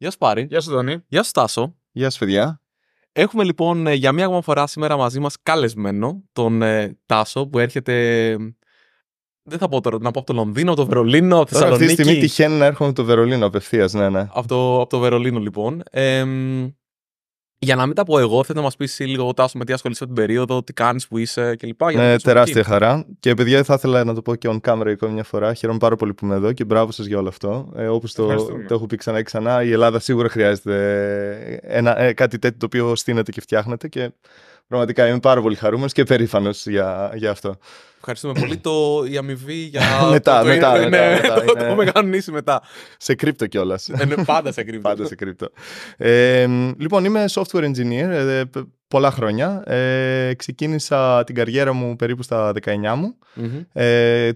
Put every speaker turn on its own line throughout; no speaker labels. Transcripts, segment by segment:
Γεια σου Πάρη. Γεια σου Δονή. Γεια σου Τάσο. Γεια σου παιδιά. Έχουμε λοιπόν ε, για μία ακόμα φορά σήμερα μαζί μας καλεσμένο τον ε, Τάσο που έρχεται... Δεν θα πω τώρα να πω από το Λονδίνο, από το Βερολίνο, από τη Θεσσαλονίκη. Αυτή τη στιγμή τυχαίνει
να έρχομαι από το Βερολίνο απευθείας, ναι, ναι.
Από το, από το Βερολίνο, λοιπόν. Για να μην τα πω εγώ, θέλω να μας πει λίγο Τάσο με τι ασχολείσαι την περίοδο, τι κάνεις, που είσαι κλπ. Ναι, τεράστια
χαρά. Και επειδή θα ήθελα να το πω και on camera ακόμη μια φορά. Χαίρομαι πάρα πολύ που είμαι εδώ και μπράβο σας για όλο αυτό. Ε, Όπως το, το έχω πει ξανά και ξανά, η Ελλάδα σίγουρα χρειάζεται ένα, ε, κάτι τέτοιο το οποίο στείνεται και φτιάχνεται. Και πραγματικά είμαι πάρα πολύ χαρούμενος και περήφανος για, για αυτό.
Ευχαριστούμε πολύ. Το, η αμοιβή για. μετά, το, μετά, το, μετά, είναι, μετά, το,
είναι... το μετά. Σε κρύπτο κιόλας. Ε, ναι, πάντα σε κρύπτο. πάντα σε κρύπτο. λοιπόν, είμαι software engineer ε, πολλά χρόνια. Ε, ξεκίνησα την καριέρα μου περίπου στα 19 μου,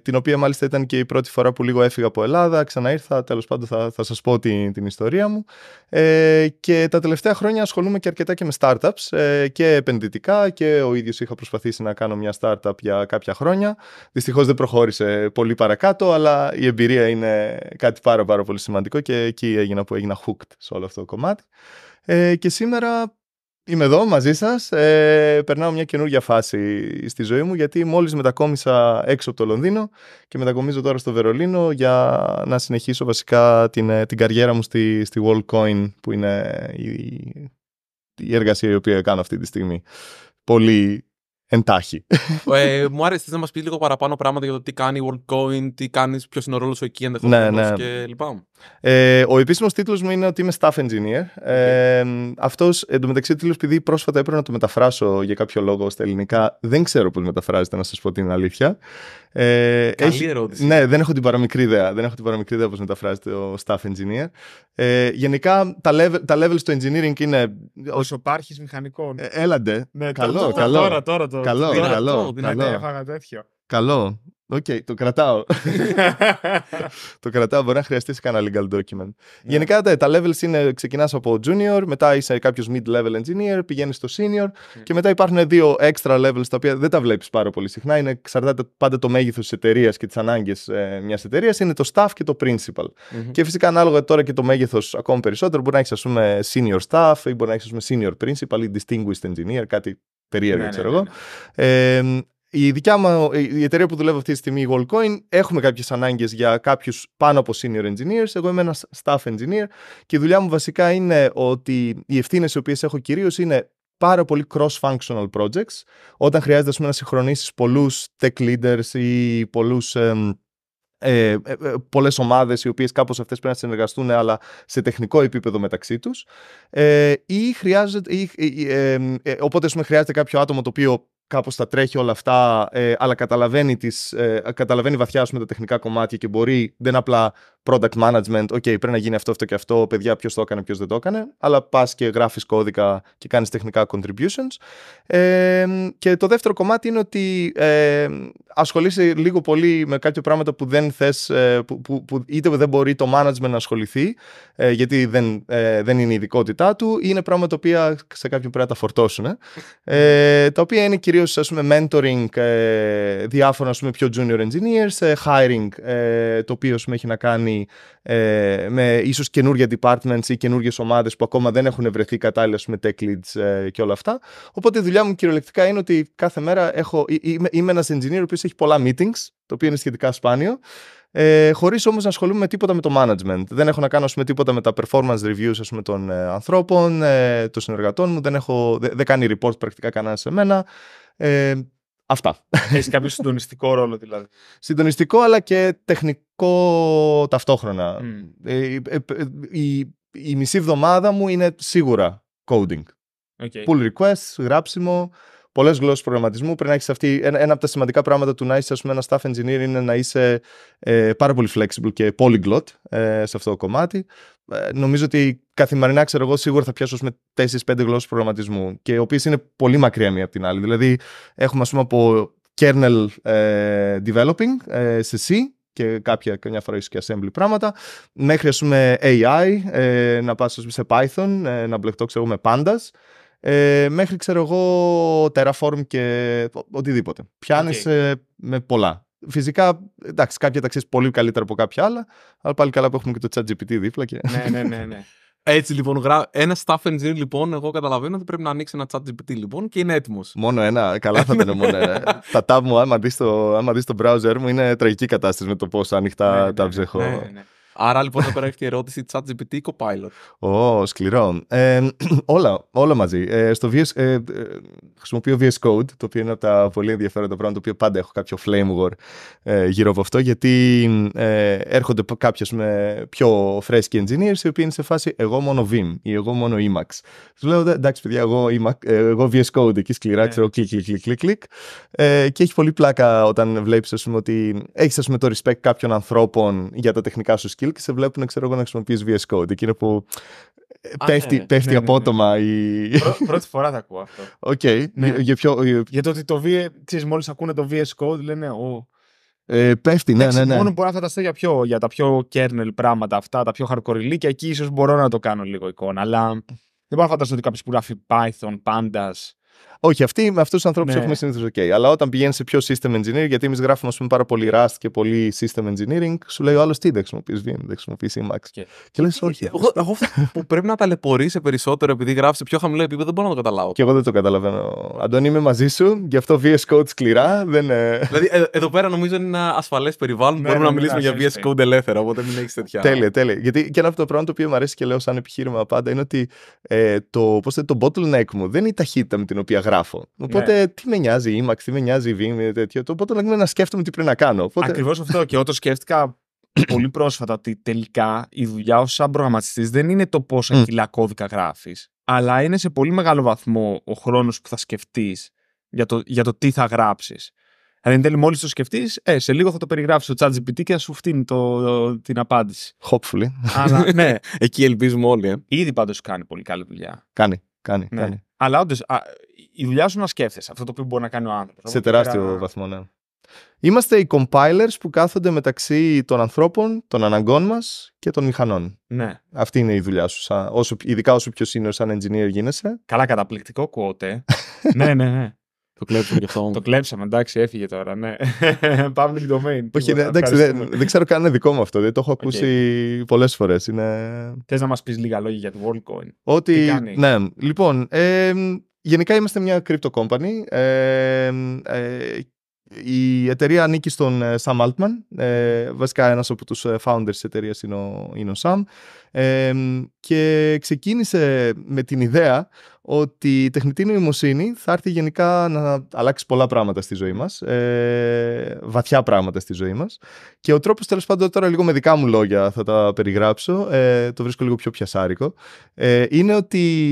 την οποία μάλιστα ήταν και η πρώτη φορά που λίγο έφυγα από Ελλάδα, ξαναήρθα, τέλος πάντων θα, σας πω την, ιστορία μου. και τα τελευταία χρόνια ασχολούμαι και αρκετά και με startups και επενδυτικά και ο ίδιος είχα προσπαθήσει να κάνω μια startup για κάποια χρόνια χρόνια. Δυστυχώς δεν προχώρησε πολύ παρακάτω, αλλά η εμπειρία είναι κάτι πάρα, πάρα πολύ σημαντικό και εκεί έγινα που έγινα hooked σε όλο αυτό το κομμάτι. Ε, και σήμερα είμαι εδώ μαζί σας. Ε, περνάω μια καινούργια φάση στη ζωή μου, γιατί μόλις μετακόμισα έξω από το Λονδίνο και μετακομίζω τώρα στο Βερολίνο για να συνεχίσω βασικά ε, την, καριέρα μου στη, στη WorldCoin, που είναι η, η εργασία η οποία κάνω αυτή τη στιγμή. Πολύ εντάχει.
Ε, μου άρεσε να μας πεις λίγο παραπάνω πράγματα για το τι κάνει η WorldCoin, τι κάνεις, ποιος είναι ο ρόλος σου εκεί ενδεχομένως ναι, ναι. κλπ.
Ε, ο επίσημος τίτλος μου είναι ότι είμαι staff engineer. Ε, Αυτός εντωμεταξύ ο τίτλος, επειδή πρόσφατα έπρεπε να το μεταφράσω για κάποιο λόγο στα ελληνικά, δεν ξέρω πώς μεταφράζεται, να σας πω την αλήθεια. Ε, Καλή ερώτηση. Ναι, δεν έχω την παραμικρή ιδέα. Δεν έχω την παραμικρή ιδέα πώς μεταφράζεται ο staff engineer. Ε, γενικά τα, level, τα levels στο engineering είναι. Ο σοπάρχης μηχανικών. Ε, έλαντε. Ναι, καλό, καλό. Τώρα, τώρα, τώρα, καλό, δυνατό, καλό, δυνατό, καλό. Δυνατό, καλό. Έφαγα τέτοιο. Καλό. Οκ, okay, το κρατάω. το κρατάω. Μπορεί να χρειαστείς κανένα legal document. Ναι. Γενικά τα, τα levels είναι, ξεκινάς από junior, μετά είσαι κάποιος mid-level engineer, πηγαίνεις στο senior και μετά υπάρχουν δύο extra levels τα οποία δεν τα βλέπεις πάρα πολύ συχνά. Είναι, εξαρτάται πάντα το μέγεθος της εταιρείας και τις ανάγκες ε, μιας εταιρείας. Είναι το staff και το principal. Και φυσικά ανάλογα τώρα και το μέγεθος ακόμα περισσότερο μπορεί να έχεις ας πούμε senior staff ή μπορεί να έχεις senior principal ή distinguished engineer, κάτι περίεργο, ναι, ναι ξέρω ναι, εγώ. Ε, η, δικιά μου, η εταιρεία που δουλεύω αυτή τη στιγμή, η Goldcoin, έχουμε κάποιες ανάγκες για κάποιους πάνω από senior engineers. Εγώ είμαι ένας staff engineer και η δουλειά μου βασικά είναι ότι οι ευθύνες οι οποίες έχω κυρίως είναι πάρα πολύ cross-functional projects. Όταν χρειάζεται να συγχρονίσεις πολλούς tech leaders ή πολλούς. Ε, ε, ε πολλές ομάδες οι οποίες κάπως αυτές πρέπει να συνεργαστούν, αλλά σε τεχνικό επίπεδο μεταξύ τους. Ε, ή χρειάζεται. Ε, οπότε, χρειάζεται κάποιο άτομο το οποίο κάπως τα τρέχει όλα αυτά, ε, αλλά καταλαβαίνει, τις, ε, καταλαβαίνει βαθιά με τα τεχνικά κομμάτια και μπορεί δεν απλά product management, OK, πρέπει να γίνει αυτό, αυτό και αυτό, παιδιά, ποιος το έκανε, ποιος δεν το έκανε, αλλά πας και γράφεις κώδικα και κάνεις τεχνικά contributions. Ε, και το δεύτερο κομμάτι είναι ότι ε, ασχολείσαι λίγο πολύ με κάποια πράγματα που δεν θες, ε, που, που, που, είτε δεν μπορεί το management να ασχοληθεί, ε, γιατί δεν, ε, δεν είναι η ειδικότητά του, ή είναι πράγματα τα οποία σε κάποιον πρέπει να τα φορτώσουν. Ε, τα οποία είναι κυρίως mentoring ε, πιο junior engineers, ε, hiring, ε, το οποίο πούμε, έχει να κάνει κάνει ε, με ίσως καινούργια departments ή καινούργιες ομάδες που ακόμα δεν έχουν βρεθεί κατάλληλα με tech leads ε, και όλα αυτά. Οπότε η δουλειά μου κυριολεκτικά είναι ότι κάθε μέρα έχω, είμαι, είμαι ένας engineer ο οποίος έχει πολλά meetings, το οποίο είναι σχετικά σπάνιο. Ε, Χωρίς όμως να ασχολούμαι τίποτα με το management. Δεν έχω να κάνω πούμε, τίποτα με τα performance reviews πούμε, των ε, ανθρώπων, ε, των συνεργατών μου. Δεν, έχω, δεν κάνει report πρακτικά κανένα σε μένα. Ε, Αυτά. Έχεις κάποιο συντονιστικό ρόλο δηλαδή. Συντονιστικό αλλά και τεχνικό ταυτόχρονα. Ε, ε, ε, η, η μισή εβδομάδα μου είναι σίγουρα coding. Okay. Pull requests, γράψιμο, πολλές γλώσσες προγραμματισμού. Πρέπει να έχεις αυτή. Ένα, ένα, από τα σημαντικά πράγματα του να είσαι ας ένα staff engineer είναι να είσαι ε, πάρα πολύ flexible και polyglot ε, σε αυτό το κομμάτι. Ε, νομίζω ότι καθημερινά ξέρω εγώ σίγουρα θα πιάσω με 4-5 γλώσσες προγραμματισμού και οι οποίες είναι πολύ μακριά μία από την άλλη. Δηλαδή, έχουμε ας πούμε από kernel ε, developing ε, σε C και κάποια καμιά φορά ίσως και assembly πράγματα, μέχρι ας πούμε AI, να πας σε Python, να μπλεχτώ ξέρω με pandas, μέχρι ξέρω εγώ Terraform και οτιδήποτε. Πιάνεις με πολλά. Φυσικά, εντάξει, κάποια τα πολύ καλύτερα από κάποια άλλα, αλλά πάλι καλά που έχουμε και το chat GPT δίπλα. Και... ναι, ναι, ναι,
ναι. Έτσι λοιπόν, ένα staff engineer λοιπόν, εγώ καταλαβαίνω ότι πρέπει να ανοίξει ένα chat GPT λοιπόν και είναι έτοιμος. Μόνο ένα, καλά θα
ήταν μόνο ένα. τα tab μου, άμα δεις το, δεις το browser μου, είναι τραγική κατάσταση με το πόσο ανοιχτά ναι, ναι, ναι. έχω. Ναι, ναι,
Άρα λοιπόν εδώ πέρα έχει ερώτηση chat GPT ή Copilot.
Ω, oh, σκληρό. Ε, όλα, όλα μαζί. Ε, στο VS, ε, ε, χρησιμοποιώ VS Code, το οποίο είναι από τα πολύ ενδιαφέροντα πράγματα, το οποίο πάντα έχω κάποιο ε, γύρω από αυτό, γιατί ε, έρχονται κάποιο με πιο φρέσκι engineers, οι οποίοι είναι σε φάση εγώ μόνο Vim ή εγώ μόνο Emacs. Τους λέω εντάξει παιδιά, εγώ, ε, εγώ VS Code εκεί σκληρά, ναι. ξέρω κλικ, κλικ, κλικ, κλικ. Και έχει πολύ πλάκα όταν βλέπεις ότι έχεις το respect κάποιων ανθρώπων για τα τεχνικά σου skills skill και σε βλέπουν ξέρω εγώ, να χρησιμοποιείς VS Code. είναι που
πέφτει, ε, ναι, ναι, ναι, απότομα
η. πρώτη φορά τα ακούω αυτό. Οκ. Okay. Για, για, ποιο...
για το ότι το VS, μόλι μόλις ακούνε το VS Code λένε ο...
Ε, πέφτει, ναι, ναι, ναι. Μόνο
μπορώ να φανταστώ για, πιο, για τα πιο kernel πράγματα αυτά, τα πιο hardcore και εκεί ίσως μπορώ να το κάνω λίγο εικόνα, αλλά δεν μπορώ να φανταστώ ότι κάποιος που γράφει Python, Pandas, όχι, αυτοί,
με αυτούς τους ανθρώπους ναι. έχουμε συνήθως OK. Αλλά όταν πηγαίνεις σε πιο system engineering, γιατί εμείς γράφουμε πούμε, πάρα πολύ Rust και πολύ system engineering, σου λέει ο άλλος τι δεν χρησιμοποιείς Vim, δεν χρησιμοποιείς Emacs. Και, και λες, όχι. Εγώ, εγώ
που πρέπει να ταλαιπωρήσει περισσότερο επειδή γράφεις σε πιο χαμηλό επίπεδο, δεν μπορώ να το καταλάβω.
Και εγώ δεν το καταλαβαίνω. Αντώνη, είμαι μαζί σου, γι' αυτό VS Code σκληρά. Δεν... Ε. Δηλαδή,
ε, εδώ πέρα νομίζω είναι ένα ασφαλές περιβάλλον. Ναι, μπορούμε να ναι, μιλήσουμε ναι, για VS Code ελεύθερα, οπότε μην έχεις τέτοια. Τέλεια,
τέλεια. Γιατί και ένα από το πράγμα το οποίο μου αρέσει και λέω σαν επιχείρημα πάντα είναι ότι ε, το, το bottleneck μου δεν είναι η ταχύτητα με την οποία γράφω γράφω. Οπότε ναι. τι με νοιάζει η Emacs, τι με νοιάζει η Vim, τέτοιο. Οπότε να να σκέφτομαι τι πρέπει να κάνω. Οπότε... Ακριβώς αυτό. και
όταν σκέφτηκα πολύ πρόσφατα ότι τελικά η δουλειά ως σαν προγραμματιστής δεν είναι το πόσα mm. κιλά κώδικα γράφεις, αλλά είναι σε πολύ μεγάλο βαθμό ο χρόνος που θα σκεφτείς για, το, για το τι θα γράψεις. Αν δηλαδή, εν τέλει, μόλις το σκεφτείς, ε, σε λίγο θα το περιγράψεις στο ChatGPT και θα σου φτύνει το, την απάντηση. Hopefully. Αλλά, ναι. Εκεί ελπίζουμε όλοι. Ε. Ήδη πάντως κάνει πολύ καλή δουλειά. Κάνει, κάνει. Ναι. κάνει. Αλλά όντως, η δουλειά σου να σκέφτεσαι αυτό το οποίο μπορεί να κάνει ο άνθρωπος. Σε τεράστιο πέρα... βαθμό, ναι.
Είμαστε οι compilers που κάθονται μεταξύ των ανθρώπων, των αναγκών μας και των μηχανών. Ναι. Αυτή είναι η δουλειά σου. Σαν,
όσο, ειδικά όσο πιο senior σαν engineer γίνεσαι. Καλά, καταπληκτικό κουότε. ναι, ναι, ναι. Το κλέψαμε και αυτό. το κλέψαμε, εντάξει, έφυγε τώρα. Ναι. Public domain. Όχι, ναι, εντάξει, δεν, δεν ξέρω καν είναι δικό μου αυτό. Δεν το έχω ακούσει πολλές φορές. Είναι... Θες να μας πεις λίγα λόγια για το WorldCoin. Ότι. κάνεις. Ναι,
λοιπόν. Ε, Γενικά είμαστε μια crypto company. Ε, ε η εταιρεία ανήκει στον ε, Sam Altman. Ε, βασικά ένας από τους ε, founders της εταιρείας είναι ο, είναι Sam. και ξεκίνησε με την ιδέα ότι η τεχνητή νοημοσύνη θα έρθει γενικά να αλλάξει πολλά πράγματα στη ζωή μας, ε, βαθιά πράγματα στη ζωή μας. Και ο τρόπος τέλος πάντων τώρα λίγο με δικά μου λόγια θα τα περιγράψω, ε, το βρίσκω λίγο πιο πιασάρικο, ε, είναι ότι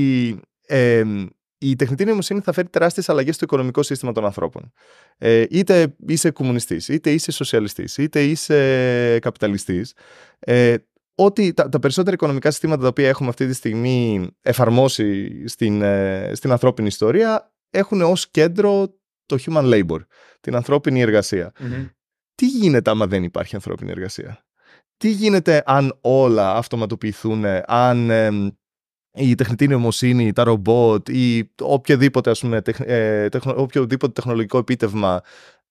η τεχνητή νοημοσύνη θα φέρει τεράστιες αλλαγές στο οικονομικό σύστημα των ανθρώπων. Ε, είτε είσαι κομμουνιστής, είτε είσαι σοσιαλιστής, είτε είσαι καπιταλιστής. Ε, ότι τα, τα, περισσότερα οικονομικά συστήματα τα οποία έχουμε αυτή τη στιγμή εφαρμόσει στην, ε, στην ανθρώπινη ιστορία έχουν ως κέντρο το human labor, την ανθρώπινη Τι γίνεται άμα δεν υπάρχει ανθρώπινη εργασία. Τι γίνεται αν όλα αυτοματοποιηθούν, αν η τεχνητή νοημοσύνη, τα ρομπότ ή οποιοδήποτε, ας πούμε, τεχ, ε, οποιοδήποτε τεχνολογικό επίτευγμα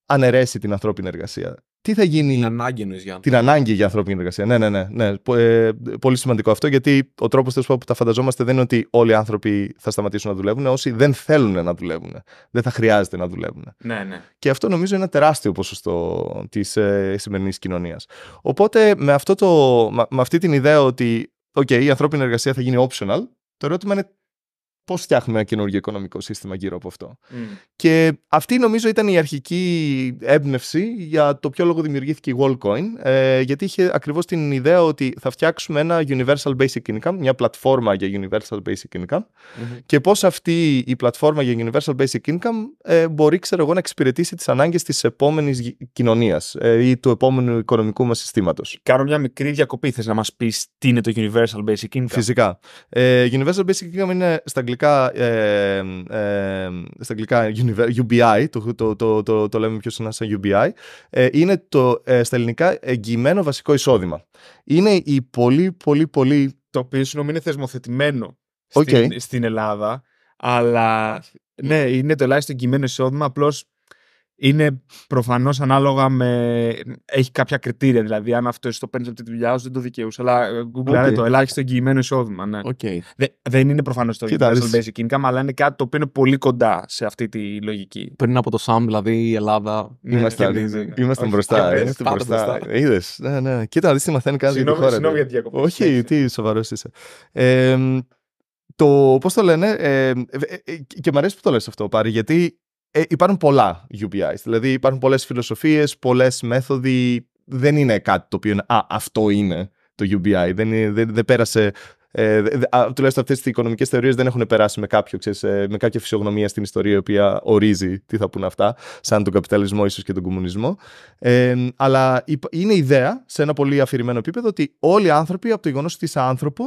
αναιρέσει την ανθρώπινη εργασία.
Τι θα γίνει. Την ανάγκη για Την
ανάγκη για ανθρώπινη εργασία. Ναι, ναι, ναι. ναι. Ε, πολύ σημαντικό αυτό γιατί ο τρόπος που τα φανταζόμαστε δεν είναι ότι όλοι οι άνθρωποι θα σταματήσουν να δουλεύουν, όσοι δεν θέλουν να δουλεύουν. Δεν θα χρειάζεται να δουλεύουν. Ναι, ναι. Και αυτό νομίζω είναι ένα τεράστιο ποσοστό της ε, σημερινής κοινωνίας. Οπότε με, αυτό το, με αυτή την ιδέα ότι Οκ, okay, η ανθρώπινη εργασία θα γίνει optional. Το ερώτημα είναι πώς φτιάχνουμε ένα καινούργιο οικονομικό σύστημα γύρω από αυτό. Και αυτή νομίζω ήταν η αρχική έμπνευση για το ποιο λόγο δημιουργήθηκε η Wallcoin, ε, γιατί είχε ακριβώς την ιδέα ότι θα φτιάξουμε ένα Universal Basic Income, μια πλατφόρμα για Universal Basic Income, και πώς αυτή η πλατφόρμα για Universal Basic Income ε, μπορεί, ξέρω εγώ, να εξυπηρετήσει τις ανάγκες της επόμενης κοινωνίας ε, ή του επόμενου οικονομικού μας συστήματος. Κάνω μια μικρή διακοπή. Θες να μας πεις τι είναι το Universal Basic Income. Φυσικά. Ε, universal Basic Income είναι στα ε, ε, στα αγγλικά UBI, το, το, το, το, λέμε πιο συχνά σαν UBI, ε, είναι το, στα ελληνικά εγγυημένο βασικό εισόδημα. Είναι η πολύ, πολύ, πολύ... Το οποίο συγγνώμη είναι
θεσμοθετημένο στην, στην Ελλάδα, αλλά ναι, είναι το ελάχιστο εγγυημένο εισόδημα, απλώς είναι προφανώς ανάλογα με. Έχει κάποια κριτήρια. Δηλαδή, αν αυτό το παίρνεις από τη δουλειά σου, δεν το δικαιούσε. Αλλά ε, Google okay. το ελάχιστο εγγυημένο εισόδημα. Ναι. Okay. Δε, δεν είναι προφανώς το Universal Basic Income, αλλά είναι κάτι το οποίο είναι πολύ κοντά σε αυτή τη λογική. Πριν
από το ΣΑΜ, δηλαδή η
Ελλάδα. Ναι, είμαστε, ε, είμαστε μπροστά. Ε, είμαστε, μπροστά.
Είδες. Ναι, ναι. Κοίτα, δεις τι μαθαίνει κάτι. Συγγνώμη για τη διακοπή. Όχι, τι σοβαρός είσαι. Ε, το, πώς το λένε, ε, ε, και μου αρέσει που το λες αυτό, Πάρη, γιατί ε, υπάρχουν πολλά UBIs. Δηλαδή υπάρχουν πολλές φιλοσοφίες, πολλές μέθοδοι. Δεν είναι κάτι το οποίο είναι, α, αυτό είναι το UBI. Δεν, δεν, πέρασε ε, τουλάχιστον αυτές οι οικονομικές θεωρίες δεν έχουν περάσει με, κάποιο, ξέρεις, ε, με κάποια φυσιογνωμία στην ιστορία η οποία ορίζει τι θα πούνε αυτά, σαν τον καπιταλισμό ίσως και τον κομμουνισμό. Ε, αλλά είναι ιδέα σε ένα πολύ αφηρημένο επίπεδο ότι όλοι οι άνθρωποι από το γεγονός ότι είσαι άνθρωπος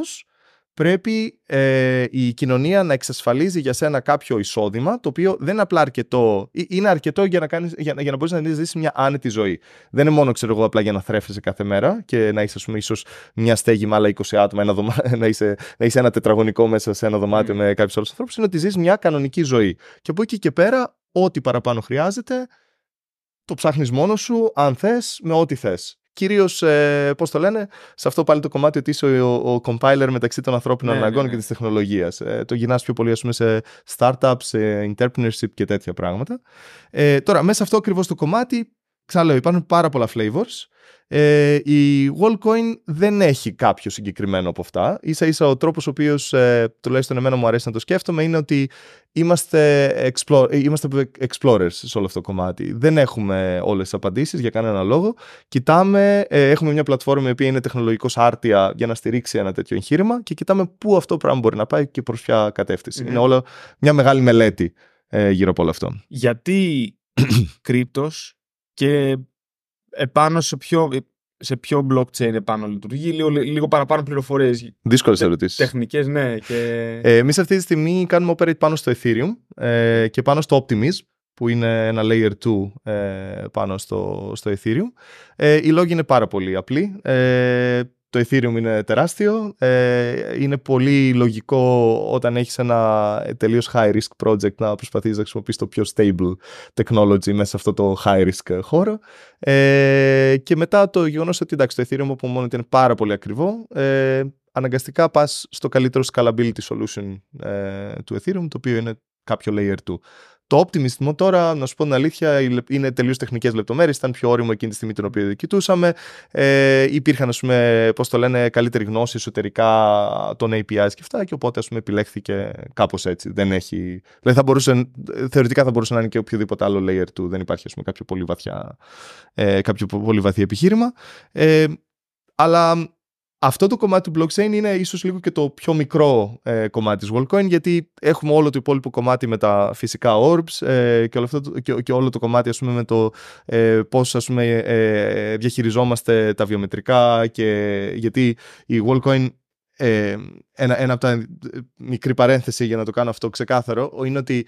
πρέπει ε, η κοινωνία να εξασφαλίζει για σένα κάποιο εισόδημα, το οποίο δεν είναι απλά αρκετό, είναι αρκετό για να, κάνεις, για, για να μπορείς να ζήσει μια άνετη ζωή. Δεν είναι μόνο, ξέρω εγώ, απλά για να θρέφεσαι κάθε μέρα και να είσαι, ας πούμε, ίσως μια στέγη με άλλα 20 άτομα, ένα δωμά... να, είσαι, να είσαι ένα τετραγωνικό μέσα σε ένα δωμάτιο mm. με κάποιους άλλους ανθρώπους, είναι ότι ζεις μια κανονική ζωή. Και από εκεί και πέρα, ό,τι παραπάνω χρειάζεται, το ψάχνεις μόνος σου, αν θες, με ό,τι θες κυρίως, ε, πώς το λένε, σε αυτό πάλι το κομμάτι ότι είσαι ο, ο, ο compiler μεταξύ των ανθρώπινων ναι, ναι, αναγκών ναι. και της τεχνολογίας. Ε, το γυρνάς πιο πολύ, ας πούμε, σε startups, σε entrepreneurship και τέτοια πράγματα. Ε, τώρα, μέσα αυτό ακριβώς το κομμάτι Ξαλέω, υπάρχουν πάρα πολλά flavors. Ε, η Wallcoin δεν έχει κάποιο συγκεκριμένο από αυτά. Ίσα ίσα ο τρόπος ο οποίος ε, τουλάχιστον εμένα μου αρέσει να το σκέφτομαι είναι ότι είμαστε, explore, ε, είμαστε explorers σε όλο αυτό το κομμάτι. Δεν έχουμε όλες τις απαντήσεις για κανένα λόγο. Κοιτάμε, ε, έχουμε μια πλατφόρμα η οποία είναι τεχνολογικός άρτια για να στηρίξει ένα τέτοιο εγχείρημα και κοιτάμε πού αυτό πράγμα μπορεί να πάει και προς ποια κατευθυνση Είναι ναι. όλα μια μεγάλη μελέτη ε, γύρω από όλο αυτό.
Γιατί κρύπτος και επάνω σε πιο, σε πιο blockchain επάνω λειτουργεί, λίγο, λίγο παραπάνω πληροφορίες.
Δύσκολες ερωτήσεις. Τεχνικές,
ναι. Και... Ε,
Εμείς αυτή τη στιγμή κάνουμε operate πάνω στο Ethereum ε, και πάνω στο Optimism που είναι ένα layer 2 ε, πάνω στο, στο Ethereum. Ε, η λόγοι είναι πάρα πολύ απλή. Ε, το Ethereum είναι τεράστιο. Ε, είναι πολύ λογικό όταν έχεις ένα τελείως high risk project να προσπαθείς να χρησιμοποιείς το πιο stable technology μέσα σε αυτό το high risk χώρο. Ε, και μετά το γεγονός ότι εντάξει, το Ethereum από μόνο είναι πάρα πολύ ακριβό, ε, αναγκαστικά πας στο καλύτερο scalability solution του Ethereum, το οποίο είναι κάποιο layer του. Το Optimist μου τώρα, να σου πω την αλήθεια, είναι τελείως τεχνικές λεπτομέρειες. Ήταν πιο όριμο εκείνη τη στιγμή την οποία διοικητούσαμε. Ε, υπήρχαν, ας πούμε, πώς το λένε, καλύτερη γνώση εσωτερικά των APIs και αυτά. Και οπότε, ας πούμε, επιλέχθηκε κάπως έτσι. Δεν έχει. Δηλαδή, θα μπορούσε, θεωρητικά θα μπορούσε να είναι και οποιοδήποτε άλλο layer του. Δεν υπάρχει, ας πούμε, κάποιο πολύ, ε, βαθύ επιχείρημα. Ε, αλλά αυτό το κομμάτι του blockchain είναι ίσως λίγο και το πιο μικρό ε, κομμάτι της Wallcoin γιατί έχουμε όλο το υπόλοιπο κομμάτι με τα φυσικά orbs ε, και, όλο αυτό, και, όλο το κομμάτι ας με το ε, πώς ε, διαχειριζόμαστε τα βιομετρικά και γιατί η Wallcoin, ένα, ένα από τα μικρή παρένθεση για να το κάνω αυτό ξεκάθαρο είναι ότι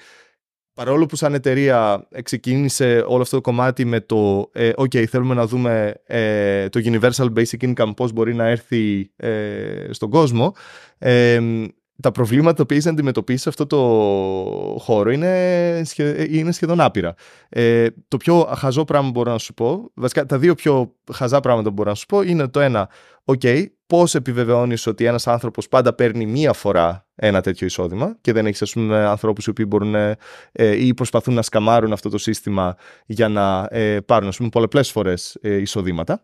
παρόλο που σαν εταιρεία ξεκίνησε όλο αυτό το κομμάτι με το ε, «OK, θέλουμε να δούμε ε, το Universal Basic Income πώς μπορεί να έρθει ε, στον κόσμο», ε, τα προβλήματα που έχεις να αντιμετωπίσεις σε αυτό το χώρο είναι, σχεδόν άπειρα. Ε, το πιο χαζό πράγμα που μπορώ να σου πω, βασικά τα δύο πιο χαζά πράγματα που μπορώ να σου πω είναι το ένα, okay, πώς επιβεβαιώνεις ότι ένας άνθρωπος πάντα παίρνει μία φορά ένα τέτοιο εισόδημα και δεν έχεις, ας πούμε, ανθρώπους οι οποίοι μπορούν ε, ή προσπαθούν να σκαμάρουν αυτό το σύστημα για να ε, πάρουν, ας πούμε, πολλαπλές φορές ε, εισοδήματα.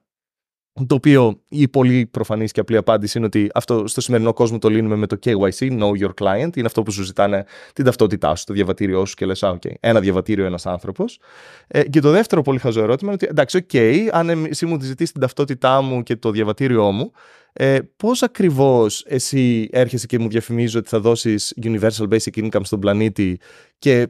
Το οποίο η πολύ προφανής και απλή απάντηση είναι ότι αυτό στο σημερινό κόσμο το λύνουμε με το KYC, Know Your Client. Είναι αυτό που σου ζητάνε την ταυτότητά σου, το διαβατήριό σου και λες: οκ, ένα διαβατήριο, ένας άνθρωπος. Ε, και το δεύτερο πολύ χαζό ερώτημα είναι ότι εντάξει, OK, αν εσύ μου τη την ταυτότητά μου και το διαβατήριό μου, ε, πώς ακριβώς εσύ έρχεσαι και μου διαφημίζεις ότι θα δώσεις Universal Basic Income στον πλανήτη και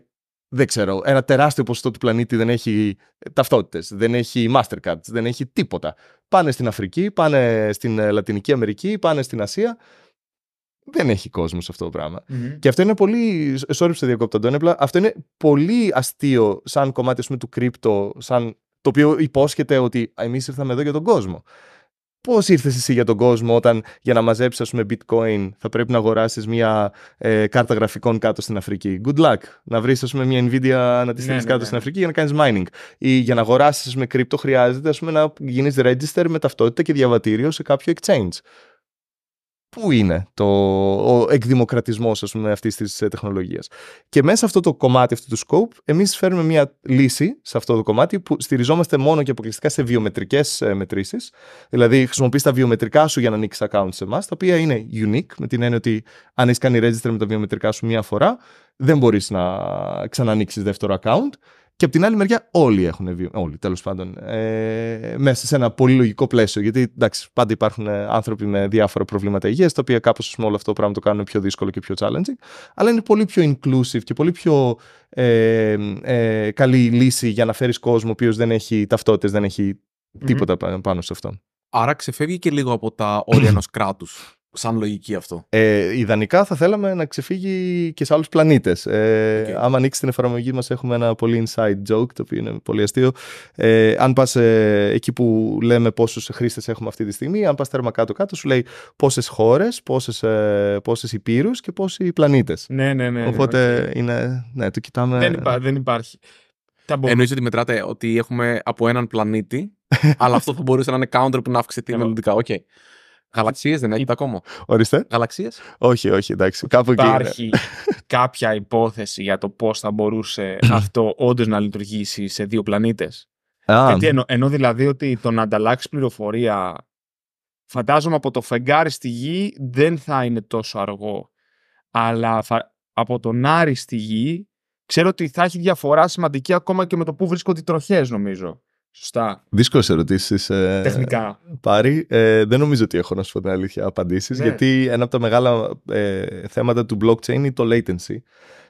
δεν ξέρω, ένα τεράστιο ποσοστό του πλανήτη δεν έχει ταυτότητες, δεν έχει Mastercards, δεν έχει τίποτα. Πάνε στην Αφρική, πάνε στην ε, Λατινική Αμερική, πάνε στην Ασία. Δεν έχει κόσμο σε αυτό το πραγμα Και αυτό είναι πολύ. Ε, sorry που σε διακόπτω, αυτό είναι πολύ αστείο σαν κομμάτι πούμε, του κρύπτο, σαν το οποίο υπόσχεται ότι εμείς ήρθαμε εδώ για τον κόσμο. Πώς ήρθες εσύ για τον κόσμο όταν για να μαζέψεις, bitcoin θα πρέπει να αγοράσεις μια ε, κάρτα γραφικών κάτω στην Αφρική. Good luck. Να βρεις, ας πούμε, μια Nvidia να τη στείλεις ναι, ναι, κάτω ναι. στην Αφρική για να κάνεις mining. Ή για να αγοράσεις, με πούμε, κρύπτο χρειάζεται, πούμε, να γίνεις register με ταυτότητα και διαβατήριο σε κάποιο exchange πού είναι το, ο εκδημοκρατισμός αυτής της αυτής ε, Και μέσα σε αυτό το κομμάτι αυτού του scope, εμείς φέρνουμε μια λύση σε αυτό το κομμάτι που στηριζόμαστε μόνο και αποκλειστικά σε βιομετρικές ε, μετρήσεις, Δηλαδή χρησιμοποιείς τα βιομετρικά σου για να ανοίξεις account σε εμάς, τα οποία είναι unique, με την έννοια ότι αν έχεις κάνει register με τα βιομετρικά σου μια φορά, δεν μπορείς να ξανανοίξεις δεύτερο account και από την άλλη μεριά, όλοι έχουν βίωμα. Όλοι, τέλος πάντων. Ε, μέσα σε ένα πολύ λογικό πλαίσιο. Γιατί εντάξει, πάντα υπάρχουν ε, άνθρωποι με διάφορα προβλήματα υγείας, τα οποία κάπως όλο αυτό το πράγμα το κάνουν πιο δύσκολο και πιο challenging. Αλλά είναι πολύ πιο inclusive και πολύ πιο ε, ε καλή λύση για να φέρεις κόσμο ο οποίος δεν έχει ταυτότητες, δεν εχει τίποτα πάνω σε αυτό.
Άρα ξεφεύγει και λίγο από τα όρια ενός κράτους. Σαν λογική αυτό.
Ε, ιδανικά θα θέλαμε να ξεφύγει και σε άλλους πλανήτες. Ε, okay. Άμα ανοίξει την εφαρμογή μας έχουμε ένα πολύ inside joke, το οποίο είναι πολύ αστείο. Ε, αν πας ε, εκεί που λέμε πόσους χρήστες έχουμε αυτή τη στιγμή, αν πας τέρμα κάτω-κάτω, σου λέει πόσες χώρες, πόσες ε, πόσες υπήρους και πόσοι πλανήτες. Ναι, ναι, ναι. ναι Οπότε ναι, ναι. είναι. Ναι, το κοιτάμε. Δεν, υπά,
δεν υπάρχει. Εννοείς ότι μετράτε ότι έχουμε από έναν πλανήτη, αλλά αυτό θα μπορούσε να είναι
counter που να αυξηθεί μελλοντικά. Οκ. Okay. Γαλαξίες δεν έχετε ακόμα. Ορίστε. Γαλαξίες. Όχι, όχι, εντάξει. Κάπου Υπάρχει κάποια υπόθεση για το πώς θα μπορούσε αυτό όντως να λειτουργήσει σε δύο πλανήτες. Γιατί εννο, δηλαδή ότι το να ανταλλάξει πληροφορία. Φαντάζομαι από το φεγγάρι στη γη δεν θα είναι τόσο αργό. Αλλά από τον Άρη στη γη ξέρω ότι θα έχει διαφορά σημαντική ακόμα και με το που βρίσκονται οι τροχές, νομίζω. Σωστά.
Δύσκολες ερωτήσεις. Ε, Τεχνικά. Πάρει. Ε, δεν νομίζω ότι έχω να σου πω την αλήθεια απαντήσεις, ναι. γιατί ένα από τα μεγάλα ε, θέματα του blockchain είναι το latency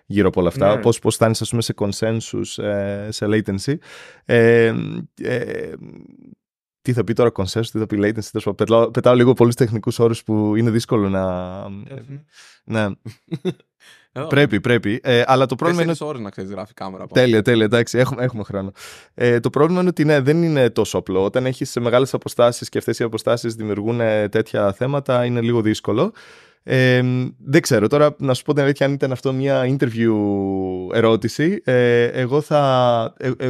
γύρω από όλα αυτά. Ναι. Πώς, πώς πούμε σε consensus, ε, σε latency. Ε, τι θα πει τώρα consensus, τι θα πει latency. Τόσο, πετάω, πετάω λίγο πολλούς τεχνικούς όρους που είναι δύσκολο να... ναι. Ε, πρέπει, πρέπει. Ε, αλλά το πρόβλημα είναι.
ώρε να ξέρεις γράφει κάμερα. Τέλεια,
τέλεια. Εντάξει, έχουμε, έχουμε χρόνο. Ε, το πρόβλημα είναι ότι ναι, δεν είναι τόσο απλό. Όταν έχεις μεγάλες αποστάσεις και αυτές οι αποστάσεις δημιουργούν ε, τέτοια θέματα, είναι λίγο δύσκολο. Ε, δεν ξέρω τώρα να σου πω την αλήθεια αν ήταν αυτό μια interview ερώτηση ε, εγώ θα ε, ε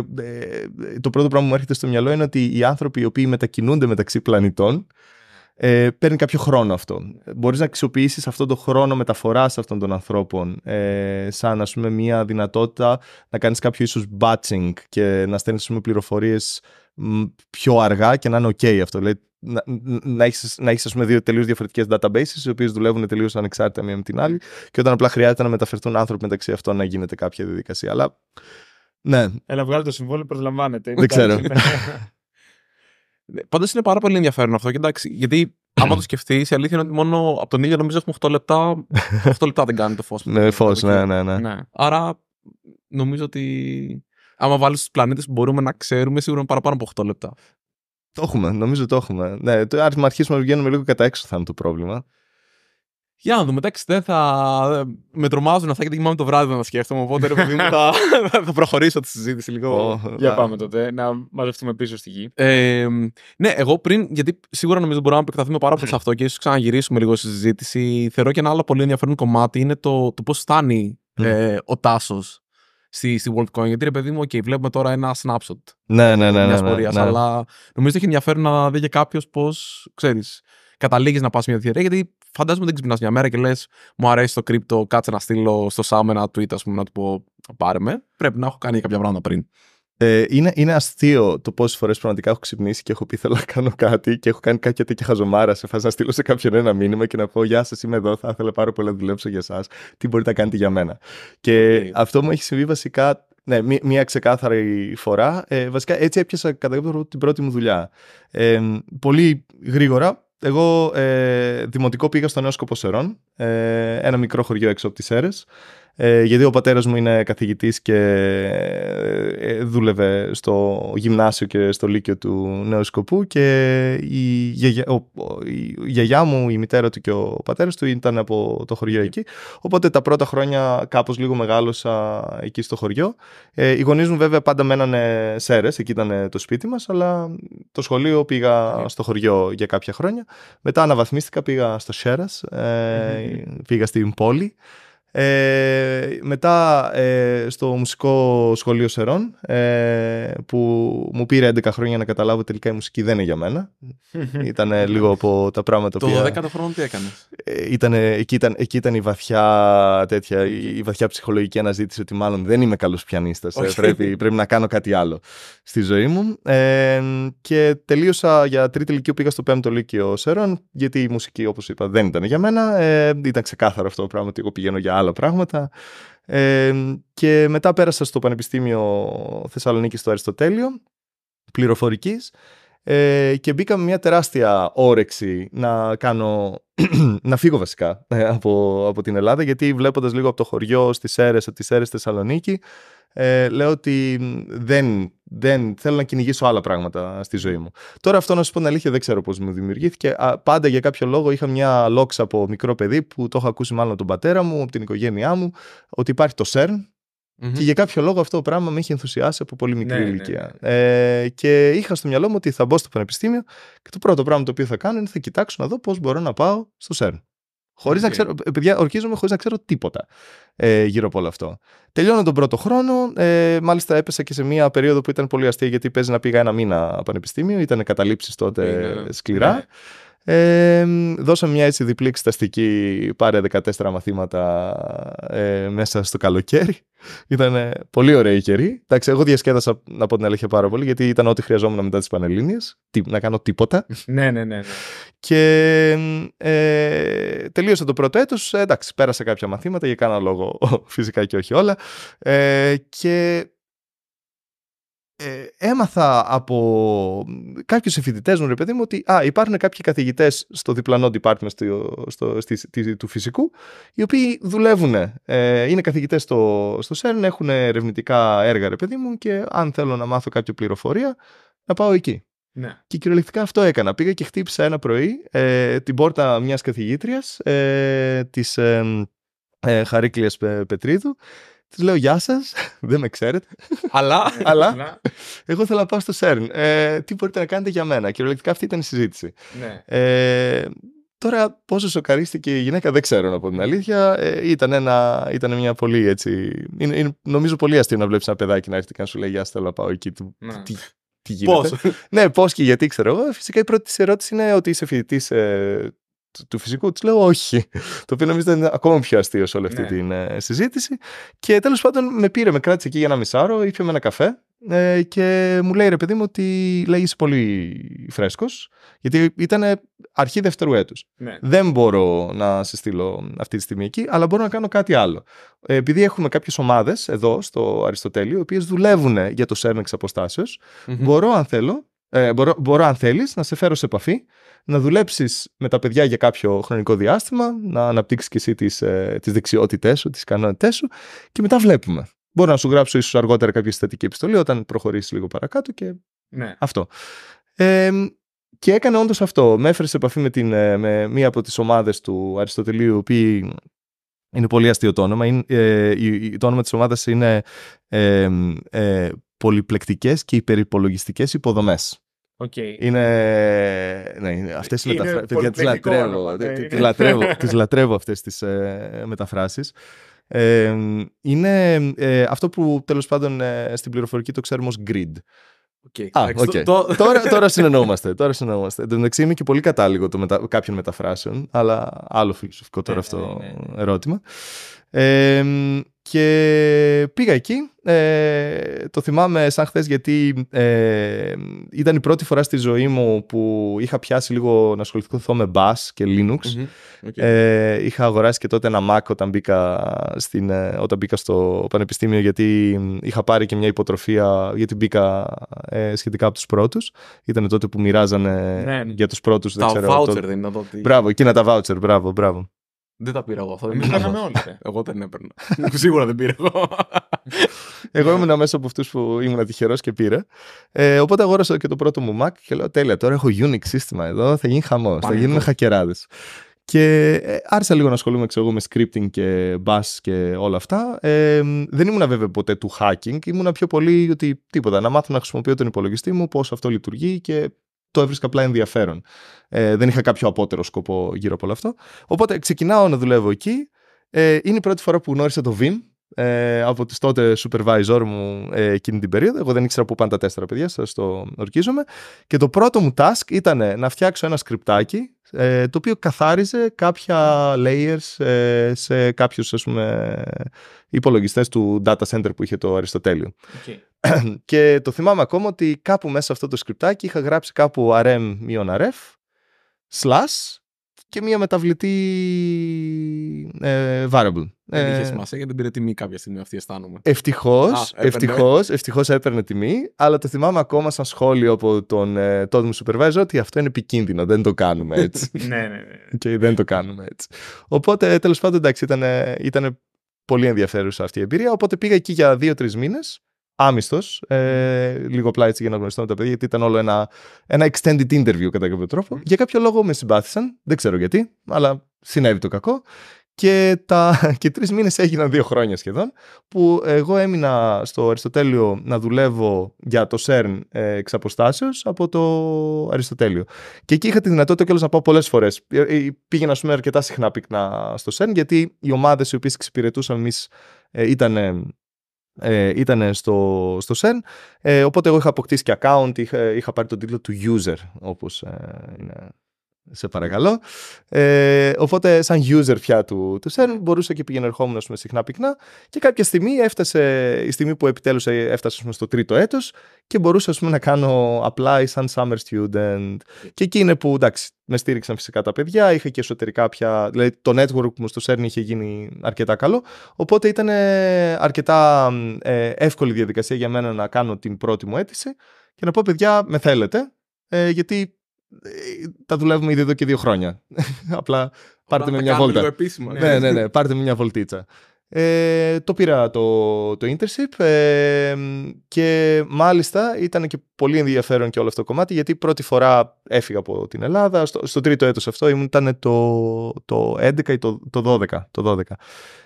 το πρώτο πράγμα που μου έρχεται στο μυαλό είναι ότι οι άνθρωποι οι οποίοι μετακινούνται μεταξύ πλανητών ε, παίρνει κάποιο χρόνο αυτό. Μπορείς να αξιοποιήσεις αυτόν τον χρόνο μεταφοράς αυτών των ανθρώπων ε, σαν ας πούμε μια δυνατότητα να κάνεις κάποιο ίσως batching και να στέλνεις πούμε, πληροφορίες πιο αργά και να είναι ok αυτό. να, να έχεις, να πούμε, δύο τελείως διαφορετικές databases οι οποίες δουλεύουν τελείως ανεξάρτητα μία με την άλλη και όταν απλά χρειάζεται να μεταφερθούν άνθρωποι μεταξύ αυτών να γίνεται κάποια διαδικασία. Αλλά
ναι.
Έλα βγάλω το συμβόλαιο, προσλαμβάνεται. Δεν ξέρω.
Πάντως είναι πάρα πολύ ενδιαφέρον αυτό. Και εντάξει, γιατί άμα το σκεφτείς, η αλήθεια είναι ότι μόνο από τον ήλιο νομίζω έχουμε 8 λεπτά. 8 λεπτά δεν κάνει το φως.
ναι, φως, ναι, ναι, ναι, ναι,
Άρα νομίζω ότι άμα βάλεις τους πλανήτες που μπορούμε να ξέρουμε, σίγουρα είναι παραπάνω από 8 λεπτά.
Το έχουμε, νομίζω το έχουμε. Ναι, το, αρχίσουμε να βγαίνουμε λίγο κατά έξω θα είναι το πρόβλημα.
Για να δούμε, εντάξει, δεν θα. Ε, με τρομάζουν αυτά γιατί κοιμάμαι το βράδυ να τα σκέφτομαι. Οπότε, ρε παιδί μου, θα...
θα προχωρήσω τη συζήτηση λίγο. Oh, για πάμε τότε, να μαζευτούμε πίσω στη γη.
Ε, ναι, εγώ πριν, γιατί σίγουρα νομίζω μπορούμε να επεκταθούμε πάρα πολύ σε αυτό και ίσως ξαναγυρίσουμε λίγο στη συζήτηση. Θεωρώ και ένα άλλο πολύ ενδιαφέρον κομμάτι είναι το, το πώς φτάνει ε, ο Τάσος στη, στη WorldCoin. Γιατί ρε παιδί μου, okay, βλέπουμε τώρα ένα snapshot ναι, ναι, ναι, ναι, πορείας. Ναι, ναι. Αλλά νομίζω ότι έχει ενδιαφέρον να δει και κάποιος πώς ξέρεις. Καταλήγεις να πας μια διαρκεία γιατί φαντάζομαι δεν ξυπνάς μια μέρα και λες: Μου αρέσει το κρύπτο, κάτσε να στείλω στο Σάμενα ένα tweet, ας πούμε, να του πω Πάρε με. Πρέπει να έχω κάνει κάποια πράγματα πριν. Ε, είναι, είναι αστείο το πόσες φορές πραγματικά έχω ξυπνήσει και έχω πει θέλω να κάνω κάτι
και έχω κάνει κάποια τέτοια χαζομάρα σε φάση να στείλω σε κάποιον ένα μήνυμα και να πω Γεια σας, είμαι εδώ. Θα ήθελα πάρα πολύ να δουλέψω για εσά. Τι μπορείτε να κάνετε για μένα. Και αυτό μου έχει συμβεί βασικά ναι, μία ξεκάθαρη φορά. Ε, βασικά έτσι έπιασα κατά κάποιο τρόπο την πρώτη μου δουλειά. Ε, πολύ γρήγορα, εγώ ε, δημοτικό πήγα στο Νέο Σκοποσερών, ε, ένα μικρό χωριό έξω από τις Σέρες. Ε, γιατί ο πατέρας μου είναι καθηγητής και ε, ε, δούλευε στο γυμνάσιο και στο λύκειο του Νέου Σκοπού και η, γιαγιά, μου, η μητέρα του και ο πατέρας του ήταν από το χωριό ναι. εκεί. Οπότε τα πρώτα χρόνια κάπως λίγο μεγάλωσα εκεί στο χωριό. Ε, οι γονείς μου βέβαια πάντα μένανε Σέρες, εκεί ήταν το σπίτι μας, αλλά το σχολείο πήγα ναι. στο χωριό για κάποια χρόνια. Μετά αναβαθμίστηκα, πήγα στο Σέρας, ε, πήγα στην πόλη. Ε, μετά ε, στο μουσικό σχολείο Σερών ε, που μου πήρε 11 χρόνια να καταλάβω τελικά η μουσική δεν είναι για μένα. ήταν ε, λίγο από τα πράγματα που. Το 12 12ο χρόνο τι έκανες. Ε, εκεί, ήταν, εκεί ήταν η βαθιά, τέτοια, η βαθιά ψυχολογική αναζήτηση ότι μάλλον δεν είμαι καλός πιανίστας. Ε, πρέπει, πρέπει να κάνω κάτι άλλο στη ζωή μου. και τελείωσα για τρίτη ηλικία πήγα στο πέμπτο Λύκειο Σερών γιατί η μουσική, όπως είπα, δεν ήταν για μένα. ήταν ξεκάθαρο αυτό το πράγμα ότι εγώ πηγαίνω για άλλα πράγματα. Ε, και μετά πέρασα στο Πανεπιστήμιο Θεσσαλονίκης στο Αριστοτέλειο πληροφορικής ε, και μπήκα με μια τεράστια όρεξη να κάνω να φύγω βασικά ε, από, από την Ελλάδα, γιατί βλέποντας λίγο από το χωριό στις αίρες, από τις αίρες Θεσσαλονίκη, ε, λέω ότι δεν, δεν θέλω να κυνηγήσω άλλα πράγματα στη ζωή μου. Τώρα αυτό να σου πω την αλήθεια δεν ξέρω πώς μου δημιουργήθηκε. πάντα για κάποιο λόγο είχα μια λόξα από μικρό παιδί που το έχω ακούσει μάλλον τον πατέρα μου, από την οικογένειά μου, ότι υπάρχει το ΣΕΡΝ, Mm-hmm. Και για κάποιο λόγο αυτό το πράγμα με είχε ενθουσιάσει από πολύ μικρή ναι, ναι, ηλικία. Ναι, ε, και είχα στο μυαλό μου ότι θα μπω στο πανεπιστήμιο και το πρώτο πράγμα το οποίο θα κάνω είναι θα κοιτάξω να δω πώς μπορώ να πάω στο ΣΕΡΝ. Χωρίς να ξέρω, ε, παιδιά, ορκίζομαι χωρίς να ξέρω τίποτα ε, γύρω από όλο αυτό. Τελειώνω τον πρώτο χρόνο. Ε, μάλιστα, έπεσα και σε μια περίοδο που ήταν πολύ αστεία γιατί παίζει να πήγα ένα μήνα πανεπιστήμιο. Ήταν καταλήψεις τότε σκληρά. Ε, δώσαμε μια έτσι διπλή εξεταστική πάρε 14 μαθήματα ε, μέσα στο καλοκαίρι. Ήταν πολύ ωραία η καιρή. εγώ διασκέδασα να πω την αλήθεια πάρα πολύ, γιατί ήταν ό,τι χρειαζόμουν μετά τις Πανελλήνιες. Να κάνω τίποτα. ναι, ναι, ναι, ναι. Και ε, τελείωσα το πρώτο έτος ε, Εντάξει, πέρασα κάποια μαθήματα για κάνα λόγο, φυσικά και όχι όλα. Ε, και ε, έμαθα από κάποιους εφηδητές μου, ρε παιδί μου, ότι α, υπάρχουν κάποιοι καθηγητές στο διπλανό department στο, στο, στη, του φυσικού, οι οποίοι δουλεύουν. Ε, είναι καθηγητές στο, στο ΣΕΡΝ, έχουν ερευνητικά έργα, ρε παιδί μου, και αν θέλω να μάθω κάποια πληροφορία, να πάω εκεί. Ναι. Και κυριολεκτικά αυτό έκανα. Πήγα και χτύπησα ένα πρωί ε, την πόρτα μιας καθηγήτριας ε, της ε, Πετρίδου Της λέω Γεια σας, δεν με ξέρετε.
Αλλά. αλλά ναι.
εγώ θέλω να πάω στο ΣΕΡΝ. Ε, τι μπορείτε να κάνετε για μένα. Κυριολεκτικά αυτή ήταν η συζήτηση. Ναι. Ε, τώρα, πόσο σοκαρίστηκε η γυναίκα, δεν ξέρω να πω την αλήθεια. Ε, ήταν, ένα, ήταν μια πολύ έτσι. νομίζω πολύ αστείο να βλέπεις ένα παιδάκι να έρθει και να σου λέει Γεια
σας, θέλω να πάω εκεί. Τι, ναι. τι γίνεται.
ναι, πώς και γιατί ξέρω εγώ. Φυσικά η πρώτη ερώτηση είναι ότι είσαι φοιτητής ε, του φυσικού, της λέω όχι. Το οποίο νομίζω ήταν ακόμα πιο αστείο σε όλη αυτή ναι. την ε, συζήτηση. Και τέλος πάντων με πήρε, με κράτησε εκεί για ένα μισάρο, ήπιαμε ένα καφέ ε, και μου λέει ρε παιδί μου ότι λέει είσαι πολύ φρέσκος, γιατί ήταν αρχή δεύτερου έτους. Ναι. Δεν μπορώ να σε στείλω αυτή τη στιγμή εκεί, αλλά μπορώ να κάνω κάτι άλλο. Ε, επειδή έχουμε κάποιες ομάδες εδώ στο Αριστοτέλειο, οι οποίες δουλεύουν για το σέρνεξ μπορώ αν θέλω ε, μπορώ, μπορώ, αν θέλεις, να σε φέρω σε επαφή, να δουλέψεις με τα παιδιά για κάποιο χρονικό διάστημα, να αναπτύξεις και εσύ τις τις ε, δεξιότητές σου, τις ικανότητές σου και μετά βλέπουμε. Μπορώ να σου γράψω ίσως αργότερα κάποια συστατική επιστολή όταν προχωρήσεις λίγο παρακάτω και ναι. αυτό. Ε, και έκανε όντως αυτό. Με έφερε σε επαφή με, την, ε, με μία από τις ομάδες του Αριστοτελείου, που είναι πολύ αστείο το όνομα. Είναι, ε, το όνομα της ομάδας είναι ε, ε, πολυπλεκτικές και υπερυπολογιστικές υποδομές. Okay. Είναι. Ναι, αυτέ τι μεταφράσει. Τι λατρεύω. Ναι, τις λατρεύω, τις λατρεύω αυτές τις ε, μεταφράσεις. είναι ε, αυτό που τέλος πάντων ε, στην πληροφορική το ξέρουμε ως grid. Okay. Α, okay. τώρα, τώρα συνεννοούμαστε. Τώρα συνεννοούμαστε. Εν τω μεταξύ είμαι και πολύ κατάλληλο το μετα... κάποιων μεταφράσεων, αλλά άλλο φιλοσοφικό τώρα ναι, αυτό ναι, ερώτημα. Ε, και πήγα εκεί. Ε, το θυμάμαι σαν χθες γιατί ε, ήταν η πρώτη φορά στη ζωή μου που είχα πιάσει λίγο να ασχοληθώ με Bass και Linux. Ε, είχα αγοράσει και τότε ένα Mac όταν μπήκα, στην, όταν μπήκα στο πανεπιστήμιο γιατί είχα πάρει και μια υποτροφία γιατί μπήκα σχετικά από τους πρώτους. Ήταν τότε που μοιράζανε ναι, ναι. για τους πρώτους. Τα δεν ξέρω, voucher δεν Μπράβο, εκείνα τα voucher, μπράβο, μπράβο.
Δεν τα πήρα εγώ αυτά. Εμεί όλοι. Εγώ δεν έπαιρνα. Σίγουρα δεν πήρα εγώ. εγώ ήμουν μέσα από αυτούς
που ήμουν τυχερός και πήρα. Ε, οπότε αγόρασα και το πρώτο μου Mac και λέω: Τέλεια, τώρα έχω Unix σύστημα εδώ. Θα γίνει χαμός. Θα γίνουν χακεράδες. Και ε, άρχισα λίγο να ασχολούμαι ξέρω, με scripting και bus και όλα αυτά. Ε, δεν ήμουν βέβαια ποτέ του hacking. ήμουν πιο πολύ ότι τίποτα. Να μάθω να χρησιμοποιώ τον υπολογιστή μου, πώς αυτό λειτουργεί και το έβρισκα απλά ενδιαφέρον. Ε, δεν είχα κάποιο απότερο σκοπό γύρω από όλο αυτό. Οπότε ξεκινάω να δουλεύω εκεί. Ε, είναι η πρώτη φορά που γνώρισα το Vim ε, από τις τότε supervisor μου ε, εκείνη την περίοδο. Εγώ δεν ήξερα που πάνε τα τέσσερα παιδιά, σας το ορκίζομαι. Και το πρώτο μου task ήταν να φτιάξω ένα σκριπτάκι ε, το οποίο καθάριζε κάποια layers ε, σε κάποιους ας πούμε, υπολογιστές του data center που είχε το Αριστοτέλειο. Okay. και το θυμάμαι ακόμα ότι κάπου μέσα σε αυτό το σκρυπτακι ειχα είχα γράψει κάπου rm-ref slash και μία μεταβλητή ε, variable. Δεν είχε ε, σημασία
γιατί δεν πήρε τιμή κάποια στιγμή αυτή, αισθάνομαι. Ευτυχώς, ευτυχώς, ευτυχώς
έπαιρνε τιμή, αλλά το θυμάμαι ακόμα σαν σχόλιο από τον ε, τότε μου supervisor ότι αυτό είναι επικίνδυνο. Δεν το κάνουμε έτσι.
ναι, ναι, ναι.
Και δεν το κάνουμε έτσι. Οπότε τέλος πάντων εντάξει, ήταν, ήταν πολύ ενδιαφέρουσα αυτή η εμπειρία. Οπότε πήγα εκεί για δύο-τρει μήνες άμυστος. Ε, λίγο πλάι έτσι για να γνωριστώ με τα παιδιά, γιατί ήταν όλο ένα, ένα extended interview κατά κάποιο τρόπο. Για κάποιο λόγο με συμπάθησαν, δεν ξέρω γιατί, αλλά συνέβη το κακό. Και, τα, και τρεις μήνες έγιναν δύο χρόνια σχεδόν που εγώ έμεινα στο Αριστοτέλειο να δουλεύω για το ΣΕΡΝ εξ αποστάσεως από το Αριστοτέλειο. Και εκεί είχα τη δυνατότητα κιόλας να πάω πολλές φορές. Ε, ε, πήγαινα ας πούμε αρκετά συχνά πυκνά στο Σέρν, γιατί οι ομάδες οι οποίες εξυπηρετούσαμε εμείς ε, ήταν ε, ήταν στο, στο SEN. Ε, οπότε εγώ είχα αποκτήσει και account, είχα, πάρει τον τίτλο του user, όπως ε, είναι σε παρακαλώ. Ε, οπότε, σαν user πια του, του Σερν, μπορούσε και πήγαινε ερχόμουν συχνά πυκνά. Και κάποια στιγμή έφτασε η στιγμή που επιτέλους ε, έφτασε πούμε, στο τρίτο έτος και μπορούσα πούμε, να κάνω apply σαν summer student. Και εκεί είναι που εντάξει, με στήριξαν φυσικά τα παιδιά. Είχα και εσωτερικά πια. Δηλαδή, το network μου στο Σερν είχε γίνει αρκετά καλό. Οπότε ήταν ε, αρκετά ε, εύκολη διαδικασία για μένα να κάνω την πρώτη μου αίτηση και να πω, παιδιά, με θέλετε. Ε, γιατί ε, τα δουλεύουμε ήδη εδώ και δύο χρόνια. Απλά πάρτε με μια βόλτα. ναι. ναι, ναι, πάρτε με μια βολτίτσα. Ε, το πήρα το, το internship ε, και μάλιστα ήταν και πολύ ενδιαφέρον και όλο αυτό το κομμάτι γιατί πρώτη φορά έφυγα από την Ελλάδα, στο, τρίτο έτος αυτό ήμουν ήταν το, το 11 ή το, το 12, το 12.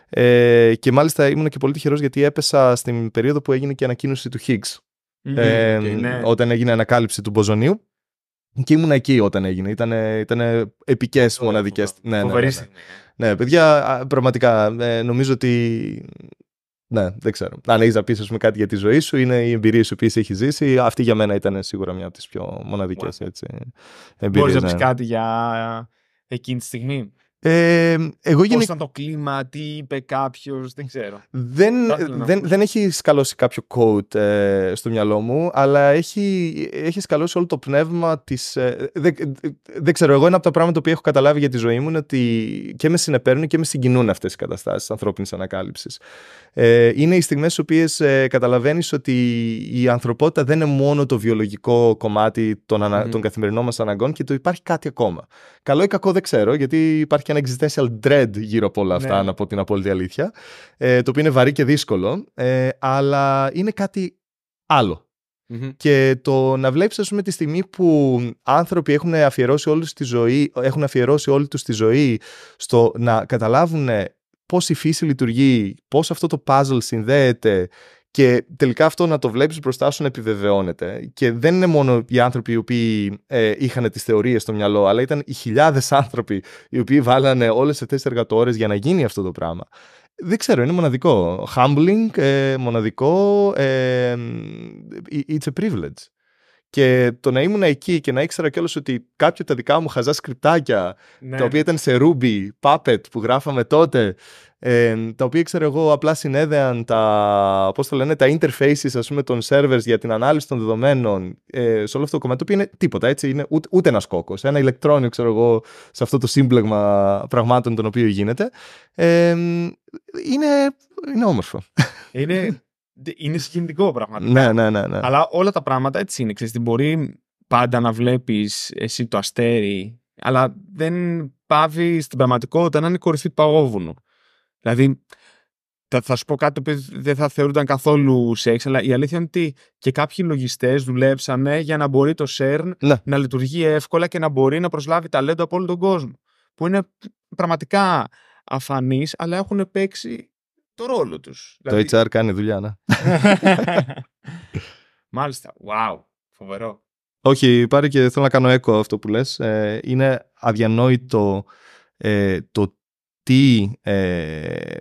Ε, και μάλιστα ήμουν και πολύ τυχερός γιατί έπεσα στην περίοδο που έγινε και η ανακοίνωση του Higgs mm όταν έγινε ανακάλυψη του Μποζονίου και ήμουν εκεί όταν έγινε. Ήταν ήτανε επικές μοναδικέ. Ναι, ναι, ναι, ναι, ναι, παιδιά, πραγματικά ε, νομίζω ότι. Ναι, δεν ξέρω. Αν έχεις να πεις κάτι για τη ζωή σου, είναι οι εμπειρίες που έχεις ζήσει. Αυτή για μένα ήταν σίγουρα μια από τις πιο μοναδικές εμπειρίες. Μπορείς να πεις ναι. κάτι
για ε, εκείνη τη στιγμή. Ε, εγώ Πώς ήταν το κλίμα, τι είπε κάποιος, δεν ξέρω.
Δεν, δεν, δεν έχει σκαλώσει κάποιο quote ε, στο μυαλό μου, αλλά έχει, έχει σκαλώσει όλο το πνεύμα της. Ε, δεν, ξέρω, εγώ ένα από τα πράγματα που έχω καταλάβει για τη ζωή μου είναι ότι και με συνεπέρνουν και με συγκινούν αυτές οι καταστάσεις ανθρώπινης ανακάλυψης. Ε, είναι οι στιγμές στις οποίες ε, καταλαβαίνεις ότι η ανθρωπότητα δεν είναι μόνο το βιολογικό κομμάτι των, ανα... mm. των καθημερινών μας αναγκών και το υπάρχει κάτι ακόμα. Καλό ή κακό δεν ξέρω, γιατί υπάρχει υπάρχει ένα existential dread γύρω από όλα αυτά, ναι. να πω την απόλυτη αλήθεια. Ε, το οποίο είναι βαρύ και δύσκολο, ε, αλλά είναι κάτι Και το να βλέπεις, ας πούμε, τη στιγμή που άνθρωποι έχουν αφιερώσει, όλους τη ζωή, έχουν αφιερώσει όλη τους τη ζωή στο να καταλάβουν πώς η φύση λειτουργεί, πώς αυτό το puzzle συνδέεται και τελικά αυτό να το βλέπεις μπροστά σου να επιβεβαιώνεται. Και δεν είναι μόνο οι άνθρωποι οι οποίοι ε, είχαν τις θεωρίες στο μυαλό, αλλά ήταν οι χιλιάδες άνθρωποι οι οποίοι βάλανε όλες αυτές τις εργατόρες για να γίνει αυτό το πράγμα. Δεν ξέρω, είναι μοναδικό. Humbling, ε, μοναδικό. Ε, ε, it's a privilege. Και το να ήμουν εκεί και να ήξερα κιόλας ότι κάποια τα δικά μου χαζά σκρυπτάκια, ναι, τα οποία ναι. ήταν σε Ruby, Puppet που γράφαμε τότε, ε, τα οποία ξέρω εγώ απλά συνέδεαν τα, πώς το λένε, τα interfaces ας πούμε, των servers για την ανάλυση των δεδομένων ε, σε όλο αυτό το κομμάτι, το οποίο είναι τίποτα, έτσι, είναι ούτε, ούτε ένας κόκο, ένα ηλεκτρόνιο, ξέρω εγώ, σε αυτό το σύμπλεγμα πραγμάτων των οποίο γίνεται. Ε, είναι, είναι όμορφο.
Είναι, είναι συγκινητικό πραγματικά. Ναι, ναι, ναι, ναι, Αλλά όλα τα πράγματα έτσι είναι. Ξέρεις, μπορεί πάντα να βλέπεις εσύ το αστέρι, αλλά δεν πάβεις στην πραγματικότητα να είναι κορυφή του παγόβουνου. Δηλαδή, θα, θα σου πω κάτι που δεν θα θεωρούνταν καθόλου σεξ, αλλά η αλήθεια είναι ότι και κάποιοι λογιστές δουλέψανε για να μπορεί το CERN ναι. να λειτουργεί εύκολα και να μπορεί να προσλάβει ταλέντο από όλο τον κόσμο. Που είναι πραγματικά αφανείς, αλλά έχουν παίξει το ρόλο τους. Το δηλαδή... HR
κάνει δουλειά, ναι.
Μάλιστα. Wow. Φοβερό.
Όχι, πάρει και θέλω να κάνω έκο αυτό που λες. Ε, είναι αδιανόητο ε, το τι ε,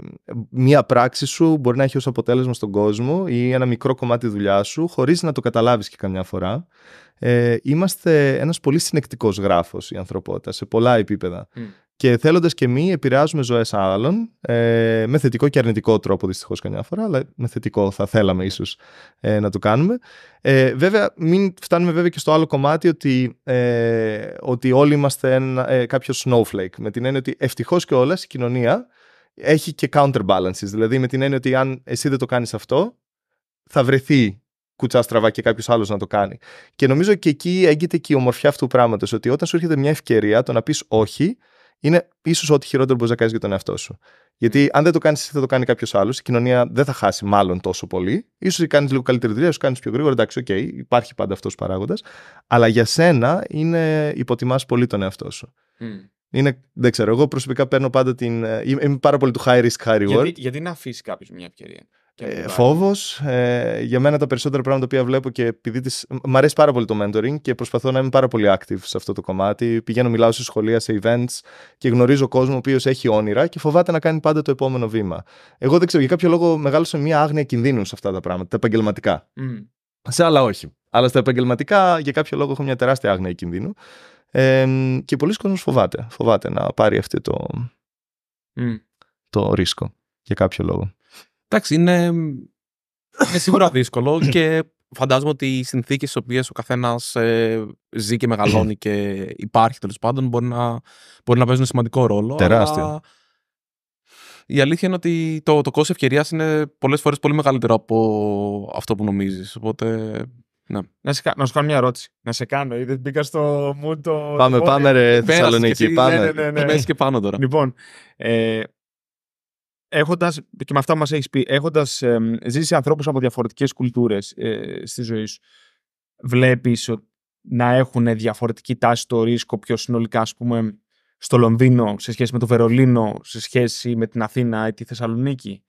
μία πράξη σου μπορεί να έχει ως αποτέλεσμα στον κόσμο ή ένα μικρό κομμάτι δουλειάς σου χωρίς να το καταλάβεις και καμιά φορά. Ε, είμαστε ένας πολύ συνεκτικός γράφος η ανθρωπότητα σε πολλά επίπεδα. Και θέλοντας και εμείς, επηρεάζουμε ζωές άλλων ε, με θετικό και αρνητικό τρόπο, δυστυχώς καμιά φορά, αλλά με θετικό θα θέλαμε ίσως ε, να το κάνουμε. Ε, βέβαια, μην φτάνουμε βέβαια και στο άλλο κομμάτι ότι, ε, ότι όλοι είμαστε ε, κάποιο snowflake. Με την έννοια ότι ευτυχώς και όλας η κοινωνία έχει και counterbalances. Δηλαδή, με την έννοια ότι αν εσύ δεν το κάνεις αυτό, θα βρεθεί κουτσά στραβά και κάποιος άλλος να το κάνει. Και νομίζω και εκεί έγκυται και η ομορφιά αυτού του πράγματος, ότι όταν σου έρχεται μια ευκαιρία το να πεις όχι, είναι ίσως ό,τι χειρότερο μπορείς να κάνεις για τον εαυτό σου. Γιατί αν δεν το κάνεις, θα το κάνει κάποιος άλλος. Η κοινωνία δεν θα χάσει μάλλον τόσο πολύ. σω κάνεις λίγο καλύτερη δουλειά, σου κάνεις πιο γρήγορα. Εντάξει, οκ, υπάρχει πάντα αυτός ο παράγοντας. Αλλά για σένα είναι υποτιμάς πολύ τον εαυτό σου. Mm. Είναι, δεν ξέρω, εγώ προσωπικά παίρνω πάντα την. Ε, είμαι πάρα πολύ του high risk, high reward. Γιατί,
γιατί να αφήσει κάποιος μια ευκαιρία. Ε,
Φόβος. Ε, για μένα τα περισσότερα πράγματα που βλέπω και επειδή τις... αρέσει πάρα πολύ το mentoring και προσπαθώ να είμαι πάρα πολύ active σε αυτό το κομμάτι. Πηγαίνω, μιλάω σε σχολεία, σε events και γνωρίζω κόσμο ο οποίος έχει όνειρα και φοβάται να κάνει πάντα το επόμενο βήμα. Εγώ δεν ξέρω, για κάποιο λόγο μεγάλωσα μια άγνοια κινδύνου σε αυτά τα πράγματα, τα επαγγελματικά. Mm. Σε άλλα όχι. Αλλά στα επαγγελματικά για κάποιο λόγο έχω μια τεράστια άγνοια κινδύνου. Ε, και πολλοί κόσμοι φοβάται. Φοβάται να πάρει αυτό το, mm. το ρίσκο για κάποιο λόγο.
Εντάξει, είναι, είναι σίγουρα δύσκολο και φαντάζομαι ότι οι συνθήκες στις οποίες ο καθένας ε, ζει και μεγαλώνει και υπάρχει τέλος πάντων μπορεί να, μπορεί να παίζουν σημαντικό ρόλο. Τεράστιο. η αλήθεια είναι ότι το, το κόστος ευκαιρίας είναι πολλές φορές πολύ μεγαλύτερο από αυτό που νομίζεις. Οπότε. Ναι.
Να, σε, σου κάνω μια ερώτηση. Να σε κάνω, είδε μπήκα στο μου το. Πάμε, πάμε, ρε Θεσσαλονίκη. Πάμε. Ναι, ναι, ναι, ναι. και πάνω τώρα. Λοιπόν, ε, έχοντας, και με αυτά που μας έχεις πει, έχοντας ζήσει ανθρώπους από διαφορετικές κουλτούρες ε, στη ζωή σου, βλέπεις να έχουν διαφορετική τάση το ρίσκο πιο συνολικά, πούμε, στο Λονδίνο σε σχέση με το Βερολίνο, σε σχέση με την Αθήνα ή τη Θεσσαλονίκη.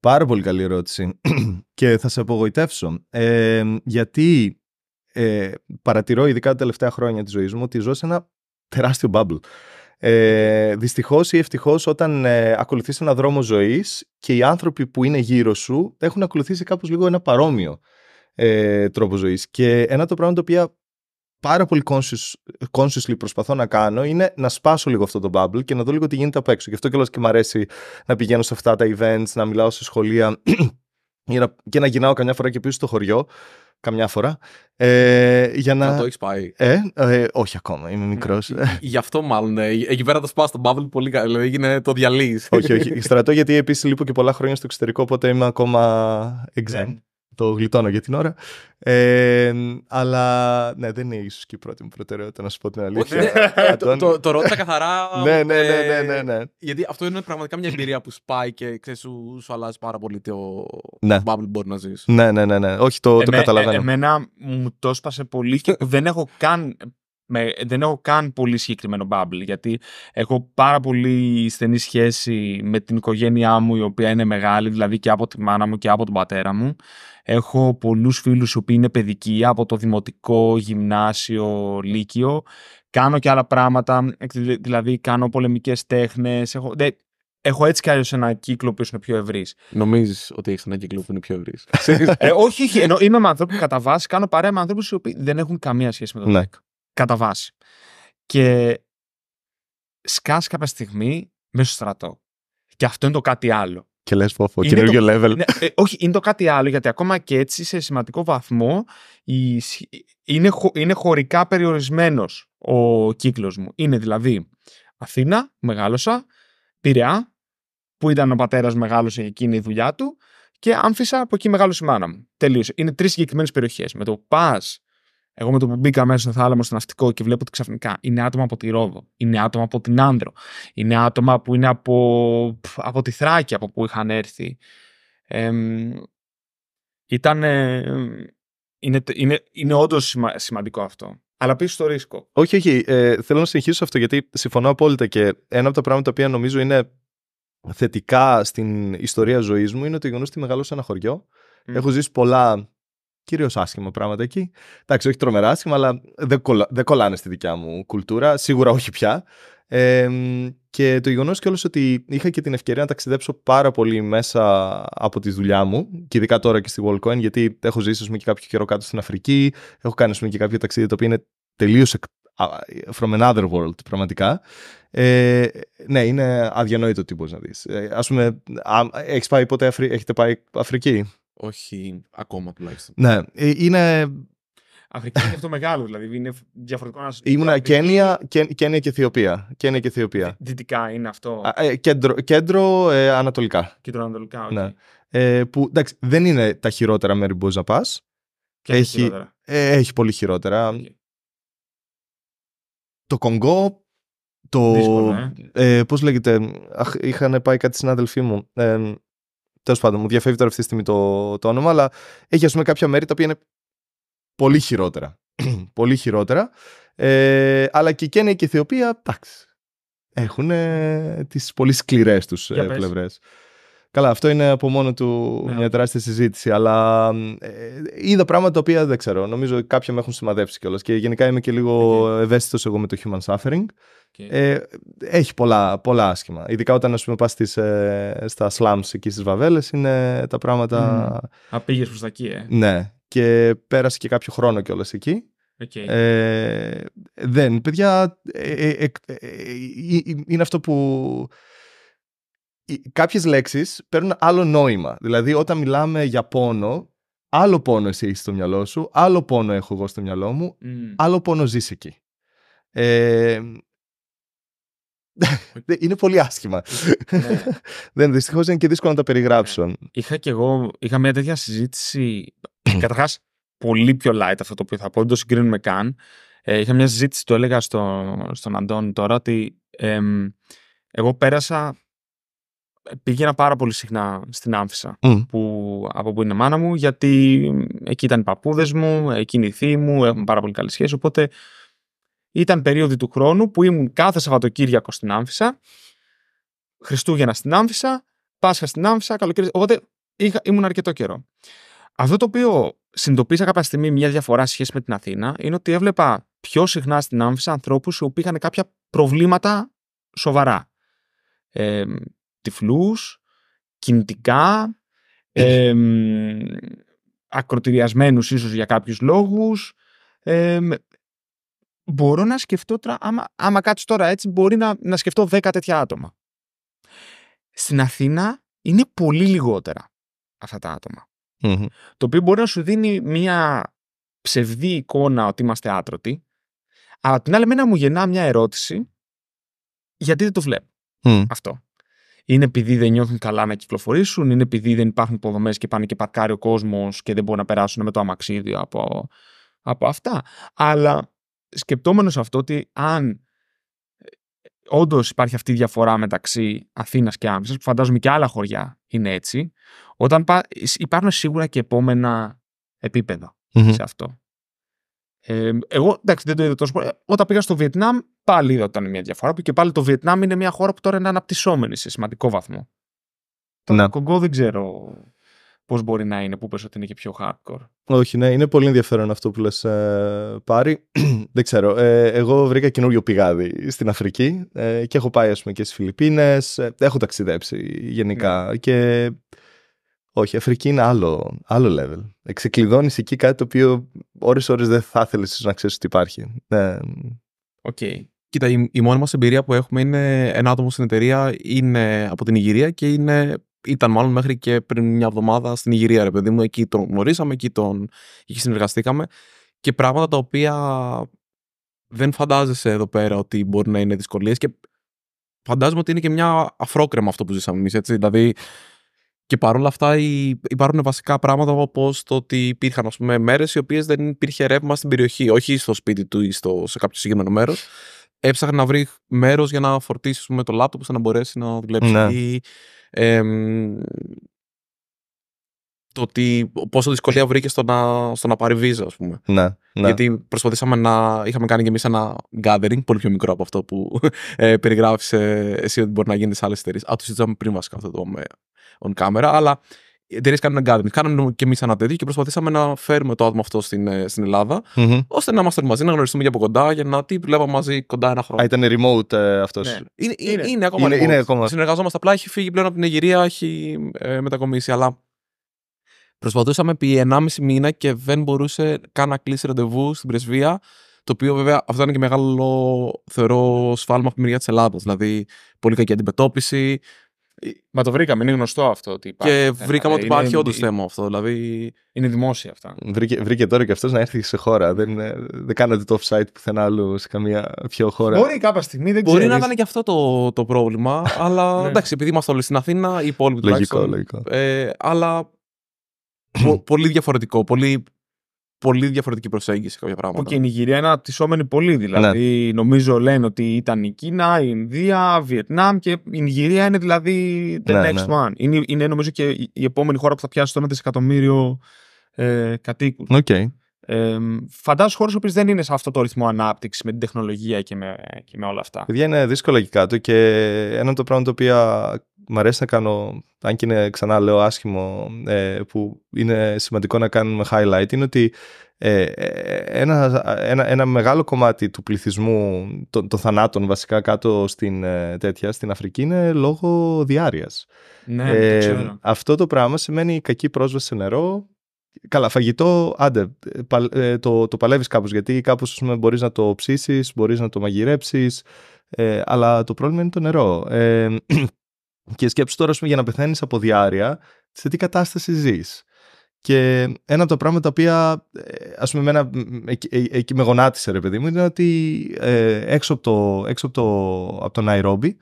Πάρα πολύ καλή ερώτηση και θα σε απογοητεύσω. Ε,
γιατί ε, παρατηρώ ειδικά τα τελευταία χρόνια της ζωής μου ότι ζω σε ένα τεράστιο bubble. Ε, Δυστυχώς ή ευτυχώς, όταν ε, ακολουθείς ένα δρόμο ζωής και οι άνθρωποι που είναι γύρω σου έχουν ακολουθήσει κάπως λίγο ένα παρόμοιο ε, τρόπο ζωής. Και ένα το πράγμα το οποίο πάρα πολύ consciously προσπαθώ να κάνω είναι να σπάσω λίγο αυτό το bubble και να δω λίγο τι γίνεται απ' έξω. Γι' αυτό κιόλας και μου αρέσει να πηγαίνω σε αυτά τα events, να μιλάω σε σχολεία και να γυρνάω καμιά φορά και πίσω στο χωριό καμιά φορά. Ε, για να... να το πάει. Ε, ε, όχι ακόμα, είμαι ναι. μικρός.
Γι' αυτό μάλλον. Ε, εκεί πέρα το σπάω στον πολύ καλά. Δηλαδή έγινε το διαλύεις. όχι, όχι. Στρατό γιατί
επίσης λείπω και πολλά χρόνια στο εξωτερικό, οπότε είμαι ακόμα ναι. exam το γλιτώνω για την ώρα. Ε, αλλά ναι, δεν είναι ίσως και η πρώτη μου προτεραιότητα να σου πω την αλήθεια. Ναι. το, το, ρώτησα καθαρά. ναι, ναι, ναι, ε, ναι, ναι, ναι,
Γιατί αυτό είναι πραγματικά μια εμπειρία που σπάει και
ξέρεις, σου, αλλάζει πάρα πολύ το ναι. bubble μπορεί να ζήσει.
Ναι, ναι, ναι, ναι. Όχι, το, το ε, καταλαβαίνω. Ε,
εμένα μου το σπάσε πολύ και δεν έχω καν με, δεν έχω καν πολύ συγκεκριμένο bubble γιατί έχω πάρα πολύ στενή σχέση με την οικογένειά μου η οποία είναι μεγάλη δηλαδή και από τη μάνα μου και από τον πατέρα μου έχω πολλούς φίλους που είναι παιδικοί από το δημοτικό, γυμνάσιο, λύκειο κάνω και άλλα πράγματα δηλαδή κάνω πολεμικές τέχνες έχω, Έχω έτσι κι αλλιώς ένα κύκλο που είναι πιο ευρύς. Νομίζεις ότι έχεις ένα κύκλο που είναι πιο ευρύς. ε, όχι, ενώ είμαι με ανθρώπους κατά βάση κάνω παρέα με ανθρώπους οι οποίοι δεν έχουν καμία σχέση με το ναι κατά βάση. Και σκάς κάποια στιγμή μέσα στο στρατό. Και αυτό είναι το κάτι άλλο.
Και λες φόβο, καινούργιο level. Ναι,
ε, όχι, είναι το κάτι άλλο, γιατί ακόμα και έτσι σε σημαντικό βαθμό η... Ε, είναι, είναι χωρικά περιορισμένος ο κύκλος μου. Είναι δηλαδή Αθήνα, μεγάλωσα, Πειραιά, που ήταν ο πατέρας μεγάλωσε εκείνη η δουλειά του, και άμφισα από εκεί μεγάλωσε η μάνα μου. Τελείωσε. Είναι τρεις συγκεκριμένες περιοχές. Με το πας εγώ με το που μπήκα μέσα στο θάλαμο στο ναυτικό και βλέπω ότι ξαφνικά είναι άτομα από τη Ρόδο, είναι άτομα από την Άνδρο, είναι άτομα που είναι από, από τη Θράκη από που είχαν έρθει. Ε, ήταν, είναι, είναι, είναι όντως σημαντικό αυτό.
Αλλά πίσω στο ρίσκο. Όχι, όχι. Ε, θέλω να συνεχίσω αυτό γιατί συμφωνώ απόλυτα και ένα από τα πράγματα που νομίζω είναι θετικά στην ιστορία ζωής μου είναι ότι γνωρίζω ότι μεγάλωσα ένα χωριό. Έχω ζήσει πολλά κυρίως άσχημα πράγματα εκεί. Εντάξει, όχι τρομερά άσχημα, αλλά δεν, δεν κολλάνε στη δικιά μου κουλτούρα. Σίγουρα όχι πια. Ε, και το γεγονός και ότι είχα και την ευκαιρία να ταξιδέψω πάρα πολύ μέσα από τη δουλειά μου, και ειδικά τώρα και στη WorldCoin, γιατί έχω ζήσει και κάποιο καιρό κάτω στην Αφρική, έχω κάνει και κάποια ταξίδια τα οποία είναι τελείως from another world, πραγματικά. Ε, ναι, είναι αδιανόητο τι μπορείς να δεις. Ε, ας πούμε, έχεις πάει ποτέ έχετε πάει Αφρική. Όχι ακόμα τουλάχιστον. Ναι,
ε, είναι. Αφρική είναι αυτό μεγάλο, δηλαδή είναι διαφορετικό να σου
Ήμουνα Κένια, και Αιθιοπία. Κένια και Αιθιοπία.
Δυτικά είναι αυτό.
Ε, κέντρο, κέντρο ε, ανατολικά.
Κέντρο ανατολικά,
ναι. που εντάξει, δεν είναι τα χειρότερα μέρη που να πα.
Έχει, χειρότερα.
έχει πολύ χειρότερα. Το Κονγκό. Το. Δύσκολο, πώς λέγεται. είχαν πάει κάτι συνάδελφοί μου. Τέλος πάντων, μου διαφεύγει τώρα αυτή τη στιγμή το, το όνομα, αλλά έχει ας πούμε κάποια μέρη τα οποία είναι πολύ χειρότερα. πολύ χειρότερα. Ε, αλλά και η Κένια και η Αιθιοπία, εντάξει. Έχουν ε, τις πολύ σκληρές τους ε, πλευρές. Καλά, αυτό είναι από μόνο του ναι. μια τεράστια συζήτηση. Αλλά ε, είδα πράγματα τα οποία δεν ξέρω. Νομίζω κάποια με έχουν σημαδέψει κιόλας. Και γενικά είμαι και λίγο ευαίσθητος εγώ με το human suffering. Ε, έχει πολλά, πολλά άσχημα. Ειδικά όταν ας πούμε, πας ε, στα slums εκεί στις Βαβέλες είναι τα πράγματα... Mm.
Α, πήγες προς τα εκεί, ε.
Ναι. Και πέρασε και κάποιο χρόνο κιόλας εκεί. Okay. Ε, δεν, παιδιά, είναι αυτό που... Κάποιες λέξεις παίρνουν άλλο νόημα. Δηλαδή, όταν μιλάμε για πόνο, άλλο πόνο εσύ στο μυαλό σου, άλλο πόνο έχω εγώ στο μυαλό μου, άλλο πόνο ζεις εκεί. Ε, είναι πολύ άσχημα. Ναι. δεν, δυστυχώς είναι και
δύσκολο να τα περιγράψω. Ναι. Είχα και εγώ, είχα μια τέτοια συζήτηση, καταρχάς πολύ πιο light αυτό το οποίο θα πω, δεν το συγκρίνουμε καν. Ε, είχα μια συζήτηση, το έλεγα στο, στον Αντώνη τώρα, ότι εγώ πέρασα, πήγαινα πάρα πολύ συχνά στην Άμφισα, που, από που είναι η μάνα μου, γιατί εκεί ήταν οι παππούδες μου, εκείνη η θείοι μου, έχουμε πάρα πολύ καλή σχέση, οπότε ήταν περίοδοι του χρόνου που ήμουν κάθε Σαββατοκύριακο στην Άμφυσα, Χριστούγεννα στην Άμφυσα, Πάσχα στην Άμφυσα, καλοκαίρι. Οπότε είχα, ήμουν αρκετό καιρό. Αυτό το οποίο συνειδητοποίησα κάποια στιγμή μια διαφορά σχέση με την Αθήνα είναι ότι έβλεπα πιο συχνά στην Άμφυσα ανθρώπους οι οποίοι είχαν κάποια προβλήματα σοβαρά. Ε, Τυφλούς, κινητικά, ε, ακροτηριασμένους ίσως για κάποιους λόγους, μπορώ να σκεφτώ τώρα, άμα, άμα τώρα έτσι, μπορεί να, να σκεφτώ 10 τέτοια άτομα. Στην Αθήνα είναι πολύ λιγότερα αυτά τα άτομα. Το οποίο μπορεί να σου δίνει μια ψευδή εικόνα ότι είμαστε άτρωτοι, αλλά την άλλη μένα μου γεννά μια ερώτηση γιατί δεν το βλέπω mm. αυτό. Είναι επειδή δεν νιώθουν καλά να κυκλοφορήσουν, είναι επειδή δεν υπάρχουν υποδομές και πάνε και παρκάρει ο κόσμος και δεν μπορούν να περάσουν με το αμαξίδιο από, από αυτά. Αλλά σκεπτόμενος αυτό ότι αν ε, όντως υπάρχει αυτή η διαφορά μεταξύ Αθήνας και Άμυσας, που φαντάζομαι και άλλα χωριά είναι έτσι, όταν πα... υπάρχουν σίγουρα και επόμενα σε αυτό. Ε, εγώ εντάξει, δεν το είδα τόσο πολύ. Όταν πήγα στο Βιετνάμ, πάλι είδα ότι ήταν μια διαφορά. Που και πάλι το Βιετνάμ είναι μια χώρα που τώρα είναι αναπτυσσόμενη σε σημαντικό βαθμό. Το ναι. Κονγκό δεν ξέρω πώς μπορεί να είναι, που πες ότι είναι και πιο hardcore.
Όχι, ναι, είναι πολύ ενδιαφέρον αυτό που λες ε, πάρει. Δεν ξέρω, ε, εγώ βρήκα καινούριο πηγάδι στην Αφρική ε, και έχω πάει ας πούμε και στις Φιλιππίνες, έχω ταξιδέψει γενικά ναι. και... Όχι, Αφρική είναι άλλο, άλλο level. Εξεκλειδώνεις εκεί κάτι το οποίο ώρες-ώρες δεν θα ήθελες να ξέρεις ότι υπάρχει.
Οκ. Okay. Κοίτα, η, η μόνη μας εμπειρία που έχουμε είναι ένα άτομο στην εταιρεία, είναι από την Ιγυρία και είναι ήταν μάλλον μέχρι και πριν μια εβδομάδα στην Ιγυρία, ρε παιδί μου. Εκεί τον γνωρίσαμε, εκεί, τον... εκεί συνεργαστήκαμε. Και πράγματα τα οποία δεν φαντάζεσαι εδώ πέρα ότι μπορεί να είναι δυσκολίες. Και φαντάζομαι ότι είναι και μια αφρόκρεμα αυτό που ζήσαμε εμείς, έτσι. Δηλαδή, και παρόλα αυτά υπάρχουν βασικά πράγματα όπως το ότι υπήρχαν μέρε μέρες οι οποίες δεν υπήρχε ρεύμα στην περιοχή, όχι στο σπίτι του ή στο, σε κάποιο συγκεκριμένο μέρος. Έψαχνα να βρει μέρος για να φορτίσει το λάπτοπ ώστε να μπορέσει να δουλέψει. Ναι. Ε, το ότι πόσο δυσκολία βρήκες στο να, στο να πάρει βίζα, ας πούμε. Ναι, ναι, Γιατί προσπαθήσαμε να. είχαμε κάνει κι εμείς ένα gathering, πολύ πιο μικρό από αυτό που ε, περιγράφησε εσύ ότι μπορεί να γίνει σε άλλες εταιρείες. Α, το συζητάμε πριν βασικά αυτό το με on camera, αλλά εταιρείες κάνουν academy. Κάναμε και εμείς ένα τέτοιο και προσπαθήσαμε να φέρουμε το άτομο αυτό στην, ε, στην ελλαδα mm-hmm. ώστε να είμαστε μαζί, να γνωριστούμε για από κοντά, για να τι δουλεύαμε μαζί κοντά ένα χρόνο. Α, ήταν remote ε, αυτός. Ναι. Είναι, είναι, είναι, ακόμα είναι, είναι ακόμα. Συνεργαζόμαστε απλά, έχει φύγει πλέον από την Αιγυρία, έχει ε, μετακομίσει, αλλά. Προσπαθούσαμε επί 1,5 μήνα και δεν μπορούσε καν να κλείσει ραντεβού στην πρεσβεία. Το οποίο βέβαια αυτό ήταν και μεγάλο θεωρώ σφάλμα από τη μεριά της Ελλάδας. Δηλαδή, πολύ κακή αντιμετώπιση. Ε,
μα το βρήκαμε, είναι γνωστό αυτό ότι υπάρχει. Και ε, βρήκαμε ε, ότι υπάρχει όντω
θέμα αυτό. Δηλαδή... Είναι δημόσια αυτά. Βρήκε, βρήκε τώρα
και αυτός να έρθει σε χώρα. Δεν, δεν κάνατε το offside πουθενά άλλο σε καμία πιο χώρα. Μπορεί
κάποια στιγμή, δεν Μπορεί να ήταν
και αυτό το, το πρόβλημα. αλλά ναι. εντάξει, επειδή είμαστε όλοι στην Αθήνα, οι υπόλοιποι Λογικό, λογικό. Ε, αλλά πολύ διαφορετικό. Πολύ
πολύ διαφορετική προσέγγιση κάποια πράγματα. Και η Νιγηρία είναι αναπτυσσόμενη πολύ. Δηλαδή, ναι. νομίζω λένε ότι ήταν η Κίνα, η Ινδία, η Βιετνάμ και η Νιγηρία είναι δηλαδή the ναι, next ναι. one. Είναι, είναι νομίζω και η επόμενη χώρα που θα πιάσει το 1 δισεκατομμύριο ε, κατοίκους. Ε, φαντάζω χώρε δεν είναι σε αυτό το ρυθμό ανάπτυξης με την τεχνολογία και με, και με όλα αυτά. Παιδιά
είναι δύσκολο εκεί κάτω και ένα από τα πράγματα οποίο μου αρέσει να κάνω, αν και είναι ξανά λέω άσχημο, ε, που είναι σημαντικό να κάνουμε highlight, είναι ότι ε, ένα, ένα, ένα μεγάλο κομμάτι του πληθυσμού των, θανάτων βασικά κάτω στην, ε, τέτοια, στην Αφρική είναι λόγω διάρκεια. Ναι, Αυτό το πράγμα σημαίνει κακή πρόσβαση σε νερό, Καλά, φαγητό, άντε, ε, το, το παλεύεις κάπως, γιατί κάπως πούμε, μπορείς να το ψήσεις, μπορείς να το μαγειρέψεις, ε, αλλά το πρόβλημα είναι το νερό. Ε, και σκέψου τώρα, πούμε, για να πεθαίνεις από διάρρεια, σε τι κατάσταση ζεις. Και ένα από τα πράγματα τα οποία, ε, ας πούμε, εκεί με γονάτισε, ρε παιδί μου, είναι ότι ε, έξω από το, έξω από το, από το Ναϊρόμπι,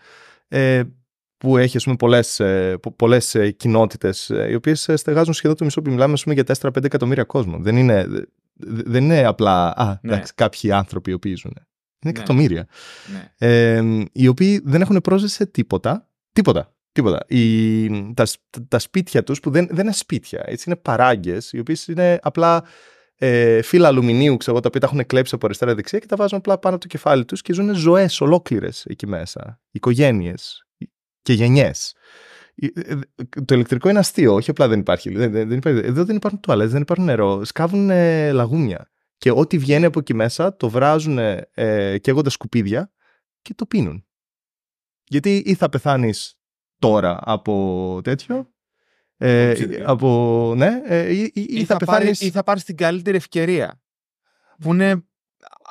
που έχει πούμε, πολλές, ε, πολλές ε, κοινότητες ε, οι οποίες στεγάζουν σχεδόν το μισό που μιλάμε πούμε, για 4-5 εκατομμύρια κόσμο. Δεν είναι, δεν είναι απλά α, ναι. εντάξει, κάποιοι άνθρωποι οι οποίοι ζουν. Είναι ναι. εκατομμύρια. Ναι. Ε, οι οποίοι δεν έχουν πρόσβαση σε τίποτα. Τίποτα. Τίποτα. Οι, τα, τα σπίτια τους που δεν, δεν είναι σπίτια. Έτσι είναι παράγκες οι οποίες είναι απλά ε, φύλλα αλουμινίου, ξέρω τα οποία τα έχουν κλέψει από αριστερά-δεξιά και τα βάζουν απλά πάνω από το κεφάλι τους και ζουν ζωές ολόκληρες εκεί μέσα. Οικογένειες, και γενιές. Ε, ε, ε, το ηλεκτρικό είναι αστείο, όχι απλά δεν υπάρχει. Δεν, δεν, δεν υπάρχει. Εδώ δεν υπάρχουν τουαλέτες, δεν υπάρχουν νερό, σκάβουν λαγούμια. Και ό,τι βγαίνει από εκεί μέσα το βράζουν ε, καίγοντα σκουπίδια και το πίνουν. Γιατί ή θα πεθανει τώρα από τέτοιο ε, από, ναι, ε,
ή, θα, καλύτερη ευκαιρία. Που είναι αυτή είναι παρεις την καλυτερη ευκαιρια που ειναι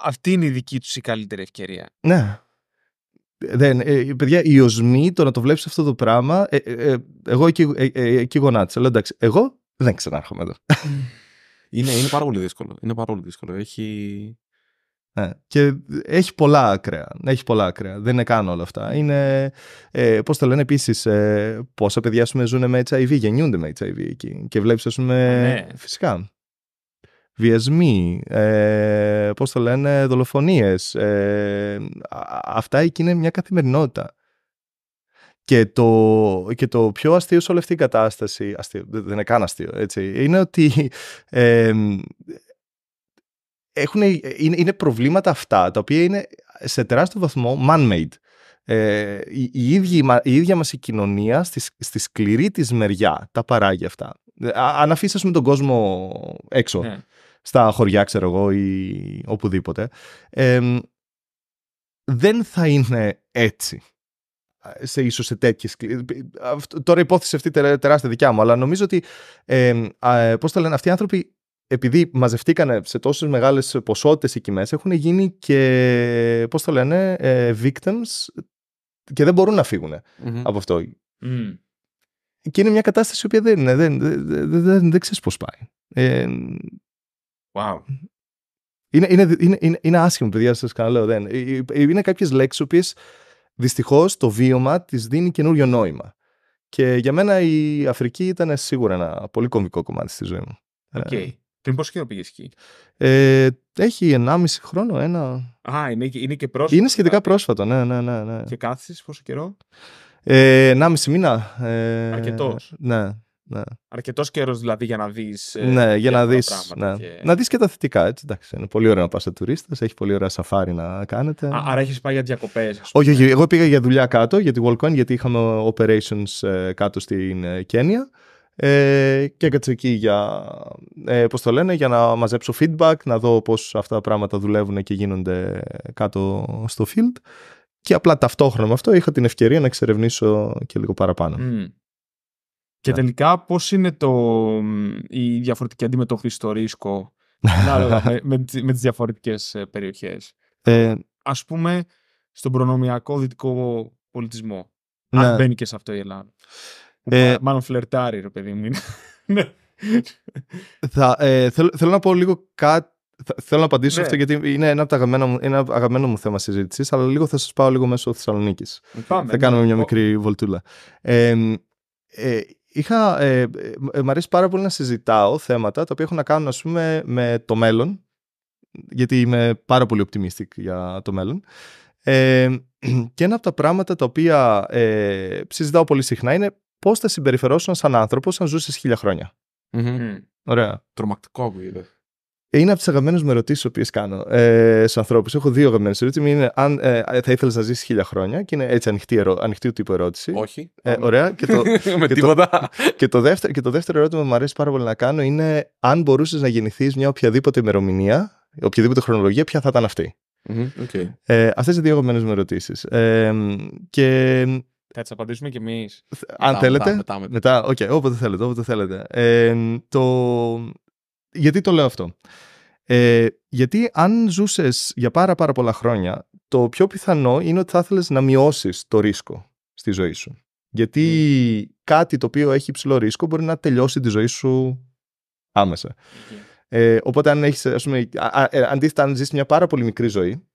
αυτη ειναι η δικη τους η καλύτερη ευκαιρία.
Ναι. Δεν, ε, παιδιά, η οσμή το να το βλέπεις αυτό το πράγμα. Ε, ε, ε εγώ εκεί, ε, εκεί γονάτισα. Λέω εντάξει, εγώ δεν ξανάρχομαι εδώ. είναι, είναι πάρα πολύ δύσκολο. Είναι πάρα πολύ δύσκολο. Έχει. Ναι, και έχει πολλά ακραία. Έχει πολλά ακραία Δεν είναι καν όλα αυτά. Είναι. Ε, Πώς το λένε επίσης, πόσα παιδιά σου ζουν με HIV, γεννιούνται με HIV εκεί. Και βλέπεις, ας πούμε. Ναι. Φυσικά βιασμοί, ε, πώς το λένε, δολοφονίες. Ε, αυτά εκεί είναι μια καθημερινότητα. Και το, και το πιο αστείο σε όλη αυτή η κατάσταση, δεν είναι καν αστείο, έτσι, είναι ότι έχουν, είναι, είναι προβλήματα αυτά, τα οποία είναι σε τεράστιο βαθμό man-made. Ε, η, ίδια, η ίδια μας η κοινωνία στη, σκληρή της μεριά τα παράγει αυτά. Ε, αν αφήσουμε τον κόσμο έξω, ναι στα χωριά, ξέρω εγώ, ή οπουδήποτε. Ε, δεν θα είναι έτσι σε ίσως σε τέτοιες... Τώρα υπόθεση αυτή τεράστια δικιά μου, αλλά νομίζω ότι, ε, πώς τα λένε, αυτοί οι άνθρωποι επειδή μαζευτήκανε σε τόσες μεγάλες ποσότητες οι μέσα, έχουν γίνει και, πώς το λένε, ε, victims και δεν μπορούν να φυγουν από αυτό. Και είναι μια κατάσταση που δεν, δεν, δεν, δεν, δεν ξέρεις πώς πάει. Wow. Είναι, είναι, είναι, είναι, είναι άσχημο, παιδιά, σας ξαναλέω. Δεν. Ε, ε, ε, είναι κάποιες λέξει που δυστυχώς το βίωμα της δίνει καινούριο νόημα. Και για μένα η Αφρική ήταν σίγουρα ένα πολύ κομβικό κομμάτι στη ζωή μου. Οκ.
Πριν πόσο καιρό πήγες εκεί,
Έχει 1,5 χρόνο, ένα.
Α, είναι, είναι και πρόσφατο.
Είναι σχετικά πρόσφατο, ναι, ναι, ναι. ναι.
Και κάθισε πόσο καιρό.
Ε, 1,5 μήνα. Ε, Αρκετός. Ναι. Ναι.
Αρκετός καιρός δηλαδή για να δεις. Ε, ναι, για να δει. Ναι. Και... Να
δεις και τα θετικά. Έτσι. Εντάξει, είναι πολύ ωραίο να πας σε τουρίστες, έχει πολύ ωραία σαφάρι να κάνετε. Α, άρα
έχεις πάει για διακοπές.
Όχι, όχι. Εγώ πήγα για δουλειά κάτω, για τη Wallcoin γιατί είχαμε operations ε, κάτω στην ε, Κένια. Ε, και έκατσα εκεί για, ε, πώς το λένε, για να μαζέψω feedback, να δω πώς αυτά τα πράγματα δουλεύουν και γίνονται κάτω στο field. Και απλά ταυτόχρονα με αυτό είχα την ευκαιρία να εξερευνήσω και λίγο παραπάνω. Mm. Και ναι.
τελικά πώς είναι το, η διαφορετική αντιμετώπιση στο ρίσκο με, με, με τις διαφορετικές περιοχές. Ε, ε Ας πούμε, στον προνομιακό δυτικό πολιτισμό. Ναι. Αν μπαίνει και σε αυτό η Ελλάδα. Ε, μάλλον φλερτάρει, ρε παιδί μου. Ναι. θα, ε, θέλω, να πω λίγο
κάτι. Θέλω να απαντήσω ναι. αυτό γιατί είναι ένα από τα αγαπημένα μου, ένα αγαπημένο μου θέμα συζήτησης, αλλά λίγο θα σας πάω λίγο μέσω Θεσσαλονίκης. Θα κάνουμε μια μικρή βολτούλα. Ε, ε, είχα, ε, ε, μ' αρέσει πάρα πολύ να συζητάω θέματα τα οποία έχουν να κάνουν ας πούμε με το μέλλον γιατί είμαι πάρα πολύ optimistic για το μέλλον ε, και ένα από τα πράγματα τα οποία ε, συζητάω πολύ συχνά είναι πώς θα συμπεριφερόσουν σαν άνθρωπος αν ζούσες χίλια Ωραία.
Τρομακτικό που είδες.
Ε, είναι από τις αγαπημένες μου ερωτήσεις που κάνω ε, στους ανθρώπους. Έχω δύο αγαπημένες ερωτήσεις. Είναι αν ε, ε θα ήθελες να ζήσεις χίλια χρόνια, και είναι έτσι ανοιχτή, ερω... ανοιχτή ερώτηση. Όχι. Ε, ωραία. Και
το, με
τίποτα. και, το δεύτερο, και το δεύτερο ερώτημα που μου αρέσει πάρα πολύ να κάνω είναι αν μπορούσες να γεννηθείς μια οποιαδήποτε ημερομηνία, οποιαδήποτε χρονολογία, ποια θα ήταν Okay. Ε, Αυτές οι δύο αγαπημένες μου ερωτήσεις. Ε, και
θα τις απαντήσουμε κι εμείς. Αν θέλετε. Μετά, μετά, μετά.
Okay, όποτε θέλετε. Όποτε θέλετε. Ε, το, γιατί το λέω αυτό. Ε, γιατί αν ζούσες για πάρα πάρα πολλά χρόνια, το πιο πιθανό είναι ότι θα ήθελες να μειώσεις το ρίσκο στη ζωή σου. Γιατί ναι. κάτι το οποίο έχει υψηλό ρίσκο μπορεί να τελειώσει τη ζωή σου άμεσα. Ε, οπότε αν έχεις, ας πούμε, ε, αντίθετα αν ζεις μια πάρα πολύ μικρή ζωή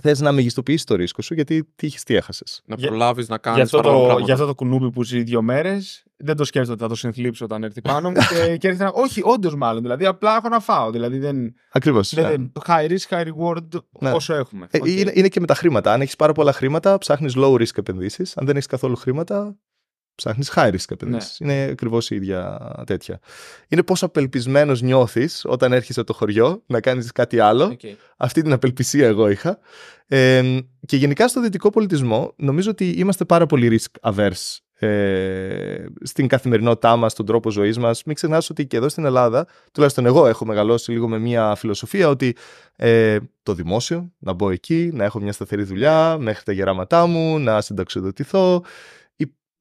Θες να μεγιστοποιήσεις το ρίσκο
σου γιατί έχεις τι έχασες. Να προλάβεις να κάνει. Για αυτό, το, για αυτό το κουνούπι που ζει δύο μέρες, δεν το σκέφτομαι ότι θα το συνθλίψω όταν έρθει πάνω μου. και, και έρθει να. Όχι, όντως μάλλον. Δηλαδή, απλά έχω να φάω. Δηλαδή, δεν. Ακριβώς. Ναι. High risk, high reward ναι. όσο έχουμε. Ε, είναι, είναι και με τα χρήματα. Αν
έχεις πάρα πολλά χρήματα, ψάχνεις low risk επενδύσεις. Αν δεν έχεις καθόλου χρήματα, Ψάχνεις high risk Είναι ακριβώς η ίδια τέτοια. Είναι πόσο απελπισμένος νιώθεις όταν έρχεσαι από το χωριό να κάνεις κάτι άλλο. Αυτή την απελπισία εγώ είχα. Ε, και γενικά στο δυτικό πολιτισμό νομίζω ότι είμαστε πάρα πολύ risk averse ε, στην καθημερινότητά μας, στον τρόπο ζωής μας. Μην ξεχνάς ότι και εδώ στην Ελλάδα, τουλάχιστον εγώ έχω μεγαλώσει λίγο με μια φιλοσοφία ότι ε, το δημόσιο, να μπω εκεί, να έχω μια σταθερή δουλειά μέχρι τα γεράματά μου, να συνταξιοδοτηθώ.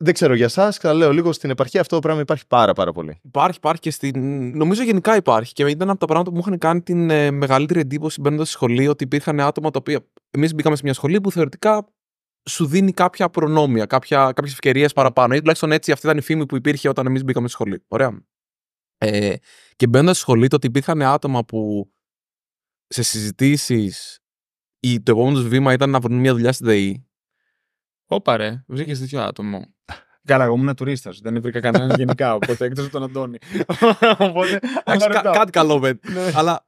Δεν ξέρω για εσά, θα λέω λίγο στην επαρχία αυτό το πράγμα υπάρχει πάρα, πάρα πολύ.
Υπάρχει, υπάρχει και στην. Νομίζω γενικά υπάρχει. Και ήταν από τα πράγματα που μου είχαν κάνει την ε, μεγαλύτερη εντύπωση μπαίνοντας στη σχολή ότι υπήρχαν άτομα τα οποία. Εμείς μπήκαμε σε μια σχολή που θεωρητικά σου δίνει κάποια προνόμια, κάποια, κάποιες παραπάνω. Ή τουλάχιστον έτσι αυτή ήταν η φήμη που υπήρχε όταν εμείς μπήκαμε στη σχολή. Ωραία. Ε, και μπαίνοντας στη σχολή, το ότι υπήρχαν άτομα που σε συζητήσεις το επόμενο βήμα ήταν να βρουν μια δουλειά
στη ΔΕΗ Όπαρε, βρήκες τέτοιο άτομο. Καλά, εγώ ήμουν τουρίστας. Δεν βρήκα κανέναν γενικά. Οπότε εκτός από τον Αντώνη. οπότε. Κάτι καλό, βέβαια. Ναι.
Αλλά.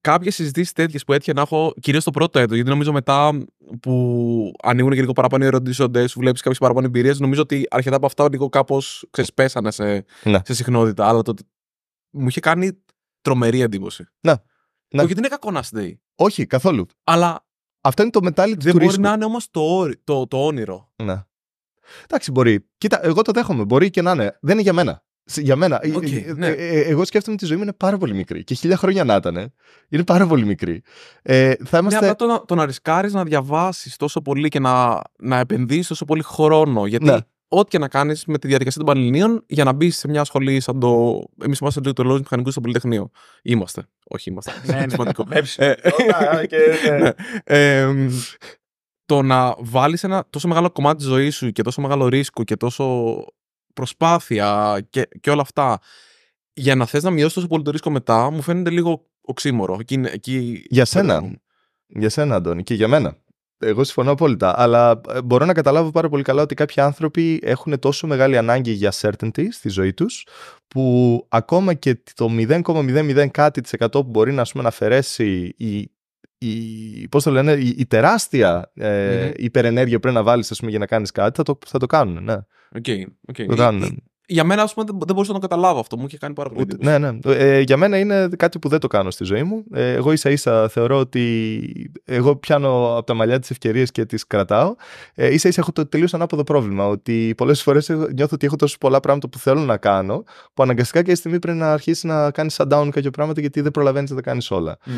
Κάποιες συζητήσεις τέτοιες που έτυχε να έχω κυρίως το πρώτο έτος, γιατί νομίζω μετά που ανοίγουν και λίγο παραπάνω οι ερωτήσοντες, σου βλέπεις κάποιες παραπάνω εμπειρίες, νομίζω ότι αρκετά από αυτά λίγο κάπως ξεσπέσανε σε, ναι. σε συχνότητα. Αλλά το μου είχε κάνει τρομερή εντύπωση. Να. Ναι. είναι κακό να στέει. Όχι, καθόλου. Αλλά αυτό είναι το μετάλλι του ρίσκου. Δεν μπορεί να είναι όμως το, το, το όνειρο.
Ναι. Εντάξει, μπορεί. Κοίτα, εγώ το δέχομαι. Μπορεί και να είναι. Δεν είναι για μένα. Για μένα. Okay, ε, ε,
ε, ναι. εγώ σκέφτομαι ότι η ζωή μου είναι πάρα πολύ μικρή. Και χίλια χρόνια να ήταν. Είναι πάρα πολύ μικρή. Ε, θα ναι, είμαστε... Ναι, αλλά το, να ρισκάρεις να διαβάσεις τόσο πολύ και να, να επενδύσεις τόσο πολύ χρόνο. Γιατί ναι. ό,τι και να κάνεις με τη διαδικασία των Πανελληνίων για να μπεις σε μια σχολή σαν το. Εμείς είμαστε το Λόγιο Μηχανικού στο Πολυτεχνείο. Είμαστε. Όχι, είμαστε. Ναι, είναι σημαντικό. Το να βάλεις ένα τόσο μεγάλο κομμάτι της ζωής σου και τόσο μεγάλο ρίσκο και τόσο προσπάθεια και, και όλα αυτά για να θες να μειώσεις τόσο πολύ το ρίσκο μετά, μου φαίνεται λίγο οξύμορο. εκεί...
Για σένα. Για σένα, Αντώνη, και για μένα. Εγώ συμφωνώ απόλυτα. Αλλά ε, μπορώ να καταλάβω πάρα πολύ καλά ότι κάποιοι άνθρωποι έχουν τόσο μεγάλη ανάγκη για certainty στη ζωή τους, που ακόμα και το 0,00 κάτι τη εκατό που μπορεί να, αφαιρέσει η η, πώς λένε, η, τεράστια ε, υπερενέργεια πρέπει να βάλεις ας πούμε, για να κάνεις κάτι, θα το, θα το κάνουν. Ναι.
Okay, okay. Το κάνουν. Ε, ε, για μένα, ας πούμε, δεν μπορούσα να το καταλάβω αυτό. Μου είχε κάνει πάρα πολύ.
Ε, ναι, ναι. Ε, για μένα είναι κάτι που δεν το κάνω στη ζωή μου. Ε, εγώ ίσα ίσα θεωρώ ότι εγώ πιάνω από τα μαλλιά τις ευκαιρίες και τις κρατάω. Ε, ίσα ίσα έχω το τελείως ανάποδο πρόβλημα. Ότι πολλές φορές νιώθω ότι έχω τόσο πολλά πράγματα που θέλω να κάνω, που αναγκαστικά και στιγμή πρέπει να αρχίσει να κάνεις shutdown κάποια πράγματα γιατί δεν προλαβαίνεις να τα κάνεις όλα. Mm.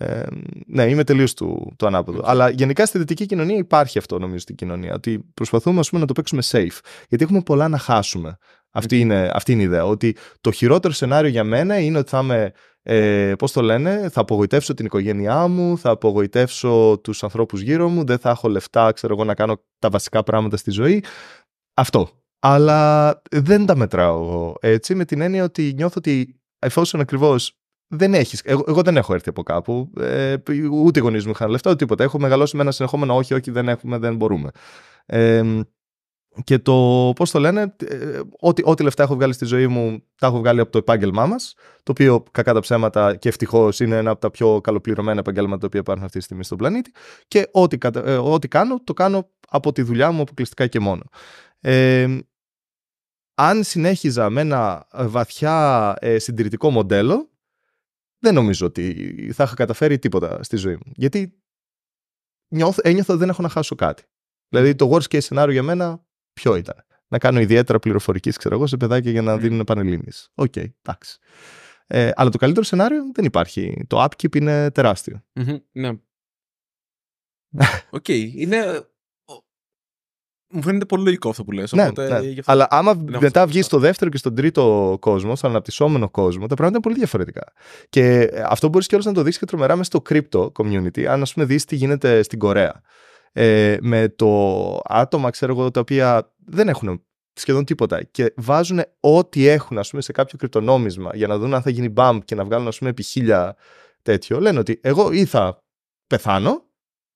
Ε, ναι, είμαι τελείως του, του Αλλά γενικά στη δυτική κοινωνία υπάρχει αυτό νομίζω στην κοινωνία. Ότι προσπαθούμε ας πούμε, να το παίξουμε safe. Γιατί έχουμε πολλά να χάσουμε. Αυτή είναι, αυτή η ιδέα. Ότι το χειρότερο σενάριο για μένα είναι ότι θα είμαι. Ε, Πώς το λένε, θα απογοητεύσω την οικογένειά μου, θα απογοητεύσω τους ανθρώπους γύρω μου, δεν θα έχω λεφτά, ξέρω εγώ, να κάνω τα βασικά πράγματα στη ζωή. Αυτό. Αλλά δεν τα μετράω εγώ έτσι, με την έννοια ότι νιώθω ότι εφόσον ακριβώς δεν έχεις, εγώ, δεν έχω έρθει από κάπου, ε, ούτε οι γονείς μου είχαν λεφτά, ούτε τίποτα. Έχω μεγαλώσει με ένα συνεχόμενο όχι, όχι, δεν έχουμε, δεν μπορούμε. Ε, και το, πώς το λένε, ε, ό,τι, ό,τι λεφτά έχω βγάλει στη ζωή μου, τα έχω βγάλει από το επάγγελμά μας, το οποίο κακά τα ψέματα και ευτυχώς είναι ένα από τα πιο καλοπληρωμένα επαγγέλματα τα οποία υπάρχουν αυτή τη στιγμή στον πλανήτη και ό,τι, ε, ό,τι κάνω, το κάνω από τη δουλειά μου αποκλειστικά και μόνο. Ε, αν συνέχιζα με ένα βαθιά ε, συντηρητικό μοντέλο, δεν νομίζω ότι θα είχα καταφέρει τίποτα στη ζωή μου. Γιατί νιώθ, ένιωθα ότι δεν έχω να χάσω κάτι. Δηλαδή το worst case scenario για μένα ποιο ήταν. Να κάνω ιδιαίτερα πληροφορικής, ξέρω εγώ, σε παιδάκια για να δίνουν πανελίνη. Οκ, okay, εντάξει. Ε, αλλά το καλύτερο σενάριο δεν υπάρχει. Το upkeep είναι τεράστιο.
ναι. Οκ. Okay. Είναι μου φαίνεται πολύ λογικό αυτό που λες. Ναι, οπότε, ναι. Αλλά άμα
μετά βγει στο δεύτερο και στον τρίτο κόσμος, στον αναπτυσσόμενο κόσμο, τα πράγματα είναι πολύ διαφορετικά. Και αυτό μπορείς όλος να το δεις και τρομερά μέσα στο crypto community, αν ας πούμε δεις τι γίνεται στην Κορέα. Ε, με το άτομα, ξέρω εγώ, τα οποία δεν έχουν σχεδόν τίποτα και βάζουν ό,τι έχουν, ας πούμε, σε κάποιο κρυπτονόμισμα για να δουν αν θα γίνει bump και να βγάλουν, ας πούμε, επί χίλια τέτοιο. Λένε ότι εγώ ή θα πεθάνω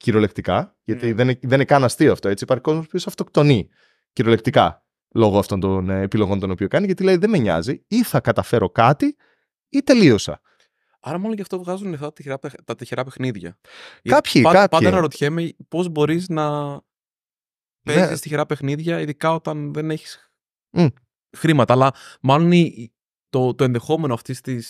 κυριολεκτικά, γιατί ναι. δεν, είναι, δεν είναι καν αστείο αυτό. Έτσι. Υπάρχει κόσμος που αυτοκτονεί κυριολεκτικά λόγω αυτών των ε, επιλογών των οποίων κάνει, γιατί λέει δεν με νοιάζει, ή θα καταφέρω κάτι ή τελείωσα.
Άρα, μόνο γι' αυτό βγάζουν αυτά τα τυχερά, τα τυχερά παιχνίδια. Κάποιοι, κάποιοι. Πάντα αναρωτιέμαι πώς μπορείς να ναι. παίζεις τυχερά παιχνίδια, ειδικά όταν δεν έχεις χρήματα. Αλλά μάλλον το, το ενδεχόμενο αυτής της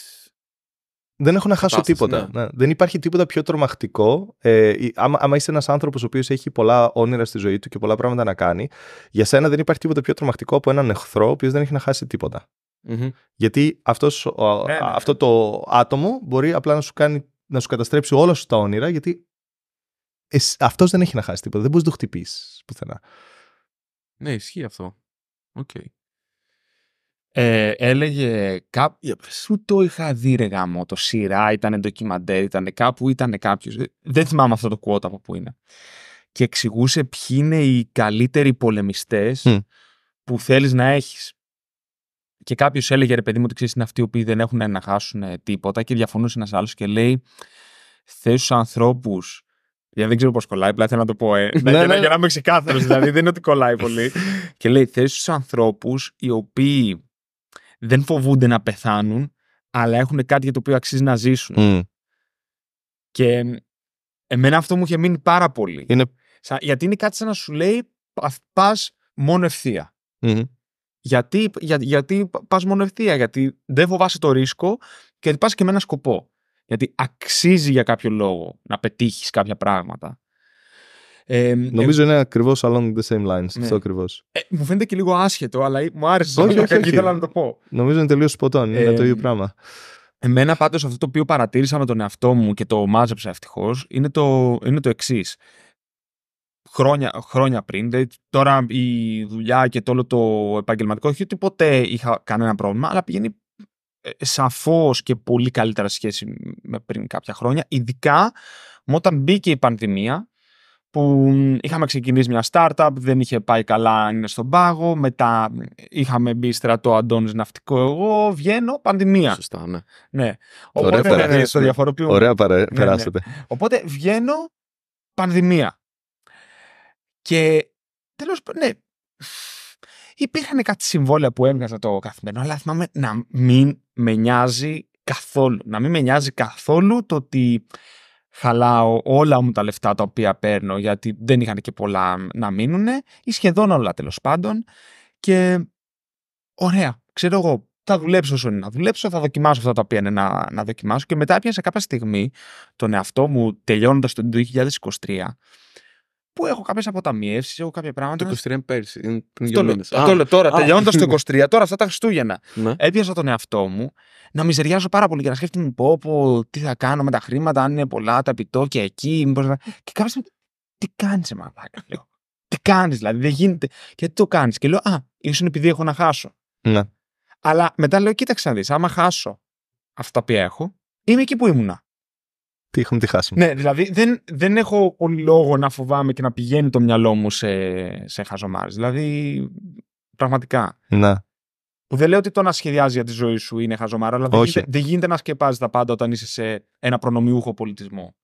δεν έχω να χάσω τίποτα. Ναι.
Δεν υπάρχει τίποτα πιο τρομακτικό. Ε, άμα, άμα
είσαι ένας άνθρωπος ο έχει πολλά όνειρα στη ζωή του και πολλά πράγματα να κάνει, για σένα δεν υπάρχει τίποτα πιο τρομακτικό από έναν εχθρό ο οποίος δεν έχει να χάσει τίποτα. Mm-hmm. Γιατί αυτός, ναι, ναι, ναι. αυτό το άτομο μπορεί απλά να σου, κάνει, να σου καταστρέψει όλα σου τα όνειρα, γιατί αυτός δεν έχει να χάσει τίποτα. Δεν μπορείς να το χτυπήσεις πουθενά.
Ναι, ισχύει αυτό. Οκ. Okay. Ε, έλεγε κάπου. Σου το είχα δει, ρε γάμο. Το σειρά ήταν ντοκιμαντέρ, ήταν κάπου, ήταν κάποιος. Ε, δεν θυμάμαι αυτό το κουότα από πού είναι. Και εξηγούσε ποιοι είναι οι καλύτεροι πολεμιστές mm. που θέλεις να έχεις. Και κάποιος έλεγε, ρε παιδί μου, ότι ξέρεις είναι αυτοί οι οποίοι δεν έχουν να χάσουν ε, τίποτα. Και διαφωνούσε ένας άλλος και λέει, θες τους ανθρώπους. Για δεν ξέρω πώς κολλάει, απλά θέλω να το πω. Ε. Ναι, για, ναι. για να είμαι ξεκάθαρος, δηλαδή δεν είναι ότι κολλάει πολύ. και λέει, θες τους ανθρώπους οι οποίοι δεν φοβούνται να πεθάνουν, αλλά έχουν κάτι για το οποίο αξίζει να ζήσουν. Και εμένα αυτό μου είχε μείνει πάρα πολύ. Είναι... Γιατί είναι κάτι σαν να σου λέει πα μόνο Γιατί, για, γιατί πας μόνο ευθεία, Γιατί δεν φοβάσαι το ρίσκο και γιατί πας και με ένα σκοπό. Γιατί αξίζει για κάποιο λόγο να πετύχεις κάποια πράγματα.
Ε, Νομίζω ε... είναι ακριβώς along the same lines. Ναι. Αυτό ακριβώς.
Ε, μου φαίνεται και λίγο άσχετο, αλλά μου άρεσε. Όχι, όχι, όχι. να το πω. Νομίζω είναι τελείως σποτόν. είναι ε, το ίδιο πράγμα. Εμένα πάντως αυτό το οποίο παρατήρησα με τον εαυτό μου και το μάζεψα ευτυχώς είναι το, είναι το εξής. Χρόνια, χρόνια πριν, τώρα η δουλειά και το όλο το επαγγελματικό, όχι ότι ποτέ είχα κανένα πρόβλημα, αλλά πηγαίνει ε, σαφώς και πολύ καλύτερα σχέση με πριν κάποια χρόνια, ειδικά όταν μπήκε η πανδημία που είχαμε ξεκινήσει μια startup, δεν είχε πάει καλά, είναι στον πάγο. Μετά είχαμε μπει στρατό Αντώνης Ναυτικό. Εγώ βγαίνω πανδημία. Σωστά, ναι. ναι. Οπότε, ε, Ωραία, ναι, Ωραία, ναι. Οπότε βγαίνω πανδημία. Και τέλος, ναι, υπήρχαν κάτι συμβόλαια που έβγαζα το καθημερινό, αλλά θυμάμαι να μην με νοιάζει καθόλου. Να μην με νοιάζει καθόλου το ότι χαλάω όλα μου τα λεφτά τα οποία παίρνω γιατί δεν είχαν και πολλά να μείνουν ή σχεδόν όλα τέλος πάντων και ωραία, ξέρω εγώ, θα δουλέψω όσο είναι να δουλέψω, θα δοκιμάσω αυτά τα οποία είναι να, να δοκιμάσω και μετά πια σε κάποια στιγμή τον εαυτό μου τελειώνοντας το 2023 που έχω κάποιες αποταμιεύσεις, έχω κάποια πράγματα. Το 23 είναι πέρσι. Είναι πριν το, τώρα, τελειώνοντας το 23, τώρα αυτά τα Χριστούγεννα. Ναι. Έπιασα τον εαυτό μου να μιζεριάζω πάρα πολύ και να σκέφτομαι πω, τι θα κάνω με τα χρήματα, αν είναι πολλά, τα επιτόκια εκεί. Και κάποια στιγμή, τι κάνεις, μαλάκα, Τι κάνεις, δηλαδή, δεν γίνεται. Και τι το κάνεις. Και λέω, Α, ίσω επειδή έχω να χάσω. Ναι. Αλλά μετά λέω, κοίταξε να δεις, άμα χάσω αυτά που έχω, είμαι εκεί που ήμουνα τι έχουμε τη Ναι, δηλαδή δεν, δεν έχω λόγο να φοβάμαι και να πηγαίνει το μυαλό μου σε, σε χαζομάρες. Δηλαδή, πραγματικά. Να. Που δεν λέω ότι το να σχεδιάζει για τη ζωή σου είναι χαζομάρα, αλλά δεν, γίνεται, δεν γίνεται, να σκεπάζεις τα πάντα όταν είσαι σε ένα προνομιούχο πολιτισμό.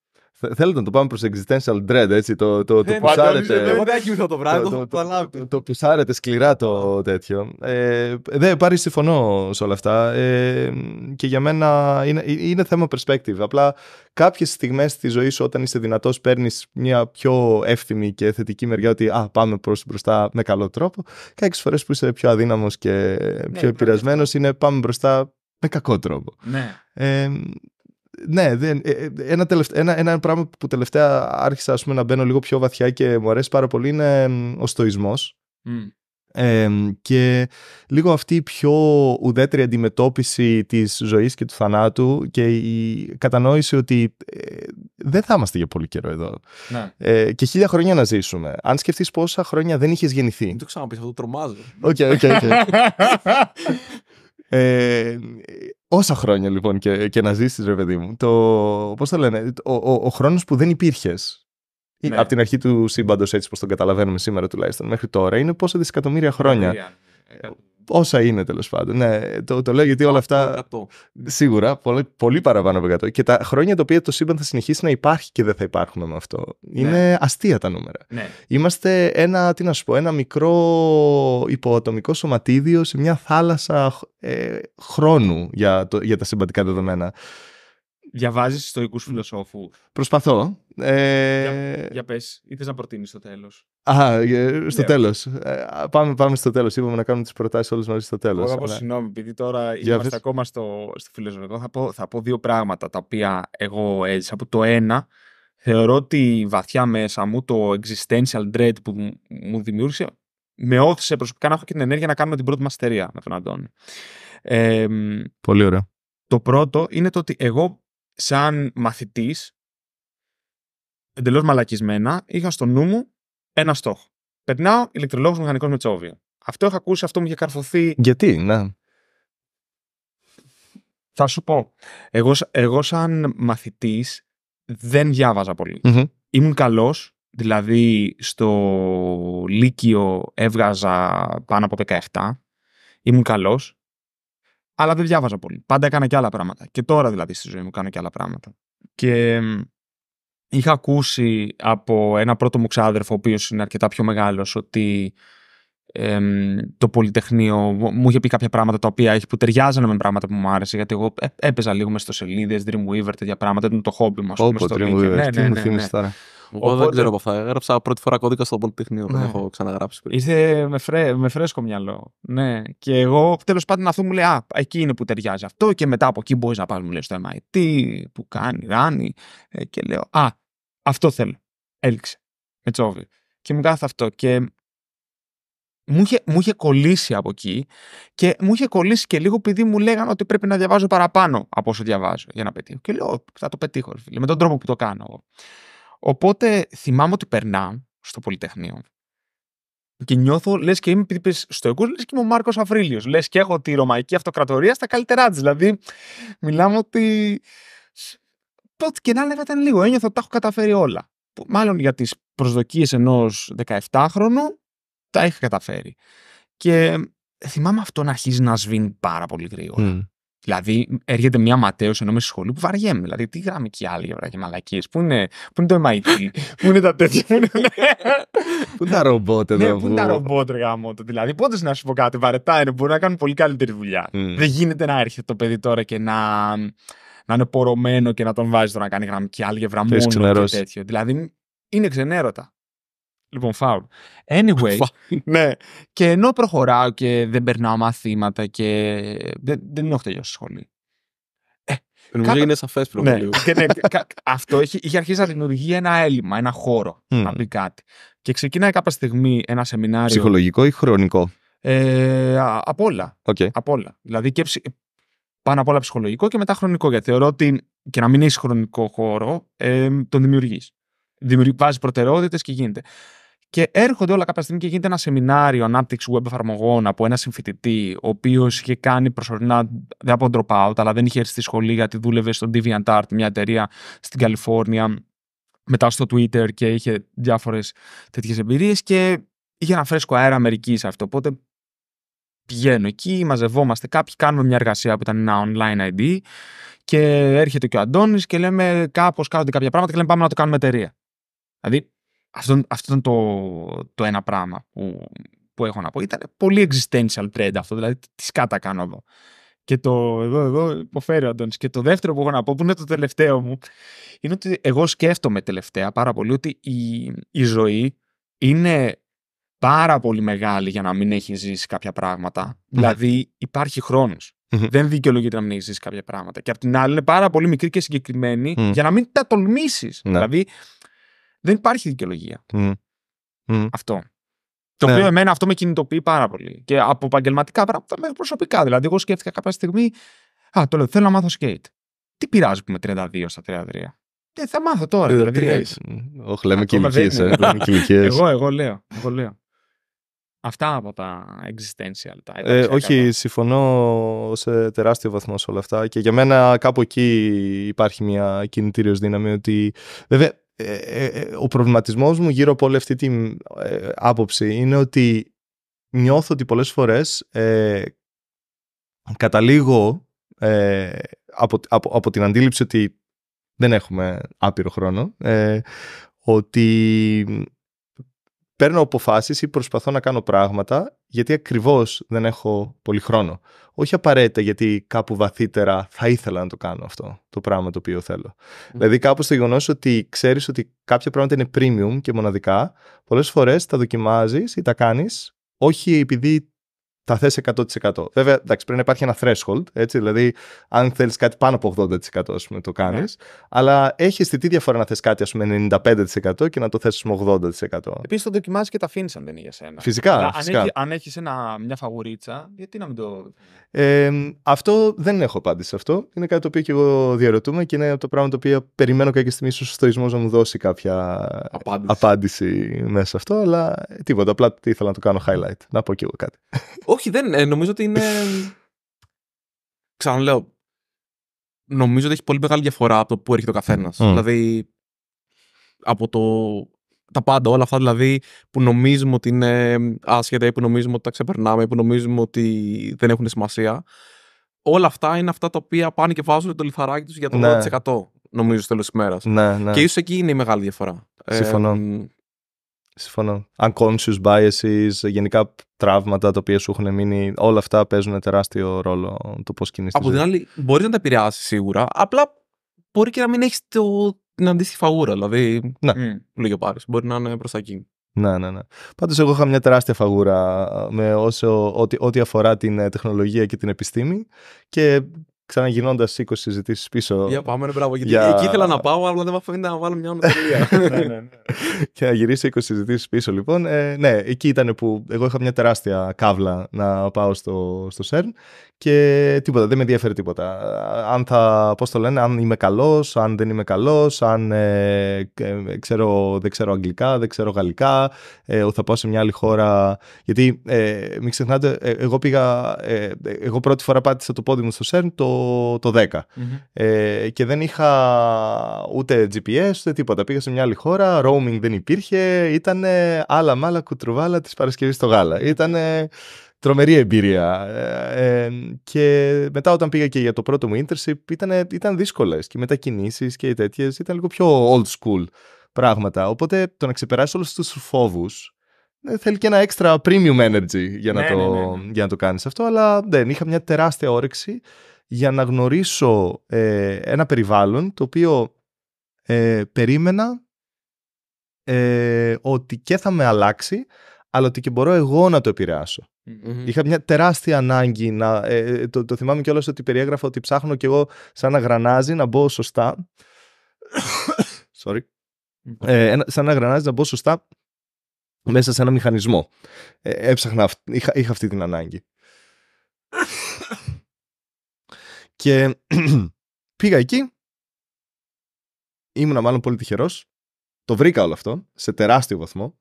Θέλω να το πάμε προς existential dread, έτσι, το, το, το ε, πουσάρετε... Ναι, δεν το βράδυ, το, το, πουσάρετε σκληρά το τέτοιο. Ε, δεν, πάρει συμφωνώ σε όλα αυτά ε, και για μένα είναι, είναι θέμα perspective. Απλά κάποιες στιγμές στη ζωή σου όταν είσαι δυνατός παίρνεις μια πιο εύθυμη και θετική μεριά ότι α, πάμε προς μπροστά με καλό τρόπο Κάποιες φορές που είσαι πιο αδύναμος και ναι, πιο επηρεασμένο, είναι πάμε μπροστά με κακό τρόπο. Ναι. Ε, ναι, ε, ε, ένα, ένα, ένα πράγμα που τελευταία άρχισα πούμε, να μπαίνω λίγο πιο βαθιά και μου αρέσει πάρα πολύ είναι ο στοισμός. Ε, και λίγο αυτή η πιο ουδέτερη αντιμετώπιση της ζωής και του θανάτου και η κατανόηση ότι ε, δεν θα είμαστε για πολύ καιρό εδώ ναι. ε, και χίλια χρόνια να ζήσουμε αν σκεφτείς πόσα χρόνια δεν είχες γεννηθεί δεν το ξαναπείς αυτό τρομάζω Οκ, okay, okay. Όσα χρόνια λοιπόν και, και να ζήσεις, ρε παιδί μου, το. πώς το λένε, ο, ο, χρόνος που δεν υπήρχες. Ναι. Από την αρχή του σύμπαντος, έτσι όπως τον καταλαβαίνουμε σήμερα τουλάχιστον, μέχρι τώρα, είναι πόσα δισεκατομμύρια χρόνια. Ε, όσα είναι τέλος πάντων. Ναι, το, το λέω γιατί όλα αυτά. Σίγουρα, πολύ, πολύ παραπάνω από 100. Και τα χρόνια τα οποία το σύμπαν θα συνεχίσει να υπάρχει και δεν θα υπάρχουμε με αυτό. Ναι. Είναι αστεία τα νούμερα. Ναι. Είμαστε ένα, τι να σου πω, ένα μικρό υποατομικό σωματίδιο σε μια θάλασσα ε, χρόνου για, το, για τα συμπαντικά δεδομένα.
Διαβάζεις ιστορικού φιλοσόφου.
Προσπαθώ.
Ε... Για, για πες, ή θες να προτείνεις στο τέλος. Α, ε, στο yeah. Ε, τέλος.
Ε, πάμε, πάμε στο τέλος. Είπαμε να κάνουμε
τις προτάσεις όλες μαζί στο τέλο. Εγώ αλλά... Ναι. συγγνώμη, επειδή τώρα για είμαστε ακόμα στο, στο φιλοσοφικό, θα πω, θα πω δύο πράγματα τα οποία εγώ έζησα. Από το ένα, θεωρώ ότι βαθιά μέσα μου το existential dread που μου δημιούργησε με όθησε προσωπικά να έχω και την ενέργεια να κάνουμε την πρώτη μα με τον Αντώνη. Ε, Πολύ ωραία. Το πρώτο είναι το ότι εγώ σαν μαθητής, εντελώς μαλακισμένα, είχα στο νου μου ένα στόχο. Περνάω ηλεκτρολόγος μηχανικός με τσόβιο. Αυτό είχα ακούσει, αυτό μου είχε καρφωθεί. Γιατί, ναι. Θα σου πω. Εγώ, εγώ σαν μαθητής δεν διάβαζα πολύ. Ήμουν καλός, δηλαδή στο Λύκειο έβγαζα πάνω από 17. Ήμουν καλός αλλά δεν διάβαζα πολύ. Πάντα έκανα και άλλα πράγματα. Και τώρα δηλαδή στη ζωή μου κάνω και άλλα πράγματα. Και είχα ακούσει από ένα πρώτο μου ξάδερφο, ο οποίος είναι αρκετά πιο μεγάλος, ότι το Πολυτεχνείο μου είχε πει κάποια πράγματα τα οποία που ταιριάζαν με πράγματα που μου άρεσε. Γιατί εγώ ε, έπαιζα λίγο μες στο σελίδες, Dreamweaver, τέτοια πράγματα. Ήταν το χόμπι μου, ας πούμε. Όπω Dreamweaver, ναι, ναι, ναι, ναι, τώρα. Εγώ δεν ξέρω από
αυτά. Έγραψα πρώτη φορά κώδικα στο Πολυτεχνείο. Ναι. Δεν έχω ξαναγράψει πριν.
Ήρθε με, με φρέσκο μυαλό. Ναι. Και εγώ τέλος πάντων να μου Α, εκεί είναι που ταιριάζει αυτό. Και μετά από εκεί μπορείς να πας, μου λέει στο MIT, που κάνει, ράνει. Ε, και λέω Α, αυτό θέλω. Έλξε. Με τσόβι. Και μου κάθε αυτό. Και μου είχε, κολλήσει από εκεί και μου είχε κολλήσει και λίγο επειδή μου λέγανε ότι πρέπει να διαβάζω παραπάνω από όσο διαβάζω για να πετύχω. Και λέω, θα το πετύχω, φίλε, με τον τρόπο που το κάνω Οπότε θυμάμαι ότι περνά στο Πολυτεχνείο και νιώθω, λες και είμαι, επειδή στο Εγκούς, λες και είμαι ο Μάρκος Αφρίλιος. Λες και έχω τη Ρωμαϊκή Αυτοκρατορία στα καλύτερά της. Δηλαδή, μιλάμε ότι. Ό,τι και να έλεγα ήταν λίγο. Ένιωθα ότι τα έχω καταφέρει όλα. μάλλον για τις προσδοκίες ενός 17χρονου τα είχα καταφέρει. Και ε, θυμάμαι αυτό να αρχίζει να σβήνει πάρα πολύ γρήγορα. Δηλαδή, έρχεται μια ματέως ενώ με σχολείο που βαριέμαι. Δηλαδή, τι γραμμική και άλλη για και μαλακίες. Πού είναι, το MIT, πού είναι τα τέτοια. Πού είναι, πού τα ρομπότ εδώ. Ναι, πού είναι τα ρομπότ, ρε Δηλαδή, πότε να σου πω κάτι, βαρετά είναι, μπορεί να κάνουν πολύ καλύτερη δουλειά. Δεν γίνεται να έρχεται το παιδί τώρα και να να είναι πορωμένο και να τον βάζει τώρα να κάνει γραμμική άλγευρα μόνο και τέτοιο. Δηλαδή είναι ξενέρωτα. Λοιπόν, φάουλ. Anyway. ναι. Και ενώ προχωράω και δεν περνάω μαθήματα και δεν, δεν έχω τελειώσει σχολή. Ε, Νομίζω Κάτω... είναι σαφέ ναι. ναι αυτό είχε, είχε αρχίσει να δημιουργεί ένα έλλειμμα, ένα χώρο mm. να πει κάτι. Και ξεκινάει κάποια στιγμή ένα σεμινάριο. Ψυχολογικό
ή χρονικό.
Ε, απ' όλα. Okay. Από όλα. Δηλαδή και πάνω απ' όλα ψυχολογικό και μετά χρονικό. Γιατί θεωρώ ότι και να μην έχεις χρονικό χώρο, ε, τον δημιουργείς βάζει προτεραιότητες και γίνεται. Και έρχονται όλα κάποια στιγμή και γίνεται ένα σεμινάριο ανάπτυξη web εφαρμογών από ένα συμφοιτητή, ο οποίος είχε κάνει προσωρινά, δεν από drop αλλά δεν είχε έρθει στη σχολή γιατί δούλευε στο DeviantArt, μια εταιρεία στην Καλιφόρνια, μετά στο Twitter και είχε διάφορες τέτοιες εμπειρίες και είχε ένα φρέσκο αέρα Αμερική αυτό. Οπότε πηγαίνω εκεί, μαζευόμαστε κάποιοι, κάνουμε μια εργασία που ήταν ένα online ID και έρχεται και ο Αντώνης και λέμε κάπως κάνονται κάποια πράγματα και λέμε πάμε να το κάνουμε εταιρεία. Δηλαδή, αυτό, αυτό ήταν το, το ένα πράγμα που, που έχω να πω. Ήταν πολύ existential trend αυτό, δηλαδή τι σκάτα κάνω εδώ. Και το εδώ, εδώ υποφέρει ο Αντώνης. Και το δεύτερο που έχω να πω, που είναι το τελευταίο μου, είναι ότι εγώ σκέφτομαι τελευταία πάρα πολύ ότι η, ζωή είναι πάρα πολύ μεγάλη για να μην έχει ζήσει κάποια πράγματα. δηλαδη ναι. Δηλαδή χρόνο. χρόνος. Mm-hmm. Δεν δικαιολογείται να μην έχει ζήσει κάποια πράγματα. Και απ' την άλλη είναι πάρα πολύ μικρή και συγκεκριμένη για να μην τα τολμήσεις. Mm. Ναι. Δηλαδή δεν υπάρχει δικαιολογία. Mm. Mm. Αυτό. Το ναι. οποίο εμένα αυτό με κινητοποιεί πάρα πολύ. Και από επαγγελματικά πράγματα μέχρι προσωπικά. Δηλαδή, εγώ σκέφτηκα κάποια στιγμή. Α, το λέω, θέλω να μάθω skate. Τι πειράζει που είμαι 32 στα 33. Τι ε, θα μάθω τώρα. Ε, δηλαδή, Όχι, λέμε και ηλικίε. Δηλαδή, εγώ, εγώ λέω. Εγώ λέω. Αυτά από τα existential. ε, όχι,
συμφωνώ σε τεράστιο βαθμό σε όλα αυτά. Και για μένα κάπου εκεί υπάρχει μια κινητήριος δύναμη ότι βέβαια ε, ε, ε, ο προβληματισμός μου γύρω από όλη αυτή την άποψη είναι ότι νιώθω ότι πολλές φορές καταλήγω από, την αντίληψη ότι δεν έχουμε άπειρο χρόνο, ότι παίρνω αποφάσεις ή προσπαθώ να κάνω πράγματα γιατί ακριβώς δεν έχω πολύ χρόνο. Όχι απαραίτητα γιατί κάπου βαθύτερα θα ήθελα να το κάνω αυτό το πράγμα το οποίο θέλω. Δηλαδή, κάπως το γεγονός ότι ξέρεις ότι κάποια πράγματα είναι premium και μοναδικά, πολλές φορές τα δοκιμάζεις ή τα κάνεις όχι επειδή τα θες 100%. Βέβαια, εντάξει, πρέπει να υπάρχει ένα threshold, έτσι, δηλαδή αν θέλεις κάτι πάνω από 80% ας πούμε, το κάνεις, yeah. Ναι. αλλά έχεις τί διαφορά να θες κάτι ας πούμε, 95% και να το θέσει 80%. Επίσης
το δοκιμάζεις και τα αφήνεις αν δεν είναι για σένα. Φυσικά. Αλλά, φυσικά. Αν έχεις μια φαγουρίτσα, γιατί να μην το.
Ε, αυτό δεν έχω απάντηση σε αυτό. Είναι κάτι το οποίο και εγώ διαρωτούμε και είναι το πράγμα το οποίο περιμένω κάποια στιγμή ίσως ο ιστορισμός να μου δώσει κάποια απάντηση. απάντηση μέσα σε αυτό, αλλά τίποτα. Απλά ήθελα να το κάνω highlight. Να πω και εγώ κάτι.
Όχι, δεν. Ε, νομίζω ότι είναι. Ξαναλέω. Νομίζω ότι έχει πολύ μεγάλη διαφορά από το που έρχεται ο καθένας. Δηλαδή. Από το. Τα πάντα, όλα αυτά δηλαδή που νομίζουμε ότι είναι άσχετα ή που νομίζουμε ότι τα ξεπερνάμε ή που νομίζουμε ότι δεν έχουν σημασία. Όλα αυτά είναι αυτά τα οποία πάνε και βάζουν το λιθαράκι τους για το ναι. 100% νομίζω στο τέλος της ημέρα. Ναι, ναι. Και ίσως εκεί είναι η μεγάλη διαφορά. Συμφωνώ. Συμφωνώ.
Unconscious biases, γενικά τραύματα τα οποία σου έχουν μείνει, όλα αυτά παίζουν τεράστιο ρόλο το πώς κινείσαι.
Από την άλλη, μπορείς να τα επηρεάσεις σίγουρα, απλά μπορεί και να μην έχεις το... την αντίστοιχη φαγούρα. Δηλαδή, ναι. Mm. ο μπορεί να είναι προς τα εκεί.
Ναι, ναι, ναι. Πάντως, εγώ είχα μια τεράστια φαγούρα με ό,τι, ό,τι αφορά την τεχνολογία και την επιστήμη και ξαναγυρνώντα 20 συζητήσεις πίσω. Για πάμε, ναι, μπράβο. Γιατί για... εκεί ήθελα να
πάω, αλλά δεν με να βάλω μια ονοτελεία. ναι, ναι, ναι.
Και να γυρίσει 20 συζητήσεις πίσω, λοιπόν. Ε, ναι, εκεί ήταν που εγώ είχα μια τεράστια καύλα να πάω στο, στο CERN και τίποτα, δεν με ενδιαφέρει τίποτα. Αν θα, πώς το λένε, αν είμαι καλός, αν δεν είμαι καλός, αν ε, ε, ξέρω, δεν ξέρω αγγλικά, δεν ξέρω γαλλικά, ε, θα πάω σε μια άλλη χώρα. Γιατί ε, μην ξεχνάτε, ε, εγώ πήγα, εγώ πρώτη φορά πάτησα το πόδι μου στο CERN το το 10. Ε, και δεν είχα ούτε GPS ούτε τίποτα. Πήγα σε μια άλλη χώρα, roaming δεν υπήρχε, ήταν άλλα μάλα κουτρουβάλα της Παρασκευής στο γάλα. Ήταν τρομερή εμπειρία. Ε, ε, και μετά όταν πήγα και για το πρώτο μου internship ήταν, ήταν δύσκολες και οι μετακινήσεις και οι ήταν λίγο πιο old school πράγματα. Οπότε το να ξεπεράσει όλους τους φόβους ε, θέλει και ένα extra premium energy για να, ναι, το, ναι, ναι, ναι, Για να το κάνεις αυτό, αλλά δεν, είχα μια τεράστια όρεξη για να γνωρίσω ε, ένα περιβάλλον το οποίο ε, περίμενα ε, ότι και θα με αλλάξει, αλλά ότι και μπορώ εγώ να το επηρεασω Είχα μια τεράστια ανάγκη να. Ε, το, θυμάμαι κιόλας ότι περιέγραφα ότι ψάχνω κι εγώ σαν να γρανάζει να μπω σωστά. Sorry. σαν να γρανάζει να μπω σωστά μέσα σε ένα μηχανισμό. Ε, έψαχνα, είχα, είχα αυτή την ανάγκη. Και πήγα εκεί. Ήμουνα μάλλον πολύ τυχερός. Το βρήκα όλο αυτό σε τεράστιο βαθμό.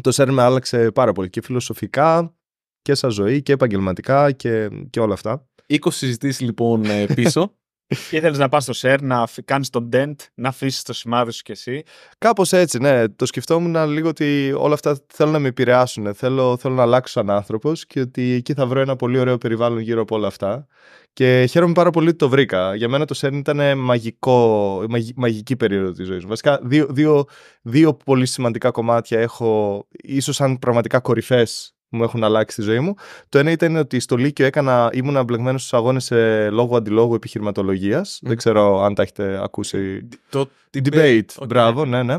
Το σερ με άλλαξε πάρα πολύ και φιλοσοφικά και σαν ζωή και επαγγελματικά και, και όλα αυτά. 20 συζητήσεις λοιπόν ε, πίσω.
Ήθελε να πας στο ΣΕΡ, να κάνεις τον dent, να αφήσεις το σημάδι σου κι εσύ.
Κάπως έτσι, ναι. Το σκεφτόμουν λίγο ότι όλα αυτά θέλω να με επηρεάσουν. Θέλω, θέλω να αλλάξω σαν άνθρωπος και ότι εκεί θα βρω ένα πολύ ωραίο περιβάλλον γύρω από όλα αυτά. Και χαίρομαι πάρα πολύ ότι το βρήκα. Για μένα το ΣΕΡΝ ήταν μαγικό, μαγική περίοδο της ζωής μου. Βασικά, δύο, δύο, δύο πολύ σημαντικά κομμάτια έχω, ίσως σαν πραγματικά κορυφές μου έχουν αλλάξει τη ζωή μου. Το ένα ήταν ότι στο Λύκειο έκανα, ήμουν εμπλεγμένος στους αγώνες σε λόγο αντιλόγου επιχειρηματολογίας. Δεν ξέρω αν τα έχετε ακούσει. Το debate. Okay. Μπράβο, ναι, ναι.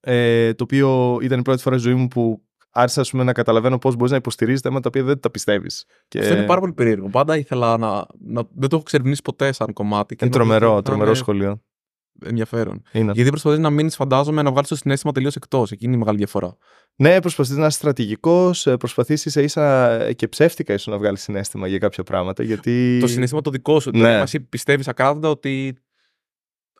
Ε, το οποίο ήταν η πρώτη φορά στη ζωή μου που άρχισα πούμε, να καταλαβαίνω πώς μπορείς να υποστηρίζεις θέματα τα οποία δεν τα
πιστεύεις. Και... Αυτό είναι πάρα πολύ περίεργο. Πάντα ήθελα να. να... Δεν το έχω ξερευνήσει ποτέ σαν κομμάτι. είναι τρομερό, τρομερό σχολείο ενδιαφέρον. Είναι. Γιατί προσπαθείς να μείνεις, φαντάζομαι, να βγάλει το συνέστημα τελείως εκτός. Εκείνη είναι η μεγάλη διαφορά.
Ναι, προσπαθείς να είσαι στρατηγικός, ε, προσπαθείς ίσα ίσα ε, και ψεύτικα ίσως να βγάλεις συνέστημα για κάποια πράγματα. Γιατί... Το συνέστημα το δικό σου. Δηλαδή ναι.
Δηλαδή, πιστεύεις ακράδαντα ότι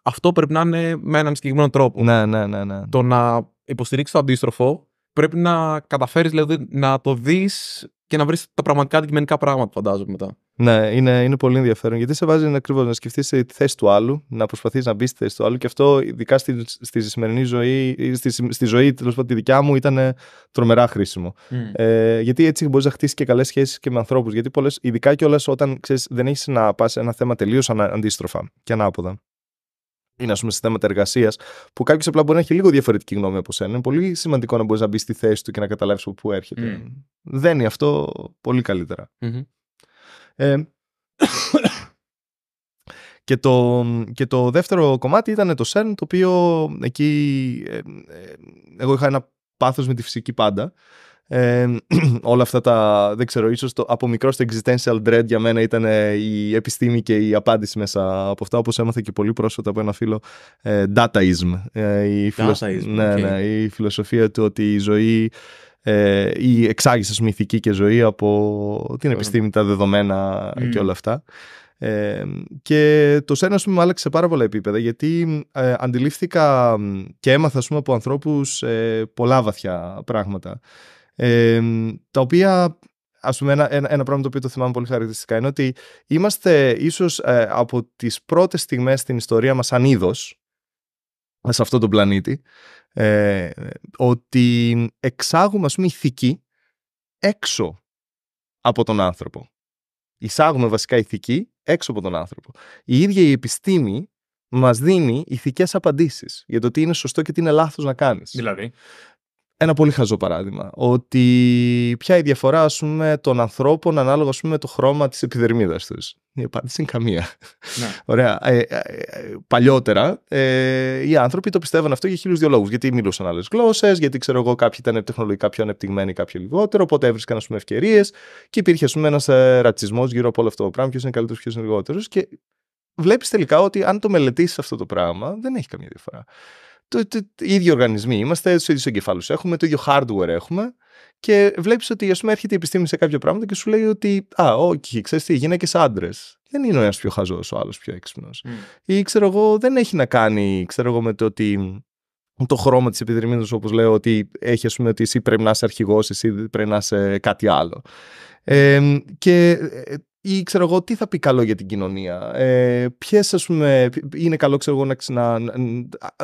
αυτό πρέπει να είναι με έναν συγκεκριμένο τρόπο. Ναι, ναι, ναι, ναι. Το να υποστηρίξεις το αντίστροφο πρέπει να καταφέρεις δηλαδή, να το δεις και να βρεις τα πραγματικά αντικειμενικά πράγματα, φαντάζομαι μετά.
Ναι, είναι, είναι πολύ ενδιαφέρον γιατί σε βάζει ακριβώς να σκεφτείς τη θέση του άλλου, να προσπαθείς να μπεις στη θέση του άλλου και αυτό, ειδικά στη, στη σημερινή ζωή, στη, στη ζωή τέλος πάντων τη δικιά μου, ήταν ε, τρομερά χρήσιμο. Ε, γιατί έτσι μπορείς να χτίσεις και καλές σχέσεις και με ανθρώπους. Γιατί πολλές, ειδικά κιόλας όταν ξέρεις, δεν έχεις να πας ένα θέμα τελείως αντίστροφα και ανάποδα. ή να πούμε, σε θέματα εργασίας, που κάποιος απλά μπορεί να έχει λίγο διαφορετική γνώμη από σένα. Είναι πολύ σημαντικό να μπορείς να μπεις στη θέση του και να καταλάβεις πού έρχεται. Mm. Δένει αυτό πολύ ε, και, το, και το δεύτερο κομμάτι ήταν το CERN, το οποίο εκεί ε, ε, εγώ είχα ένα πάθος με τη φυσική πάντα. όλα αυτά τα, δεν ξέρω, ίσως το, από μικρό στο existential dread για μένα ήταν η επιστήμη και η απάντηση μέσα από αυτά, όπως έμαθα και πολύ πρόσφατα από ένα φίλο, ε, dataism. η, ναι, ναι, η φιλοσοφία του ότι η ζωή ε, η εξάγηση μυθική και ζωή από την επιστήμη, τα δεδομένα και όλα αυτά. Ε, και το σένα, πούμε, άλλαξε σε πάρα πολλά επίπεδα, γιατί ε, αντιλήφθηκα και έμαθα, ας πούμε, από ανθρώπους ε, πολλά βαθιά πράγματα, τα οποία, ας πούμε, ένα, ένα, πράγμα το οποίο το θυμάμαι πολύ χαρακτηριστικά είναι ότι είμαστε ίσως από τις πρώτες στιγμές στην ιστορία μας σαν σε αυτό τον πλανήτη, ε, ότι εξάγουμε ας πούμε ηθική έξω από τον άνθρωπο. Εισάγουμε βασικά ηθική έξω από τον άνθρωπο. Η ίδια η επιστήμη μας δίνει ηθικές απαντήσεις για το τι είναι σωστό και τι είναι λάθος να κάνεις. Δηλαδή ένα πολύ χαζό παράδειγμα. Ότι ποια η διαφορά πούμε, των ανθρώπων ανάλογα με το χρώμα της επιδερμίδας τους. Η απάντηση είναι καμία. Ναι. Ωραία. Ε, ε, ε, παλιότερα ε, οι άνθρωποι το πιστεύαν αυτό για χίλιους δύο λόγους. Γιατί μιλούσαν άλλες γλώσσες, γιατί ξέρω εγώ, κάποιοι ήταν τεχνολογικά πιο ανεπτυγμένοι, κάποιοι λιγότερο. Οπότε έβρισκαν ευκαιρίες και υπήρχε ένα ρατσισμός γύρω από όλο αυτό το πράγμα. Ποιος είναι καλύτερος, ποιος είναι λιγότερος. Και βλέπεις τελικά ότι αν το μελετήσεις αυτό το πράγμα, δεν έχει καμία διαφορά το, το, το, οι ίδιοι οργανισμοί είμαστε, τους ίδιους εγκεφάλους έχουμε, το ίδιο hardware έχουμε. Και βλέπεις ότι πούμε, έρχεται η επιστήμη σε κάποια πράγματα και σου λέει ότι, Α, όχι, ξέρεις τι, γυναίκες άντρες. Δεν είναι ο ένας πιο χαζός, ο άλλος πιο έξυπνος. Mm. Ή ξέρω εγώ, δεν έχει να κάνει ξέρω εγώ, με το ότι το χρώμα της επιδερμίδας, όπως λέω, ότι έχει, ας πούμε, ότι εσύ πρέπει να είσαι αρχηγός, εσύ πρέπει να είσαι κάτι άλλο. Ε, και ή ξέρω εγώ τι θα πει καλό για την κοινωνία. Ε, Ποιες, ας πούμε, είναι καλό, ξέρω εγώ, να, ξανα...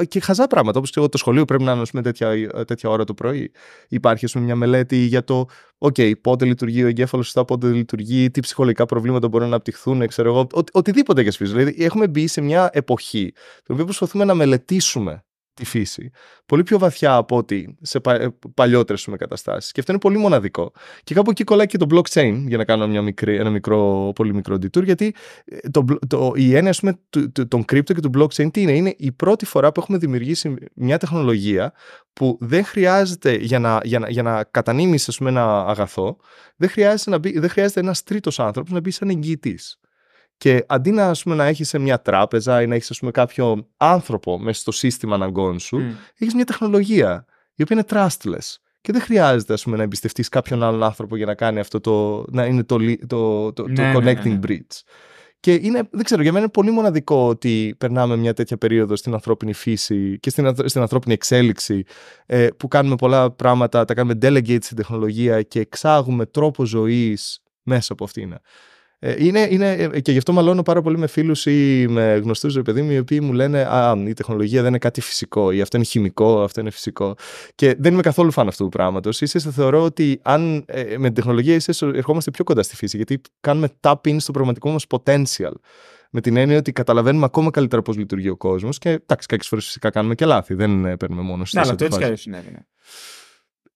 Και χαζά πράγματα. Όπως εγώ το σχολείο πρέπει να είναι πούμε, τέτοια, τέτοια ώρα το πρωί. Υπάρχει, ας πούμε, μια μελέτη για το. Οκ, okay, πότε λειτουργεί ο εγκέφαλος, σωστά πότε λειτουργεί, τι ψυχολογικά προβλήματα μπορούν να αναπτυχθούν, ξέρω εγώ. οτιδήποτε για σπίτι. Δηλαδή, έχουμε μπει σε μια εποχή την οποία προσπαθούμε να μελετήσουμε τη φύση. Πολύ πιο βαθιά από ότι σε ε, παλιότερες καταστάσεις. Και αυτό είναι πολύ μοναδικό. Και κάπου εκεί κολλάει και το blockchain, για να κάνω μια μικρή, ένα μικρό, πολύ μικρό detour, γιατί ε, το, το, η έννοια του, των crypto και του blockchain τι είναι, είναι η πρώτη φορά που έχουμε δημιουργήσει μια τεχνολογία που δεν χρειάζεται για να, για να, για να ένα αγαθό, δεν χρειάζεται, να δεν χρειάζεται ένας τρίτος άνθρωπος να μπει σαν εγγυητής. Και αντί να, ας έχεις μια τράπεζα ή να έχεις κάποιο άνθρωπο μέσα στο σύστημα αναγκών σου, mm. έχεις μια τεχνολογία η οποία είναι trustless. Και δεν χρειάζεται ας πούμε, να εμπιστευτείς κάποιον άλλον άνθρωπο για να κάνει αυτό το, να είναι το, το, το, ναι, ναι, connecting ναι. bridge. Και είναι, δεν ξέρω, για μένα είναι πολύ μοναδικό ότι περνάμε μια τέτοια περίοδο στην ανθρώπινη φύση και στην, στην ανθρώπινη εξέλιξη ε, που κάνουμε πολλά πράγματα, τα κάνουμε delegate στην τεχνολογία και εξάγουμε τρόπο ζωής μέσα από αυτήν. Ε, είναι, είναι, ε, ε, και γι' αυτό μαλώνω πάρα πολύ με φίλους ή με γνωστούς ρε παιδί μου, οι οποίοι μου λένε Α, η τεχνολογία δεν είναι κάτι φυσικό, ή αυτό είναι χημικό, αυτό είναι φυσικό. Και δεν είμαι καθόλου φαν αυτού του πράγματος. σω θεωρώ ότι αν με την τεχνολογία ίσως ερχόμαστε πιο κοντά στη φύση, γιατί κάνουμε tap-in στο πραγματικό μας potential. Με την έννοια ότι καταλαβαίνουμε ακόμα καλύτερα πώς λειτουργεί ο κόσμος και εντάξει, κάποιες φορές φυσικά κάνουμε και λάθη. Δεν παίρνουμε μόνος στη Ναι, αλλά το έτσι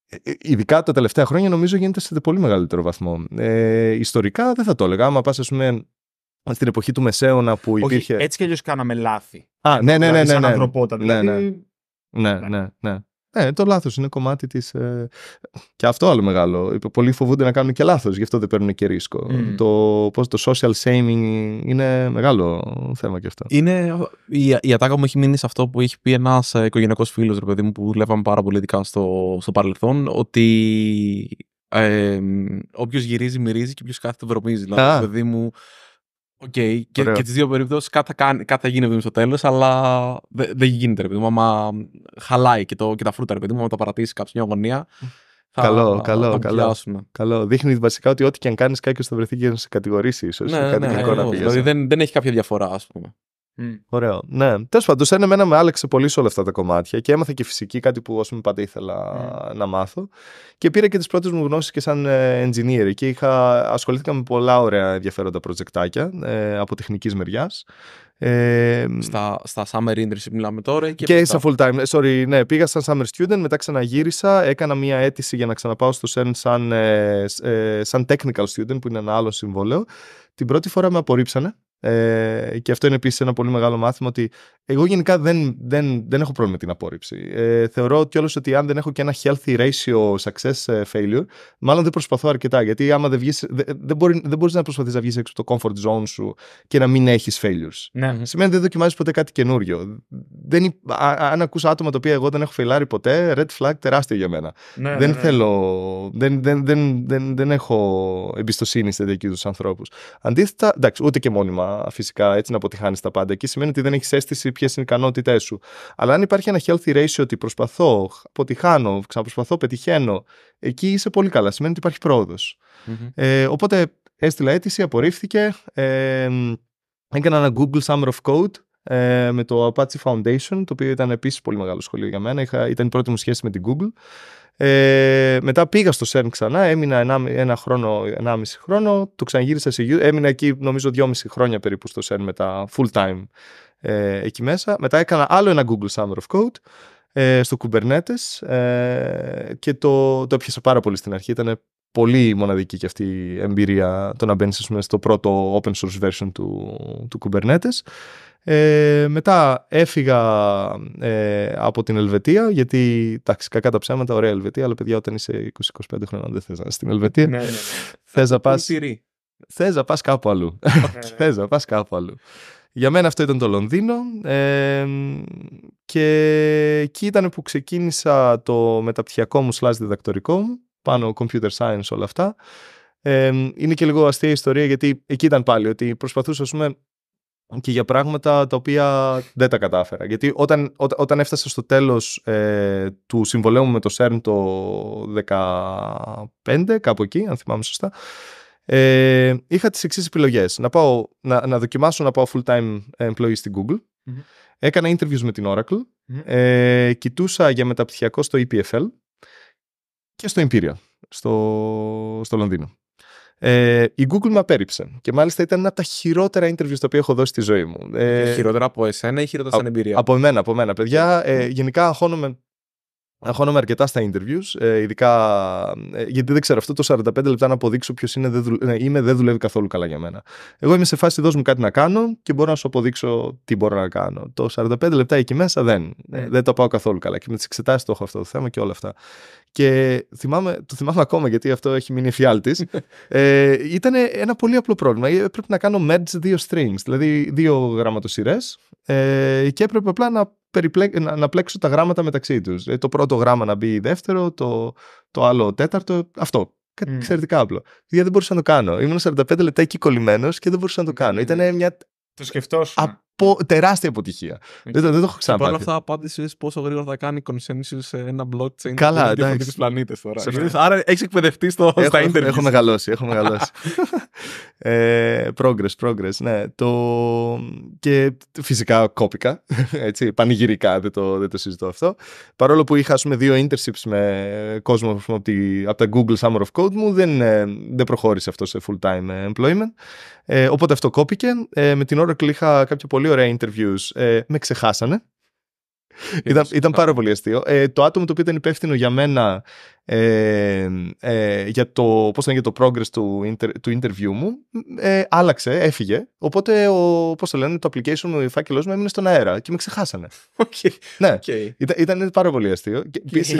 ε, ε, ειδικά τα τελευταία χρόνια νομίζω γίνεται σε πολύ μεγαλύτερο βαθμό. Ε, ιστορικά δεν θα το έλεγα. Άμα πας, ας πούμε στην εποχή του Μεσαίωνα που υπήρχε... Όχι,
έτσι κι αλλιώς κάναμε λάθη. Α, ναι, ναι, δηλαδή ναι, ναι, ναι. Δηλαδή ναι. ναι, ναι, ναι,
ναι, ναι, ναι, ναι, ναι. Ναι, το λάθος είναι κομμάτι της. Ε, και αυτό άλλο μεγάλο. Πολλοί φοβούνται να κάνουν και λάθος, γι' αυτό δεν παίρνουν και ρίσκο. Το, πώς, το social shaming είναι μεγάλο θέμα κι αυτό.
Είναι, η, η ατάκα μου έχει μείνει σε αυτό που έχει πει ένας ε, οικογενειακός φίλος, ρε παιδί μου, που δουλεύαμε πάρα πολύ ειδικά στο, στο παρελθόν, ότι ε, όποιος γυρίζει μυρίζει και όποιος κάθεται βρωμίζει. Δηλαδή, παιδί μου, Okay. Και, και τις δύο περιπτώσεις κάτι, θα κάτι γίνει στο τέλος, αλλά δεν, δε γίνεται. Επειδή μου, χαλάει και, το, και τα φρούτα, επειδή μου, τα παρατήσει κάποιος μια γωνία. Θα, καλό, θα, καλό, θα καλό,
καλό. Δείχνεις βασικά ότι ό,τι και αν κάνεις, κάποιος θα βρεθεί και να σε κατηγορήσει, ίσως. Ναι, κάτι ναι, ναι, δηλαδή
δεν, δεν έχει κάποια διαφορά, ας πούμε.
Ωραίο. Ναι. Τέλος πάντων, ένα με άλλαξε πολύ σε όλα αυτά τα κομμάτια και έμαθα και φυσική κάτι που όσο πούμε, πάντα ήθελα να μάθω. Και πήρα και τις πρώτες μου γνώσεις και σαν ε, engineer. Και είχα, ασχολήθηκα με πολλά ωραία ενδιαφέροντα προτζεκτάκια ε, από τεχνικής μεριάς. Ε,
στα, στα summer internship μιλάμε τώρα. Και, και στα full
time. Ε, sorry, ναι, πήγα σαν summer student, μετά ξαναγύρισα, έκανα μία αίτηση για να ξαναπάω στο SEN σαν, σαν technical student, που είναι ένα άλλο συμβόλαιο. Την πρώτη φορά με απορρίψανε. Ε, και αυτό είναι επίσης ένα πολύ μεγάλο μάθημα ότι εγώ γενικά δεν, δεν, δεν έχω πρόβλημα με την απόρριψη. Ε, θεωρώ όλος ότι αν δεν έχω και ένα healthy ratio success ε, failure, μάλλον δεν προσπαθώ αρκετά. Γιατί άμα δεν βγεις, δεν, μπορεί, δεν μπορείς να προσπαθείς να βγεις έξω από το comfort zone σου και να μην έχεις failures. Ναι. Σημαίνει δεν δοκιμάζεις ποτέ κάτι καινούριο. Δεν, αν ακούσω άτομα τα οποία εγώ δεν έχω φελάρει ποτέ, red flag τεράστιο για μένα. Ναι, δεν ναι, ναι. θέλω. Δεν, δεν, δεν, δεν, δεν έχω εμπιστοσύνη σε τέτοιου ανθρώπους. Αντίθετα, εντάξει, ούτε και μόνιμα φυσικά έτσι να αποτυχάνεις τα πάντα. Εκεί σημαίνει ότι δεν έχεις αίσθηση ποιες είναι οι ικανότητές σου. Αλλά αν υπάρχει ένα healthy ratio ότι προσπαθώ, αποτυχάνω, ξαναπροσπαθώ, πετυχαίνω, εκεί είσαι πολύ καλά. Σημαίνει ότι υπάρχει Ε, οπότε έστειλα αίτηση, απορρίφθηκε. Ε, έκανα ένα Google Summer of Code ε, με το Apache Foundation, το οποίο ήταν επίσης πολύ μεγάλο σχολείο για μένα. Είχα, ήταν η πρώτη μου σχέση με την Google. Ε, μετά πήγα στο CERN ξανά, έμεινα ένα, ένα χρόνο, ενάμιση χρόνο, το ξαναγύρισα σε έμεινα εκεί νομίζω δυόμιση χρόνια περίπου στο CERN μετά, full time ε, εκεί μέσα. Μετά έκανα άλλο ένα Google Summer of Code ε, στο Kubernetes ε, και το, το έπιασα πάρα πολύ στην αρχή. Ήταν πολύ μοναδική και αυτή η εμπειρία το να μπαίνεις πούμε, στο πρώτο open source version του, του Kubernetes. Ε, μετά έφυγα ε, από την Ελβετία, γιατί εντάξει, κακά τα ψέματα, ωραία Ελβετία, αλλά παιδιά, όταν είσαι 20-25 χρόνια δεν θες να είσαι στην Ελβετία. Ναι, ναι, ναι. Θες να πας... να κάπου αλλού. να πας κάπου αλλού. Ναι, για μένα αυτό ήταν το Λονδίνο και εκεί ήταν που ξεκίνησα το μεταπτυχιακό μου slash διδακτορικό μου πάνω computer science όλα αυτά. είναι και λίγο αστεία ιστορία γιατί εκεί ήταν πάλι ότι προσπαθούσα ας πούμε και για πράγματα τα οποία δεν τα κατάφερα. Γιατί όταν, όταν έφτασα στο τέλος ε, του συμβολέου μου με το CERN το 2015, κάπου εκεί, αν θυμάμαι σωστά, ε, είχα τις εξής επιλογές. Να, πάω, να, να δοκιμάσω να πάω full-time employee στην Google. Έκανα interviews με την Oracle. Ε, κοιτούσα για μεταπτυχιακό στο EPFL και στο Imperial, στο, στο Λονδίνο. Ε, η Google με απέρριψε. Και μάλιστα ήταν ένα από τα χειρότερα interviews τα οποία έχω δώσει στη ζωή μου. Ε, ε χειρότερα από εσένα ή χειρότερα σαν εμπειρία. Από μένα, από μένα. Παιδιά, ε, γενικά αγχώνομαι αγχώνομαι αρκετά στα interviews, ε, ειδικά ε, γιατί δεν ξέρω αυτό το 45 λεπτά να αποδείξω ποιος είναι, δεν ε, είμαι, δεν δουλεύει καθόλου καλά για μένα. Εγώ είμαι σε φάση δώσ' μου κάτι να κάνω και μπορώ να σου αποδείξω τι μπορώ να κάνω. Το 45 λεπτά εκεί μέσα δεν, ναι. δεν το πάω καθόλου καλά και με τις εξετάσεις το έχω αυτό το θέμα και όλα αυτά. Και θυμάμαι, το θυμάμαι ακόμα γιατί αυτό έχει μείνει εφιάλτης. ε, ήταν ένα πολύ απλό πρόβλημα. Πρέπει να κάνω merge δύο strings, δηλαδή δύο γραμματοσυρές. Ε, και έπρεπε απλά να να, να πλέξω τα γράμματα μεταξύ τους. Ε, το πρώτο γράμμα να μπει δεύτερο, το, το άλλο τέταρτο, αυτό. Κάτι εξαιρετικά απλό. γιατί δεν μπορούσα να το κάνω. Ήμουν 45 λεπτά εκεί κολλημένος και δεν μπορούσα να το κάνω. Ήταν μια.
Το σκεφτόσουν
τεράστια αποτυχία. Δεν, το, δεν έχω ξαναπεί. Παρ' όλα αυτά,
απάντησε πόσο γρήγορα θα κάνει consensus σε ένα blockchain Καλά, εντάξει. είναι πλανήτες τώρα. Άρα έχεις εκπαιδευτεί στο, έχω, στα Ιντερνετ. Έχω μεγαλώσει. Έχω μεγαλώσει.
ε, progress, progress. Ναι. Το... Και φυσικά κόπηκα. Έτσι, πανηγυρικά δεν το, δεν το συζητώ αυτό. Παρόλο που είχα δύο internships με κόσμο από, τη, από τα Google Summer of Code μου, δεν, ε, δεν προχώρησε αυτό σε full-time employment. Ε, οπότε αυτό κόπηκε. Ε, με την Oracle είχα κάποια πολύ ωραία interviews. Ε, με ξεχάσανε. ήταν, ήταν πάρα πολύ αστείο. Ε, το άτομο το οποίο ήταν υπεύθυνο για μένα ε, ε, για το, πώς ήταν, για το progress του, του interview μου άλλαξε, έφυγε. Οπότε ο, πώς το λένε, το application μου, η φάκελός μου έμεινε στον αέρα και με ξεχάσανε. Ναι, Ήταν, ήταν, πάρα πολύ αστείο. Επίση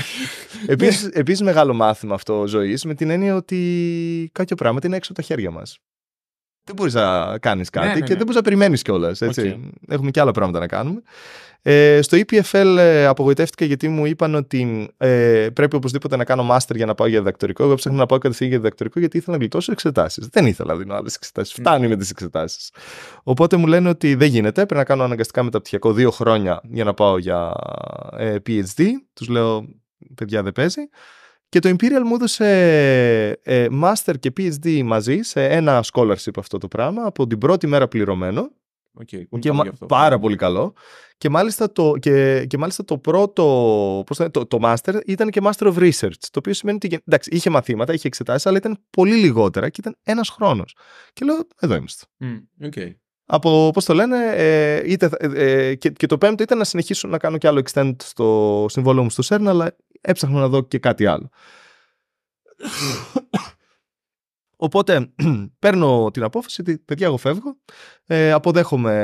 Επίσης, επίσης, μεγάλο μάθημα αυτό ζωής με την έννοια ότι κάποια πράγματα είναι έξω από τα χέρια μας δεν μπορείς να κάνεις ναι, κάτι ναι, και ναι. δεν μπορείς να περιμένεις κιόλας. Έχουμε και άλλα πράγματα να κάνουμε. Ε, στο EPFL ε, απογοητεύτηκα γιατί μου είπαν ότι ε, πρέπει οπωσδήποτε να κάνω μάστερ για να πάω για διδακτορικό. Εγώ ψάχνω να πάω κατευθείαν για διδακτορικό γιατί ήθελα να γλιτώσω εξετάσεις. Δεν ήθελα να δίνω άλλες εξετάσεις. Φτάνει με τις εξετάσεις. Οπότε μου λένε ότι δεν γίνεται. Πρέπει να κάνω αναγκαστικά μεταπτυχιακό δύο χρόνια για να πάω για ε, PhD. Τους λέω, παιδιά δεν παίζει. Και το Imperial μου έδωσε ε, Master και PhD μαζί σε ένα scholarship αυτό το πράγμα από την πρώτη μέρα πληρωμένο. Okay, πάρα πολύ καλό. Και μάλιστα το, και, και μάλιστα το πρώτο, πώς το, το master ήταν και master of research, το οποίο σημαίνει ότι εντάξει, είχε μαθήματα, είχε εξετάσεις αλλά ήταν πολύ λιγότερα και ήταν ένας χρόνος. Και λέω, εδώ είμαστε.
Mm, okay
από πώς το λένε, ε, είτε, ε, και, το πέμπτο ήταν να συνεχίσω να κάνω κι άλλο extend στο συμβόλαιο μου στο Σέρνα, αλλά έψαχνα να δω και κάτι άλλο. Οπότε παίρνω την απόφαση ότι παιδιά εγώ φεύγω, ε, αποδέχομαι,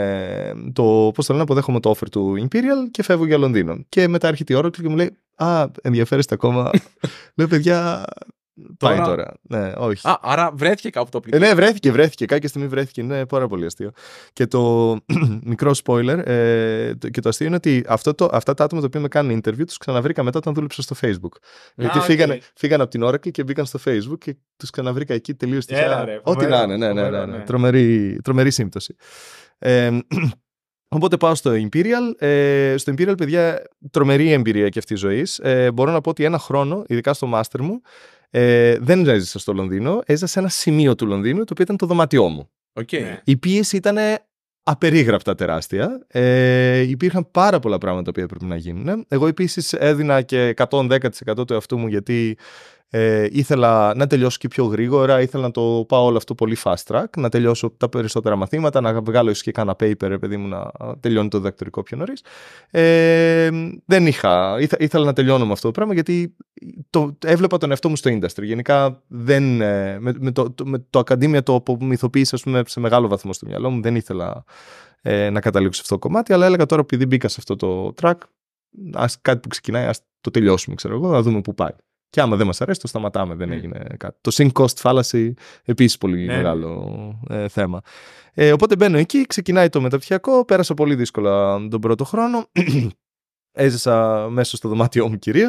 το, πώς το λένε, αποδέχομαι το offer του Imperial και φεύγω για Λονδίνο. Και μετά έρχεται η Oracle και μου λέει «Α, ενδιαφέρεστε ακόμα». Λέω «Παιδιά, Πάει τώρα. Ναι, όχι. Α,
άρα βρέθηκε
κάπου το πλήκτρο. Ε, ναι, βρέθηκε, βρέθηκε. Κάποια στιγμή βρέθηκε. Ναι, πάρα πολύ αστείο. Και το μικρό spoiler ε, το, και το αστείο είναι ότι αυτό το, αυτά τα άτομα τα οποία με κάνουν interview τους ξαναβρήκα μετά όταν δούλεψα στο Facebook. Γιατί okay. φύγανε, φύγανε από την Oracle και μπήκαν στο Facebook και τους ξαναβρήκα εκεί τελείως τυχαία. Ό,τι να είναι, ναι, ναι, ναι, ναι. Τρομερή, τρομερή σύμπτωση. Ε, Οπότε πάω στο Imperial. Ε, στο Imperial, παιδιά, τρομερή εμπειρία και αυτή τη ζωή. Ε, μπορώ να πω ότι ένα χρόνο, ειδικά στο μάστερ μου, ε, δεν έζησα στο Λονδίνο, έζησα σε ένα σημείο του Λονδίνου το οποίο ήταν το δωμάτιό μου. Okay. Ναι. Η πίεση ήταν απερίγραπτα τεράστια. Ε, υπήρχαν πάρα πολλά πράγματα που έπρεπε να γίνουν. Εγώ επίσης έδινα και 110% του εαυτού μου γιατί ε, ήθελα να τελειώσω και πιο γρήγορα, ήθελα να το πάω όλο αυτό πολύ fast track, να τελειώσω τα περισσότερα μαθήματα, να βγάλω ίσως και κάνα paper, επειδή μου να τελειώνει το διδακτορικό πιο νωρίς. Ε, δεν είχα, ήθελα να τελειώνω με αυτό το πράγμα, γιατί το, έβλεπα τον εαυτό μου στο industry. Γενικά δεν, ε, με, με, το, το, με το ακαδήμια το απομυθοποίησα σε μεγάλο βαθμό στο μυαλό μου, δεν ήθελα ε, να καταλήξω σε αυτό το κομμάτι, αλλά έλεγα τώρα επειδή μπήκα σε αυτό το track, ας, κάτι που ξεκινάει, ας το τελειώσουμε, ξέρω εγώ, να δούμε πού πάει. Και άμα δεν μας αρέσει, το σταματάμε. Δεν ναι. έγινε κάτι. Το sink cost fallacy επίσης πολύ ναι. μεγάλο ε, θέμα. Ε, οπότε μπαίνω εκεί, ξεκινάει το μεταπτυχιακό. Πέρασα πολύ δύσκολα τον πρώτο χρόνο. Έζησα μέσα στο δωμάτιό μου κυρίως.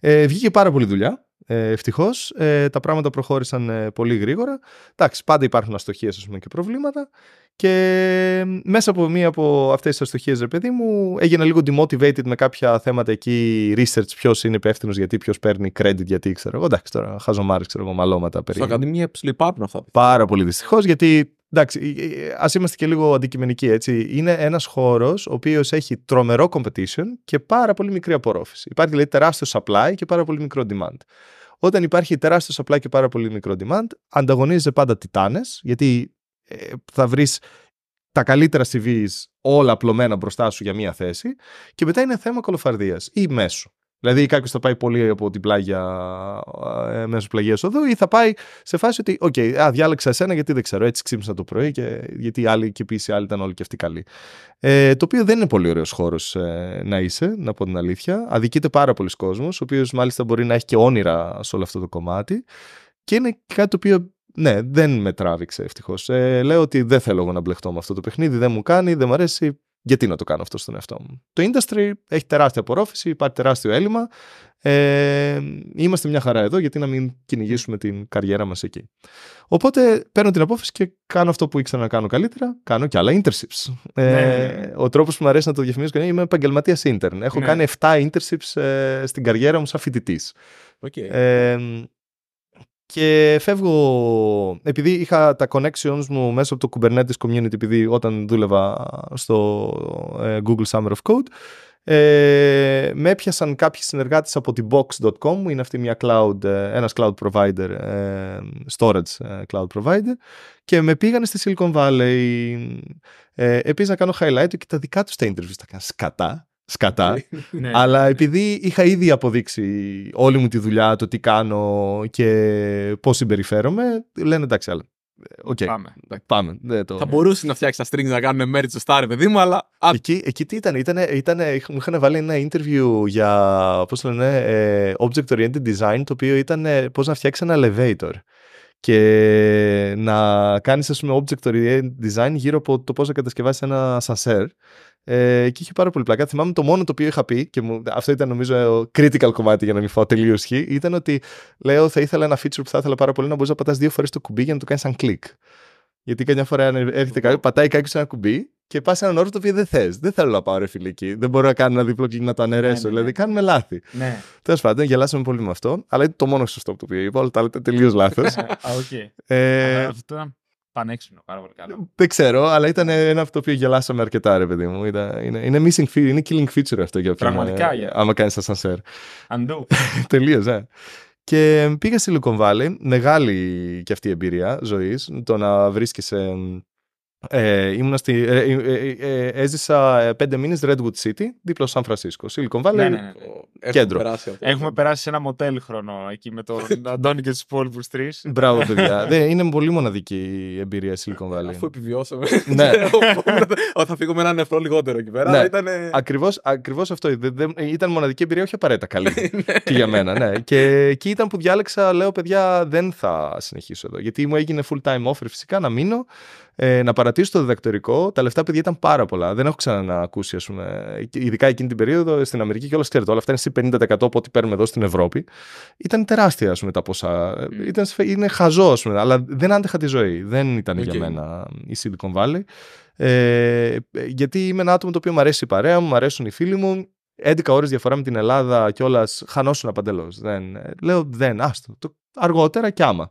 Ε, βγήκε πάρα πολύ δουλειά. Ε, Ευτυχώς ε, τα πράγματα προχώρησαν ε, πολύ γρήγορα. Εντάξει, πάντα υπάρχουν αστοχίες και προβλήματα. Και μέσα από μία από αυτές τις
αστοχίες, ρε παιδί μου,
έγινα λίγο demotivated με κάποια θέματα εκεί. Research, ποιος είναι υπεύθυνος γιατί, ποιος παίρνει credit γιατί, ξέρω εγώ. Εντάξει, τώρα χαζομάρε, ξέρω εγώ, μαλώματα περίπου. Στο
Ακαδημία ψηλουπάρχουν αυτά.
Πάρα πολύ δυστυχώς, γιατί εντάξει, ας είμαστε και λίγο αντικειμενικοί έτσι. Είναι ένας χώρος ο οποίος έχει τρομερό competition και πάρα πολύ μικρή απορρόφηση. Υπάρχει δηλαδή τεράστιο supply και πάρα πολύ μικρό demand. Όταν υπάρχει τεράστιο απλά και πάρα πολύ μικρό demand, ανταγωνίζεσαι πάντα τιτάνες, γιατί ε, θα βρεις τα καλύτερα CVs όλα απλωμένα μπροστά σου για μία θέση και μετά είναι θέμα κολοφαρδίας ή μέσου. Δηλαδή κάποιος θα πάει πολύ από την πλάγια ε, μέσω πλαγία οδού ή θα πάει σε φάση ότι, οκ, α, διάλεξα εσένα γιατί δεν ξέρω, έτσι ξύπνησα το πρωί και γιατί άλλοι και επίση οι άλλοι ήταν όλοι και αυτοί καλοί. Ε, το οποίο δεν είναι πολύ ωραίος χώρος ε, να είσαι, να πω την αλήθεια. Αδικείται πάρα πολλοί κόσμος, ο οποίος μάλιστα μπορεί να έχει και όνειρα σε όλο αυτό το κομμάτι. Και είναι κάτι το οποίο ναι, δεν με τράβηξε ευτυχώς. Ε, λέω ότι δεν θέλω εγώ να μπλεχτώ με αυτό το παιχνίδι, δεν μου κάνει, δεν μου αρέσει γιατί να το κάνω αυτό στον εαυτό μου. Το industry έχει τεράστια απορρόφηση, υπάρχει τεράστιο έλλειμμα. Ε, είμαστε μια χαρά εδώ, γιατί να μην κυνηγήσουμε την καριέρα μας εκεί. Οπότε παίρνω την απόφαση και κάνω αυτό που ήξερα να κάνω καλύτερα. Κάνω και άλλα internships. Ε, ναι, ναι, ναι. ο τρόπος που μου αρέσει να το διαφημίζω είναι είμαι επαγγελματίας intern. Έχω κάνει 7 internships ε, στην καριέρα μου σαν φοιτητής. Okay. Ε, και φεύγω, επειδή είχα τα connections μου μέσω από το Kubernetes Community, επειδή όταν δούλευα στο ε, Google Summer of Code, ε, με έπιασαν κάποιοι συνεργάτες από την Box.com, είναι αυτή μια cloud, ε, ένας cloud provider, ε, storage cloud provider, και με πήγανε στη Silicon Valley. Ε, επίσης να κάνω highlight και τα δικά τους τα interviews τα κάνω σκατά σκατά. Ναι. Ναι. αλλά επειδή είχα ήδη αποδείξει όλη μου τη δουλειά, το τι κάνω και πώς συμπεριφέρομαι, λένε εντάξει, αλλά Okay.
Ε, πάμε. Πάμε. Ναι, το... Θα μπορούσε να φτιάξει τα strings να κάνουν μέρη στο στάρι, παιδί μου, αλλά.
Εκεί, εκεί τι ήταν, ήταν, ήταν, μου είχαν βάλει ένα interview για πώς ε, object oriented design, το οποίο ήταν πώς να φτιάξεις ένα elevator. Και να κάνεις, ας object oriented design γύρω από το πώς να κατασκευάσεις ένα σανσέρ. Ε, και είχε πάρα πολύ πλακά. Θυμάμαι το μόνο το οποίο είχα πει, και αυτό ήταν νομίζω critical κομμάτι για να μην φάω τελείως χ, ήταν ότι λέω θα ήθελα ένα feature που θα ήθελα πάρα πολύ να μπορείς να πατάς δύο φορές το κουμπί για να το κάνεις σαν κλικ. Γιατί καμιά φορά έρχεται κάποιο, πατάει κάποιος ένα κουμπί και πας σε έναν όρο το οποίο δεν θες. Δεν θέλω να πάω ρε Δεν μπορώ να κάνω ένα δίπλο κλικ να το ναι, αναιρέσω. Ναι, δηλαδή, ναι, δηλαδή κάνουμε λάθη. Ναι. Τέλος πάντων, γελάσαμε πολύ με αυτό. Αλλά είναι το μόνο σωστό που το οποίο είπα. Όλα τα ήταν τελείως λάθος. Ε,
αυτό πανέξυπνο, πάρα πολύ καλό.
Δεν ξέρω, αλλά ήταν ένα από το οποίο γελάσαμε αρκετά, ρε παιδί μου. είναι, είναι missing είναι killing feature αυτό για αυτό. Πραγματικά, ε, για. Άμα κάνεις ασανσέρ. Αντού. Τελείως, ναι. Ε. Και ε, πήγα στη Λουκομβάλη μεγάλη και αυτή η εμπειρία ζωής, το να βρίσκεσαι ε, στη, ε, ε, ε, ε έζησα ε, πέντε μήνες Redwood City, δίπλα στο Σαν Φρανσίσκο. Silicon Valley, ναι, ναι, ναι. ναι. κέντρο. Έχουμε περάσει,
Έχουμε περάσει σε ένα μοτέλ χρόνο εκεί με τον Αντώνη και τους υπόλοιπους τρεις. Μπράβο, παιδιά.
είναι πολύ μοναδική η εμπειρία Silicon Valley. Αφού επιβιώσαμε. ναι.
θα φύγω με ένα νεφρό λιγότερο
εκεί πέρα. Ναι. Ήτανε...
Ακριβώς, ακριβώς αυτό. ήταν μοναδική εμπειρία, όχι απαραίτητα καλή. Ναι. και για μένα, ναι. Και εκεί ήταν που διάλεξα, λέω, παιδιά, δεν θα συνεχίσω εδώ. Γιατί μου έγινε full time offer φυσικά να μείνω ε, να παρατήσω το διδακτορικό. Τα λεφτά, παιδιά, ήταν πάρα πολλά. Δεν έχω ξαναακούσει, ας πούμε. Ειδικά εκείνη την περίοδο στην Αμερική και όλα ξέρετε. Όλα αυτά είναι σε 50% από ό,τι παίρνουμε εδώ στην Ευρώπη. Ήταν τεράστια, ας τα ποσά. Ήταν, είναι χαζό, Αλλά δεν άντεχα τη ζωή. Δεν ήταν για μένα η Silicon Valley. Ε, γιατί είμαι ένα άτομο το οποίο μου αρέσει η παρέα μου, μου αρέσουν οι φίλοι μου. 11 ώρες διαφορά με την Ελλάδα κιόλα χανόσουν απαντελώς. Ε, λέω δεν, άστο. Το, αργότερα κι άμα.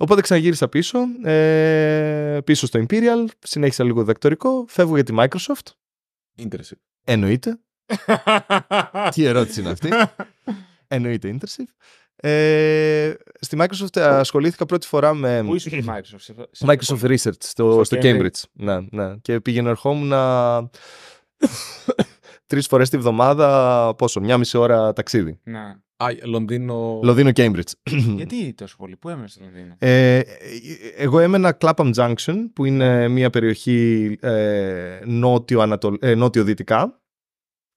Οπότε ξαναγύρισα πίσω, ε, πίσω στο Imperial, συνέχισα λίγο διδακτορικό, φεύγω για τη Microsoft. Interesting. Εννοείται. Τι ερώτηση είναι αυτή. Εννοείται Interesting. Ε, στη Microsoft ε, ασχολήθηκα πρώτη φορά με. Πού Microsoft, Microsoft Research στο, στο Cambridge. Ναι, ναι. Και πήγαινα ερχόμουν τρεις φορές τη βδομάδα, πόσο, μία μισή ώρα ταξίδι.
Να. Λονδίνο. Λονδίνο, Γιατί τόσο πολύ, πού έμενες στο Λονδίνο. Ε, εγώ
έμενα Clapham Junction, που είναι μια περιοχή ε, νότιο-δυτικά. Ε,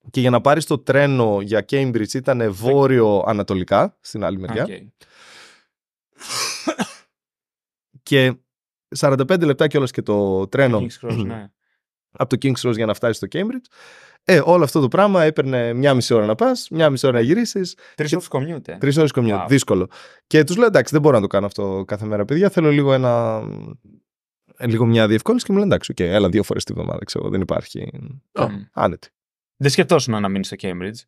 και για να πάρεις το τρένο για Cambridge ήταν βόρειο-ανατολικά, στην άλλη μεριά. Okay. και 45 λεπτά κιόλας και το τρένο από το King's Cross για να φτάσεις στο Cambridge. Ε, όλο αυτό το πράγμα έπαιρνε μια μισή ώρα να πας, μια μισή ώρα να γυρίσεις. Τρεις ώρε
κομιούτε Τρεις
ώρες κομιούτε. Δύσκολο. Και τους λέω εντάξει, δεν μπορώ να το κάνω αυτό κάθε μέρα, παιδιά. Θέλω λίγο ένα. Ε, λίγο μια διευκόλυνση και μου λένε εντάξει, okay, έλα δύο φορές τη βδομάδα, ξέρω, δεν υπάρχει.
Mm. άνετη. Δεν σκεφτόσουν να μείνει στο Cambridge.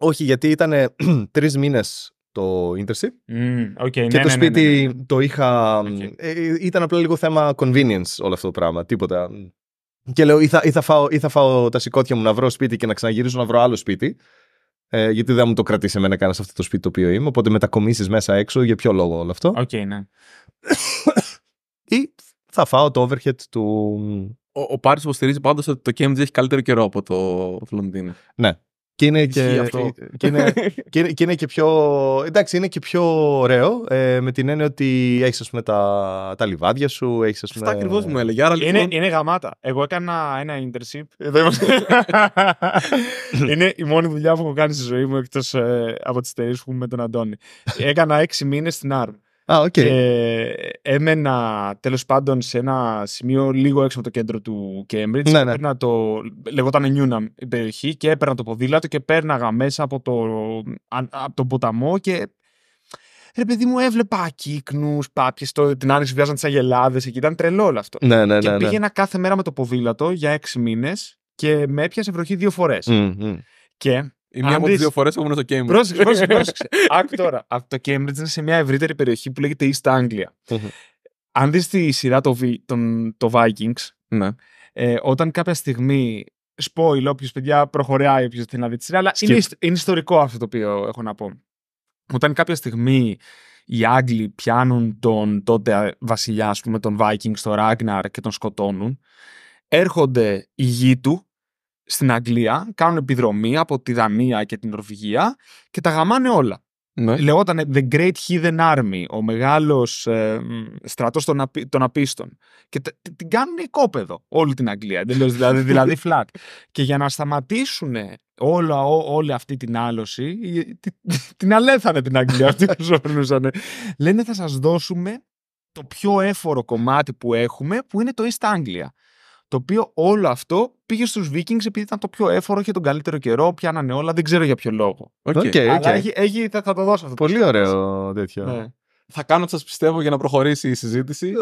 Όχι, γιατί ήταν τρεις μήνες το internship.
Mm, okay, και ναι, το ναι, ναι, σπίτι
ναι, το είχα. Ε, ε, ήταν απλά λίγο θέμα convenience όλο αυτό το πράγμα. Τίποτα. Και λέω, ή θα, φάω, ή φάω τα σηκώτια μου να βρω σπίτι και να ξαναγυρίσω να βρω άλλο σπίτι. Ε, γιατί δεν μου το κρατήσει εμένα κανένα αυτό το σπίτι το οποίο είμαι. Οπότε μετακομίσεις μέσα έξω. Για ποιο λόγο όλο αυτό. Okay, ναι.
ή θα φάω το overhead του. Ο, ο Πάρης υποστηρίζει πάντως ότι το Cambridge έχει καλύτερο καιρό από το Λονδίνο. Ναι. Και είναι και, αυτό.
και, πιο. Εντάξει, είναι και πιο ωραίο ε, με την έννοια ότι έχεις τα, τα λιβάδια σου. Έχεις, πούμε... Αυτά ακριβώς μου έλεγε. Άρα, λοιπόν... είναι,
γαμάτα. Εγώ έκανα ένα internship. είναι η μόνη δουλειά που έχω κάνει στη ζωή μου εκτός ε, από τις εταιρείε που με τον Αντώνη. έκανα έξι μήνες στην ARM. Α, okay. έμενα τέλος πάντων σε ένα σημείο λίγο έξω από το κέντρο του Κέμπριτζ. Ναι, ναι. Το, λεγόταν Νιούναμ η περιοχή και έπαιρνα το ποδήλατο και πέρναγα μέσα από, το, από τον ποταμό και ρε παιδί μου, έβλεπα ακίκνου, πάπιε, την άνοιξη βιάζαν τις αγελάδες εκεί. Ήταν τρελό όλο αυτό. Ναι, ναι, και ναι, ναι. πήγαινα κάθε μέρα με το ποδήλατο για έξι μήνες και με έπιασε βροχή δύο φορές. Mm, Και η μία από τις δύο φορές ήμουν στο Cambridge. Πρόσεξε, πρόσεξε. πρόσεξε. Άκου τώρα. Από το Cambridge είναι σε μια ευρύτερη περιοχή που λέγεται East Anglia. Αν δεις τη σειρά το, τον, το Vikings, ναι. ε, όταν κάποια στιγμή. Spoil, όποιος παιδιά προχωράει, όποιος θέλει να δει τη σειρά, αλλά είναι, είναι ιστορικό αυτό το οποίο έχω να πω. Όταν κάποια στιγμή οι Άγγλοι πιάνουν τον τότε βασιλιά, ας πούμε, τον Vikings, τον Ragnar και τον σκοτώνουν, έρχονται οι γη του στην Αγγλία, κάνουν επιδρομή από τη Δανία και την Νορβηγία και τα γαμάνε όλα. Ναι. Λεγόταν The Great Hidden Army, ο μεγάλος ε, στρατός των, απίστων. Και την κάνουν οικόπεδο όλη την Αγγλία, δηλαδή, δηλαδή flat. και για να σταματήσουν όλα, όλη αυτή την άλωση, την, αλέθανε την Αγγλία αυτή που Λένε θα σας δώσουμε το πιο έφορο κομμάτι που έχουμε, που είναι το East Anglia. Το οποίο όλο αυτό πήγε στους Vikings επειδή ήταν το πιο έφορο, είχε τον καλύτερο καιρό, πιάνανε όλα, δεν ξέρω για ποιο λόγο. Okay, okay, Αλλά
Έχει, θα, το δώσω αυτό. Πολύ
ωραίο τέτοιο. Ναι. Θα κάνω ό,τι σας πιστεύω για να προχωρήσει
η συζήτηση.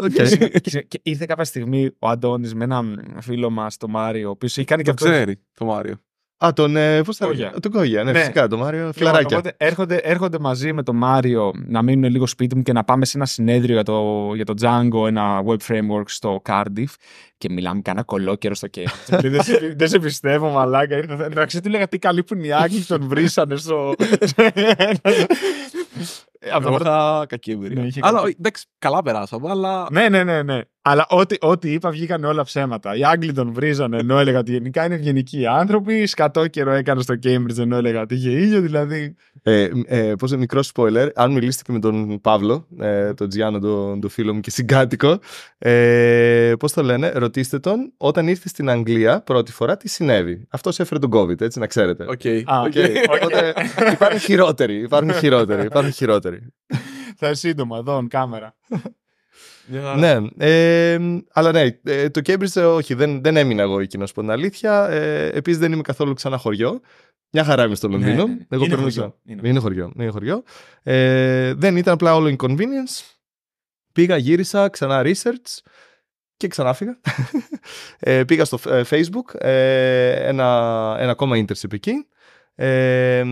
και ήρθε κάποια στιγμή ο Αντώνης με έναν φίλο μας, τον Μάριο, ο οποίος έχει κάνει και αυτός. ξέρει, το Μάριο. Α, τον. Ε, τον
Κόγια, ναι, ναι, φυσικά,
τον
Μάριο. Φιλαράκια.
έρχονται, έρχονται μαζί με τον Μάριο να μείνουν λίγο σπίτι μου και να πάμε σε ένα συνέδριο για το, για το Django, ένα web framework στο Cardiff. Και μιλάμε κανένα κολόκερο στο κέντρο. δεν, σε, δεν σε πιστεύω, μαλάκα. Εντάξει, τι λέγα τι καλή που είναι οι Άγγλοι, τον βρήσανε στο.
Ε, Αβδόχα, κακή εμπειρία. Ναι, αλλά εντάξει, καλά περάσαμε, αλλά.
Ναι, ναι, ναι. ναι. Αλλά ό,τι, ό,τι είπα βγήκαν όλα ψέματα. Οι Άγγλοι τον βρίζανε ενώ έλεγα ότι γενικά είναι ευγενικοί άνθρωποι. Σκατό καιρό έκανε στο Cambridge ενώ έλεγα ότι είχε ήλιο, δηλαδή. Ε, ε Πώς είναι μικρό spoiler, αν μιλήσετε και με τον Παύλο, ε, τον Τζιάνο,
τον, τον φίλο μου και συγκάτοικο, ε, πώς το λένε, ρωτήστε τον, όταν ήρθε στην Αγγλία πρώτη φορά, τι συνέβη. Αυτός έφερε τον COVID, έτσι να ξέρετε. Okay. okay. υπάρχουν χειρότεροι. Υπάρχουν χειρότεροι. Υπάρχουν χειρότεροι. Θα
θα σύντομα, εδώ, κάμερα.
ναι,
αλλά ναι, ε, το Cambridge όχι, δεν, δεν έμεινα εγώ εκεί να σου πω την αλήθεια. Ε, Επίσης δεν είμαι καθόλου ξανά χωριό. Μια χαρά είμαι στο ναι, Λονδίνο. Ναι, ναι. Εγώ είναι, χωριό. χωριό. Ε, δεν ήταν απλά όλο inconvenience. Πήγα, γύρισα, ξανά research και ξανά φύγα. Ε, πήγα στο Facebook, ένα, ένα ακόμα internship εκεί. Ε,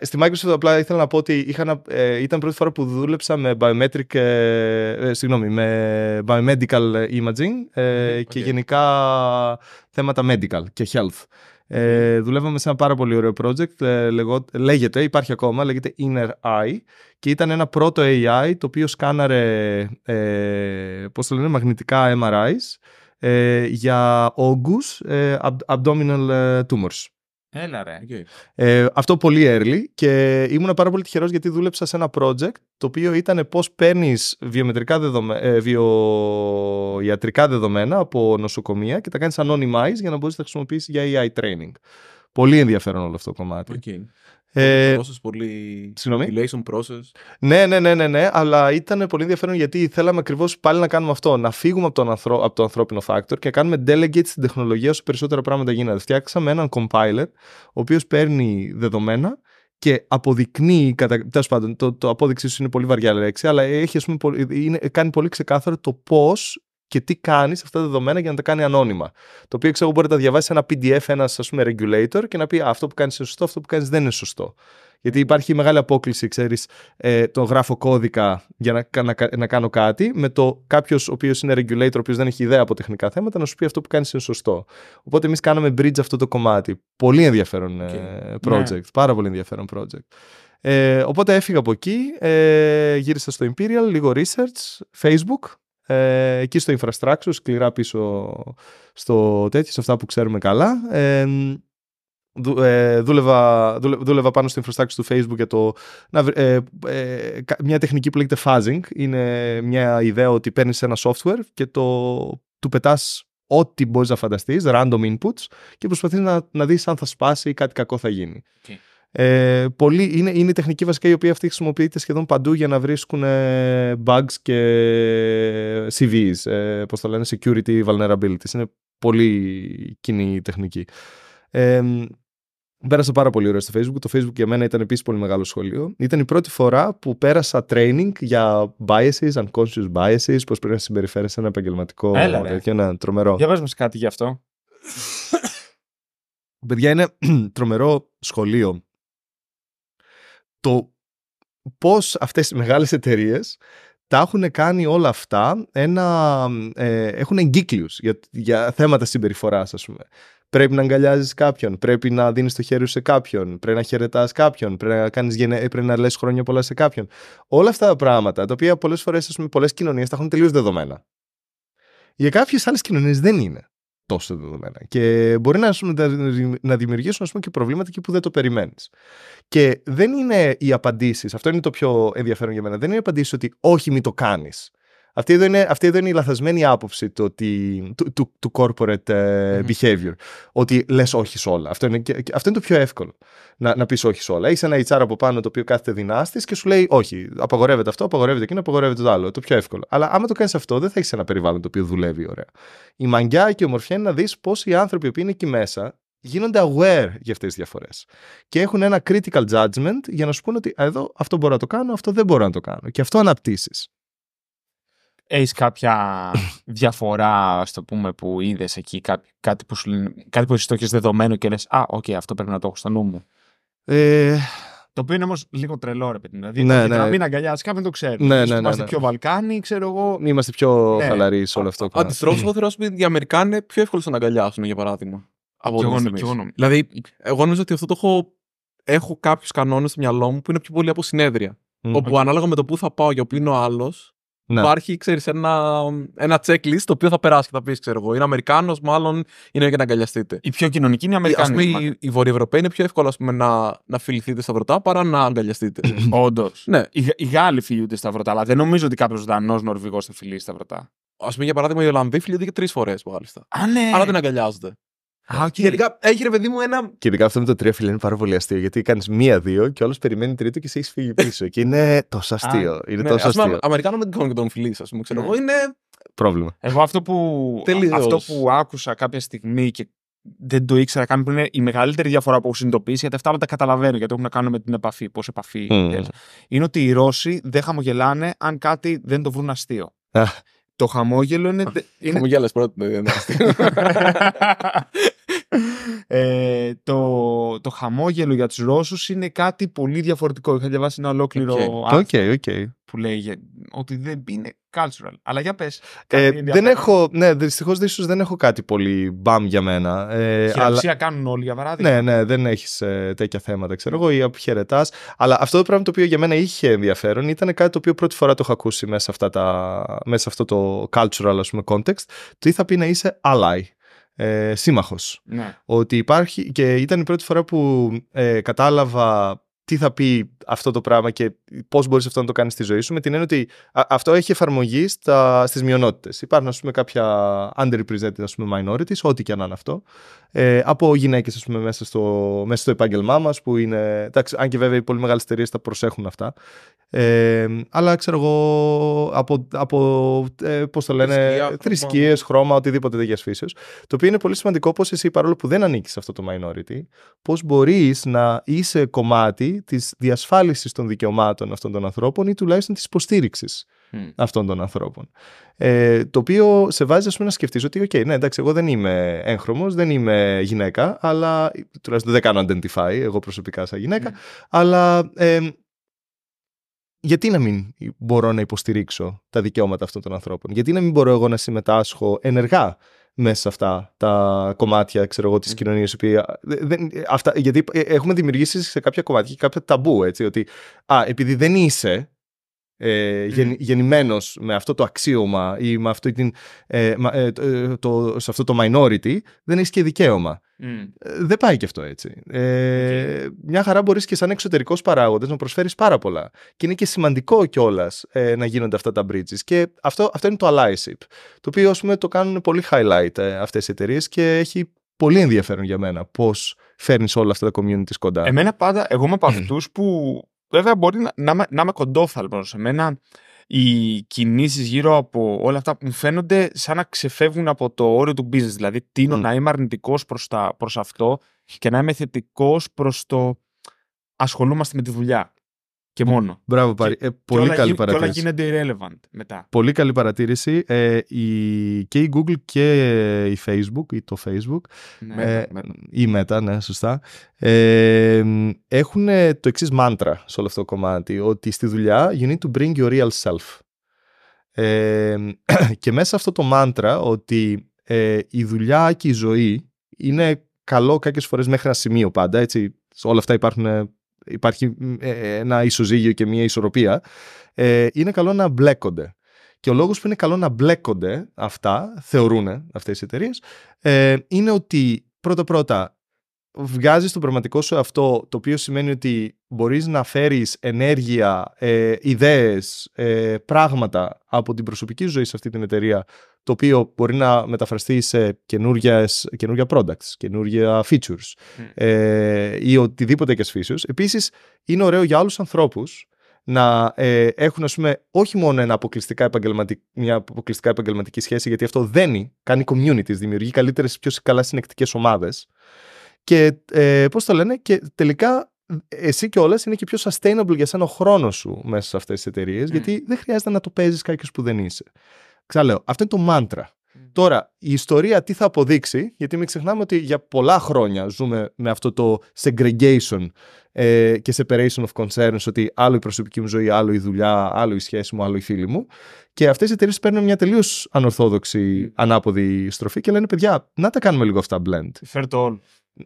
στη Microsoft απλά ήθελα να πω ότι είχα, ε, ήταν πρώτη φορά που δούλεψα με biometric, ε, ε συγγνώμη, με biomedical imaging ε, και γενικά θέματα medical και health. Ε, δουλεύαμε σε ένα πάρα πολύ ωραίο project, ε, λέγεται, υπάρχει ακόμα, λέγεται Inner Eye και ήταν ένα πρώτο AI το οποίο σκάναρε, ε, πώς το λένε, μαγνητικά MRIs για όγκους abdominal tumors. Έλα ρε. Ε, αυτό πολύ early και ήμουν πάρα πολύ τυχερός γιατί δούλεψα σε ένα project το οποίο ήταν πώς παίρνεις βιομετρικά δεδομένα, ε, βιοιατρικά δεδομένα από νοσοκομεία και τα κάνεις anonymize για να μπορείς να τα χρησιμοποιήσεις για AI training. Πολύ ενδιαφέρον όλο αυτό το κομμάτι. Okay. Ε, process, πολύ συγγνώμη. process. Ναι, ναι, ναι, ναι, ναι, αλλά ήταν πολύ ενδιαφέρον γιατί θέλαμε ακριβώς πάλι να κάνουμε αυτό. Να φύγουμε από, τον ανθρω... από το ανθρώπινο factor και να κάνουμε delegate στην τεχνολογία όσο περισσότερα πράγματα γίνεται. Φτιάξαμε έναν compiler, ο οποίος παίρνει δεδομένα και αποδεικνύει, κατά, Τέλος πάντων, το, το απόδειξή σου είναι πολύ βαριά λέξη, αλλά έχει, ας είναι, κάνει πολύ ξεκάθαρο το πώς και τι κάνεις αυτά τα δεδομένα για να τα κάνει ανώνυμα. Το οποίο ξέρω μπορεί να τα διαβάσεις ένα PDF, ένας ας regulator και να πει αυτό που κάνεις είναι σωστό, αυτό που κάνεις δεν είναι σωστό. Γιατί υπάρχει μεγάλη απόκληση, ξέρεις, ε, το γράφω κώδικα για να, να, κάνω κάτι, με το κάποιος ο οποίος είναι regulator, ο οποίος δεν έχει ιδέα από τεχνικά θέματα, να σου πει αυτό που κάνεις είναι σωστό. Οπότε εμείς κάναμε bridge αυτό το κομμάτι. Πολύ ενδιαφέρον ε, ναι. project. Πάρα πολύ ενδιαφέρον project. Ε, οπότε έφυγα από εκεί, ε, γύρισα στο Imperial, λίγο research, Facebook, ε, εκεί στο infrastructure, σκληρά πίσω στο τέτοιο, σε αυτά που ξέρουμε καλά. Ε, ε δούλευα, δούλευα πάνω στο infrastructure του Facebook για το, ε, ε, μια τεχνική που λέγεται Fuzzing Είναι μια ιδέα ότι παίρνεις ένα software και το, του πετάς ό,τι μπορείς να φανταστείς, random inputs, και προσπαθείς να, να δεις αν θα σπάσει ή κάτι κακό θα γίνει. Ε, πολύ, είναι, είναι η τεχνική βασικά η οποία αυτή χρησιμοποιείται σχεδόν παντού για να βρίσκουν ε, bugs και CVs, ε, πώς το λένε, security vulnerabilities. Είναι πολύ κοινή τεχνική. Ε, Πέρασα πάρα πολύ ωραία στο Facebook. Το Facebook για μένα ήταν επίσης πολύ μεγάλο σχολείο. Ήταν η πρώτη φορά που πέρασα training για biases, unconscious biases, πώς πρέπει να συμπεριφέρεσαι σε ένα επαγγελματικό. ένα τρομερό. Για κάτι γι' αυτό. Παιδιά, είναι τρομερό σχολείο το πώς αυτές οι μεγάλες εταιρείες τα έχουν κάνει όλα αυτά ένα, ε, έχουν εγκύκλιους για, για θέματα συμπεριφοράς ας πούμε. Πρέπει να αγκαλιάζεις κάποιον, πρέπει να δίνεις το χέρι σου σε κάποιον, πρέπει να χαιρετάς κάποιον, πρέπει να, κάνεις, πρέπει να λες χρόνια πολλά σε κάποιον. Όλα αυτά τα πράγματα, τα οποία πολλές φορές, ας πούμε, πολλές κοινωνίες τα έχουν τελείως δεδομένα. Για κάποιες άλλες κοινωνίες δεν είναι τόσο δεδομένα. Και μπορεί να, να δημιουργήσουν ας πούμε, και προβλήματα εκεί που δεν το περιμένεις. Και δεν είναι οι απαντήσεις, αυτό είναι το πιο ενδιαφέρον για μένα, δεν είναι οι απαντήσεις ότι όχι, μην το κάνεις. Αυτή εδώ, είναι, αυτή είναι η λαθασμένη άποψη του, του, corporate ε, behavior. Ότι λες όχι σε όλα. Αυτό είναι, αυτό είναι το πιο εύκολο. Να, να πεις όχι σε όλα. Έχει ένα HR από πάνω το οποίο κάθεται δυνάστης και σου λέει όχι. Απαγορεύεται αυτό, απαγορεύεται εκείνο, απαγορεύεται το άλλο. Το πιο εύκολο. Αλλά άμα το κάνεις αυτό, δεν θα έχεις ένα περιβάλλον το οποίο δουλεύει ωραία. Η μαγκιά και η ομορφιά είναι να δεις πώς οι άνθρωποι που είναι εκεί μέσα γίνονται aware για αυτές τις διαφορές. και έχουν ένα critical judgment για να σου πούνε ότι εδώ αυτό μπορώ να το κάνω, αυτό δεν μπορώ να το κάνω και αυτό αναπτύσσεις.
Έχεις κάποια διαφορά, ας το πούμε, που είδες εκεί, κάτι, κάτι που, εσύ το έχεις δεδομένο και λες: Α, οκ, okay, αυτό πρέπει να το έχω στο νου μου. Ε... Το οποίο είναι όμως λίγο τρελό, ρε παιδί. Δηλαδή, ναι, ναι. να μην αγκαλιάσεις κάποιον το ξέρεις. Ναι, ναι, ναι, είμαστε ναι. πιο Βαλκάνοι, ξέρω εγώ.
Είμαστε πιο ναι. χαλαροί σε όλο αυτό. Αντιστρόφω, εγώ θεωρώ ότι οι Αμερικάνοι είναι πιο εύκολος να αγκαλιάσουν, για παράδειγμα. Από ό,τι εγώ, ναι, εγώ νομίζω. Ναι. Δηλαδή, εγώ νομίζω ότι αυτό το έχω. Έχω κάποιους κανόνες στο μυαλό μου που είναι πιο πολύ από συνέδρια. Mm. Όπου okay. ανάλογα με το πού θα πάω και οποίος είναι ο άλλος, ναι. Υπάρχει, ένα, ένα checklist το οποίο θα περάσει και θα πεις, ξέρω εγώ. Είναι Αμερικάνος, μάλλον είναι για να
αγκαλιαστείτε. Η πιο κοινωνική είναι η Αμερικανική. Ας πούμε, οι, οι Βορειοευρωπαίοι είναι πιο εύκολο πούμε, να, να φιληθείτε στα βρωτά παρά να αγκαλιαστείτε. Όντως. Ναι. Οι, οι Γάλλοι φιλούνται στα βρωτά, αλλά δεν νομίζω ότι κάποιος Δανός Νορβηγός θα φιλήσει στα βρωτά. Ας πούμε, για παράδειγμα, οι Ολλανδοί φιλούνται και τρεις
φορές μάλιστα. Α, ναι.
Αλλά δεν αγκαλιάζονται
okay. Ε, έχει ρε παιδί μου ένα.
Και ειδικά αυτό με το τρία φιλέ είναι πάρα πολύ αστείο. Γιατί κάνεις μία-δύο και
όλο περιμένει τρίτο και σε έχεις φύγει πίσω. και είναι τόσο αστείο. Ah, είναι ναι, τόσο αστείο. Αμερικάνο με τον, τον φίλη, ας πούμε, ξέρω ναι. εγώ, είναι. Πρόβλημα. Εγώ αυτό που, αυτό που άκουσα κάποια στιγμή και δεν το ήξερα καν που είναι η μεγαλύτερη διαφορά που έχω συνειδητοποιήσει, γιατί αυτά όλα τα καταλαβαίνω, γιατί έχουν να κάνουν με την επαφή, πώς επαφή. Mm. Είναι ότι οι Ρώσοι δεν χαμογελάνε αν κάτι δεν το βρουν αστείο. Το χαμόγελο είναι. είναι... Χαμογέλας πρώτα. ε, το, το χαμόγελο για τους Ρώσους είναι κάτι πολύ διαφορετικό. Είχα διαβάσει ένα ολόκληρο okay. άρθρο okay, που λέει ότι δεν είναι cultural. Αλλά για πες. Ε, δεν έχω,
ναι, δυστυχώς ίσως δεν έχω κάτι πολύ μπαμ για μένα. Ε, αλλά...
κάνουν όλοι για παράδειγμα. Ναι,
ναι, δεν έχεις ε, τέτοια θέματα, ξέρω εγώ, ή αποχαιρετά. Αλλά αυτό το πράγμα το οποίο για μένα είχε ενδιαφέρον ήταν κάτι το οποίο πρώτη φορά το έχω ακούσει μέσα, σε αυτό το cultural ας πούμε, context. Τι θα πει να είσαι ally ε, σύμμαχος. Ναι. Ότι υπάρχει και ήταν η πρώτη φορά που ε, κατάλαβα τι θα πει αυτό το πράγμα και πώς μπορείς αυτό να το κάνεις στη ζωή σου, με την έννοια ότι αυτό έχει εφαρμογή στις μειονότητες. Υπάρχουν, ας πούμε, κάποια underrepresented ας πούμε, minorities, ό,τι και αν είναι αυτό, ε, από γυναίκες μέσα στο, μέσα στο επάγγελμά μας, που είναι. Εντάξει, αν και βέβαια οι πολύ μεγάλες εταιρείες τα προσέχουν αυτά. Ε, αλλά ξέρω εγώ από, από ε, πώς το λένε, θρησκείες, ναι. χρώμα, οτιδήποτε τέτοιας φύσεως. Το οποίο είναι πολύ σημαντικό πώς εσύ, παρόλο που δεν ανήκεις σε αυτό το minority, πώς μπορείς να είσαι κομμάτι Της της των δικαιωμάτων αυτών των ανθρώπων ή τουλάχιστον της υποστήριξης αυτών των ανθρώπων. Ε, το οποίο σε βάζει ας πούμε, να σκεφτείς ότι ναι, εντάξει, εγώ δεν είμαι έγχρωμος, δεν είμαι γυναίκα, αλλά τουλάχιστον δεν κάνω identify εγώ προσωπικά σαν γυναίκα, ναι. αλλά γιατί να μην μπορώ να υποστηρίξω τα δικαιώματα αυτών των ανθρώπων, γιατί να μην μπορώ εγώ να συμμετάσχω ενεργά μέσα σε αυτά τα κομμάτια ξέρω εγώ, της mm. κοινωνίας. δεν, αυτά, γιατί ε, έχουμε δημιουργήσει σε κάποια κομμάτια και κάποια ταμπού, έτσι, ότι α, επειδή δεν είσαι ε, γεννημένος με αυτό το αξίωμα ή με αυτό, την, ε, ε, το, σε αυτό το minority, δεν έχεις και δικαίωμα. Mm. Ε, δεν πάει και αυτό έτσι. Ε, Μια χαρά μπορείς και σαν εξωτερικός παράγοντας να προσφέρεις πάρα πολλά. Και είναι και σημαντικό κιόλας ε, να γίνονται αυτά τα bridges. Και αυτό, αυτό είναι το allyship. Το οποίο, το κάνουν πολύ highlight ε, αυτές οι εταιρείες και έχει
πολύ ενδιαφέρον για μένα πώς φέρνεις όλα αυτά τα communities κοντά. Εμένα πάντα, εγώ είμαι από αυτούς που. Βέβαια, μπορεί να, να, να είμαι κοντόφθαλμος. Εμένα οι κινήσεις γύρω από όλα αυτά που μου φαίνονται σαν να ξεφεύγουν από το όριο του business. Δηλαδή, τίνω mm. να είμαι αρνητικός προς, τα, προς αυτό και να είμαι θετικός προς το ασχολούμαστε με τη δουλειά. Και μόνο. Ε, μπράβο, Πάρη. Ε, πολύ καλή παρατήρηση. Και όλα γίνεται irrelevant μετά. Πολύ
καλή παρατήρηση. Ε, η, και η Google και η Facebook, ή το Facebook, ναι, ή ε, μετά, ναι, σωστά, ε, έχουν το εξής μάντρα σε όλο αυτό το κομμάτι, ότι στη δουλειά you need to bring your real self. και μέσα αυτό το μάντρα ότι η δουλειά και η ζωή είναι καλό κάποιες φορές μέχρι ένα σημείο πάντα, έτσι, όλα αυτά υπάρχουν υπάρχει ε, ε, ένα ισοζύγιο και μια ισορροπία, ε, είναι καλό να μπλέκονται. Και ο λόγος που είναι καλό να μπλέκονται αυτά, θεωρούν αυτές οι εταιρείες, ε, είναι ότι πρώτα-πρώτα βγάζεις τον πραγματικό σου αυτό, το οποίο σημαίνει ότι μπορείς να φέρεις ενέργεια, ε, ιδέες, πράγματα από την προσωπική ζωή σε αυτή την εταιρεία το οποίο μπορεί να μεταφραστεί σε καινούργια products, καινούργια features ε, ή οτιδήποτε και σφίσεως. Επίσης, είναι ωραίο για άλλους ανθρώπους να ε, έχουν ας πούμε, όχι μόνο ένα αποκλειστικά μια αποκλειστικά επαγγελματική σχέση, γιατί αυτό δένει, κάνει communities, δημιουργεί καλύτερες, πιο καλά συνεκτικές ομάδες. Και ε, πώς το λένε, και τελικά εσύ και όλες είναι και πιο sustainable για σαν ο χρόνος σου μέσα σε αυτές τις εταιρείες, γιατί δεν χρειάζεται να το παίζεις κάποιος που δεν είσαι. Ξαναλέω, αυτό είναι το μάντρα. Τώρα, η ιστορία τι θα αποδείξει, γιατί μην ξεχνάμε ότι για πολλά χρόνια ζούμε με αυτό το segregation ε, και separation of concerns, ότι άλλο η προσωπική μου ζωή, άλλο η δουλειά, άλλο η σχέση μου, άλλο η φίλη μου. Και αυτές οι εταιρείες παίρνουν μια τελείως ανορθόδοξη, ανάποδη στροφή και λένε: Παιδιά, να τα κάνουμε λίγο αυτά blend. Fair to all.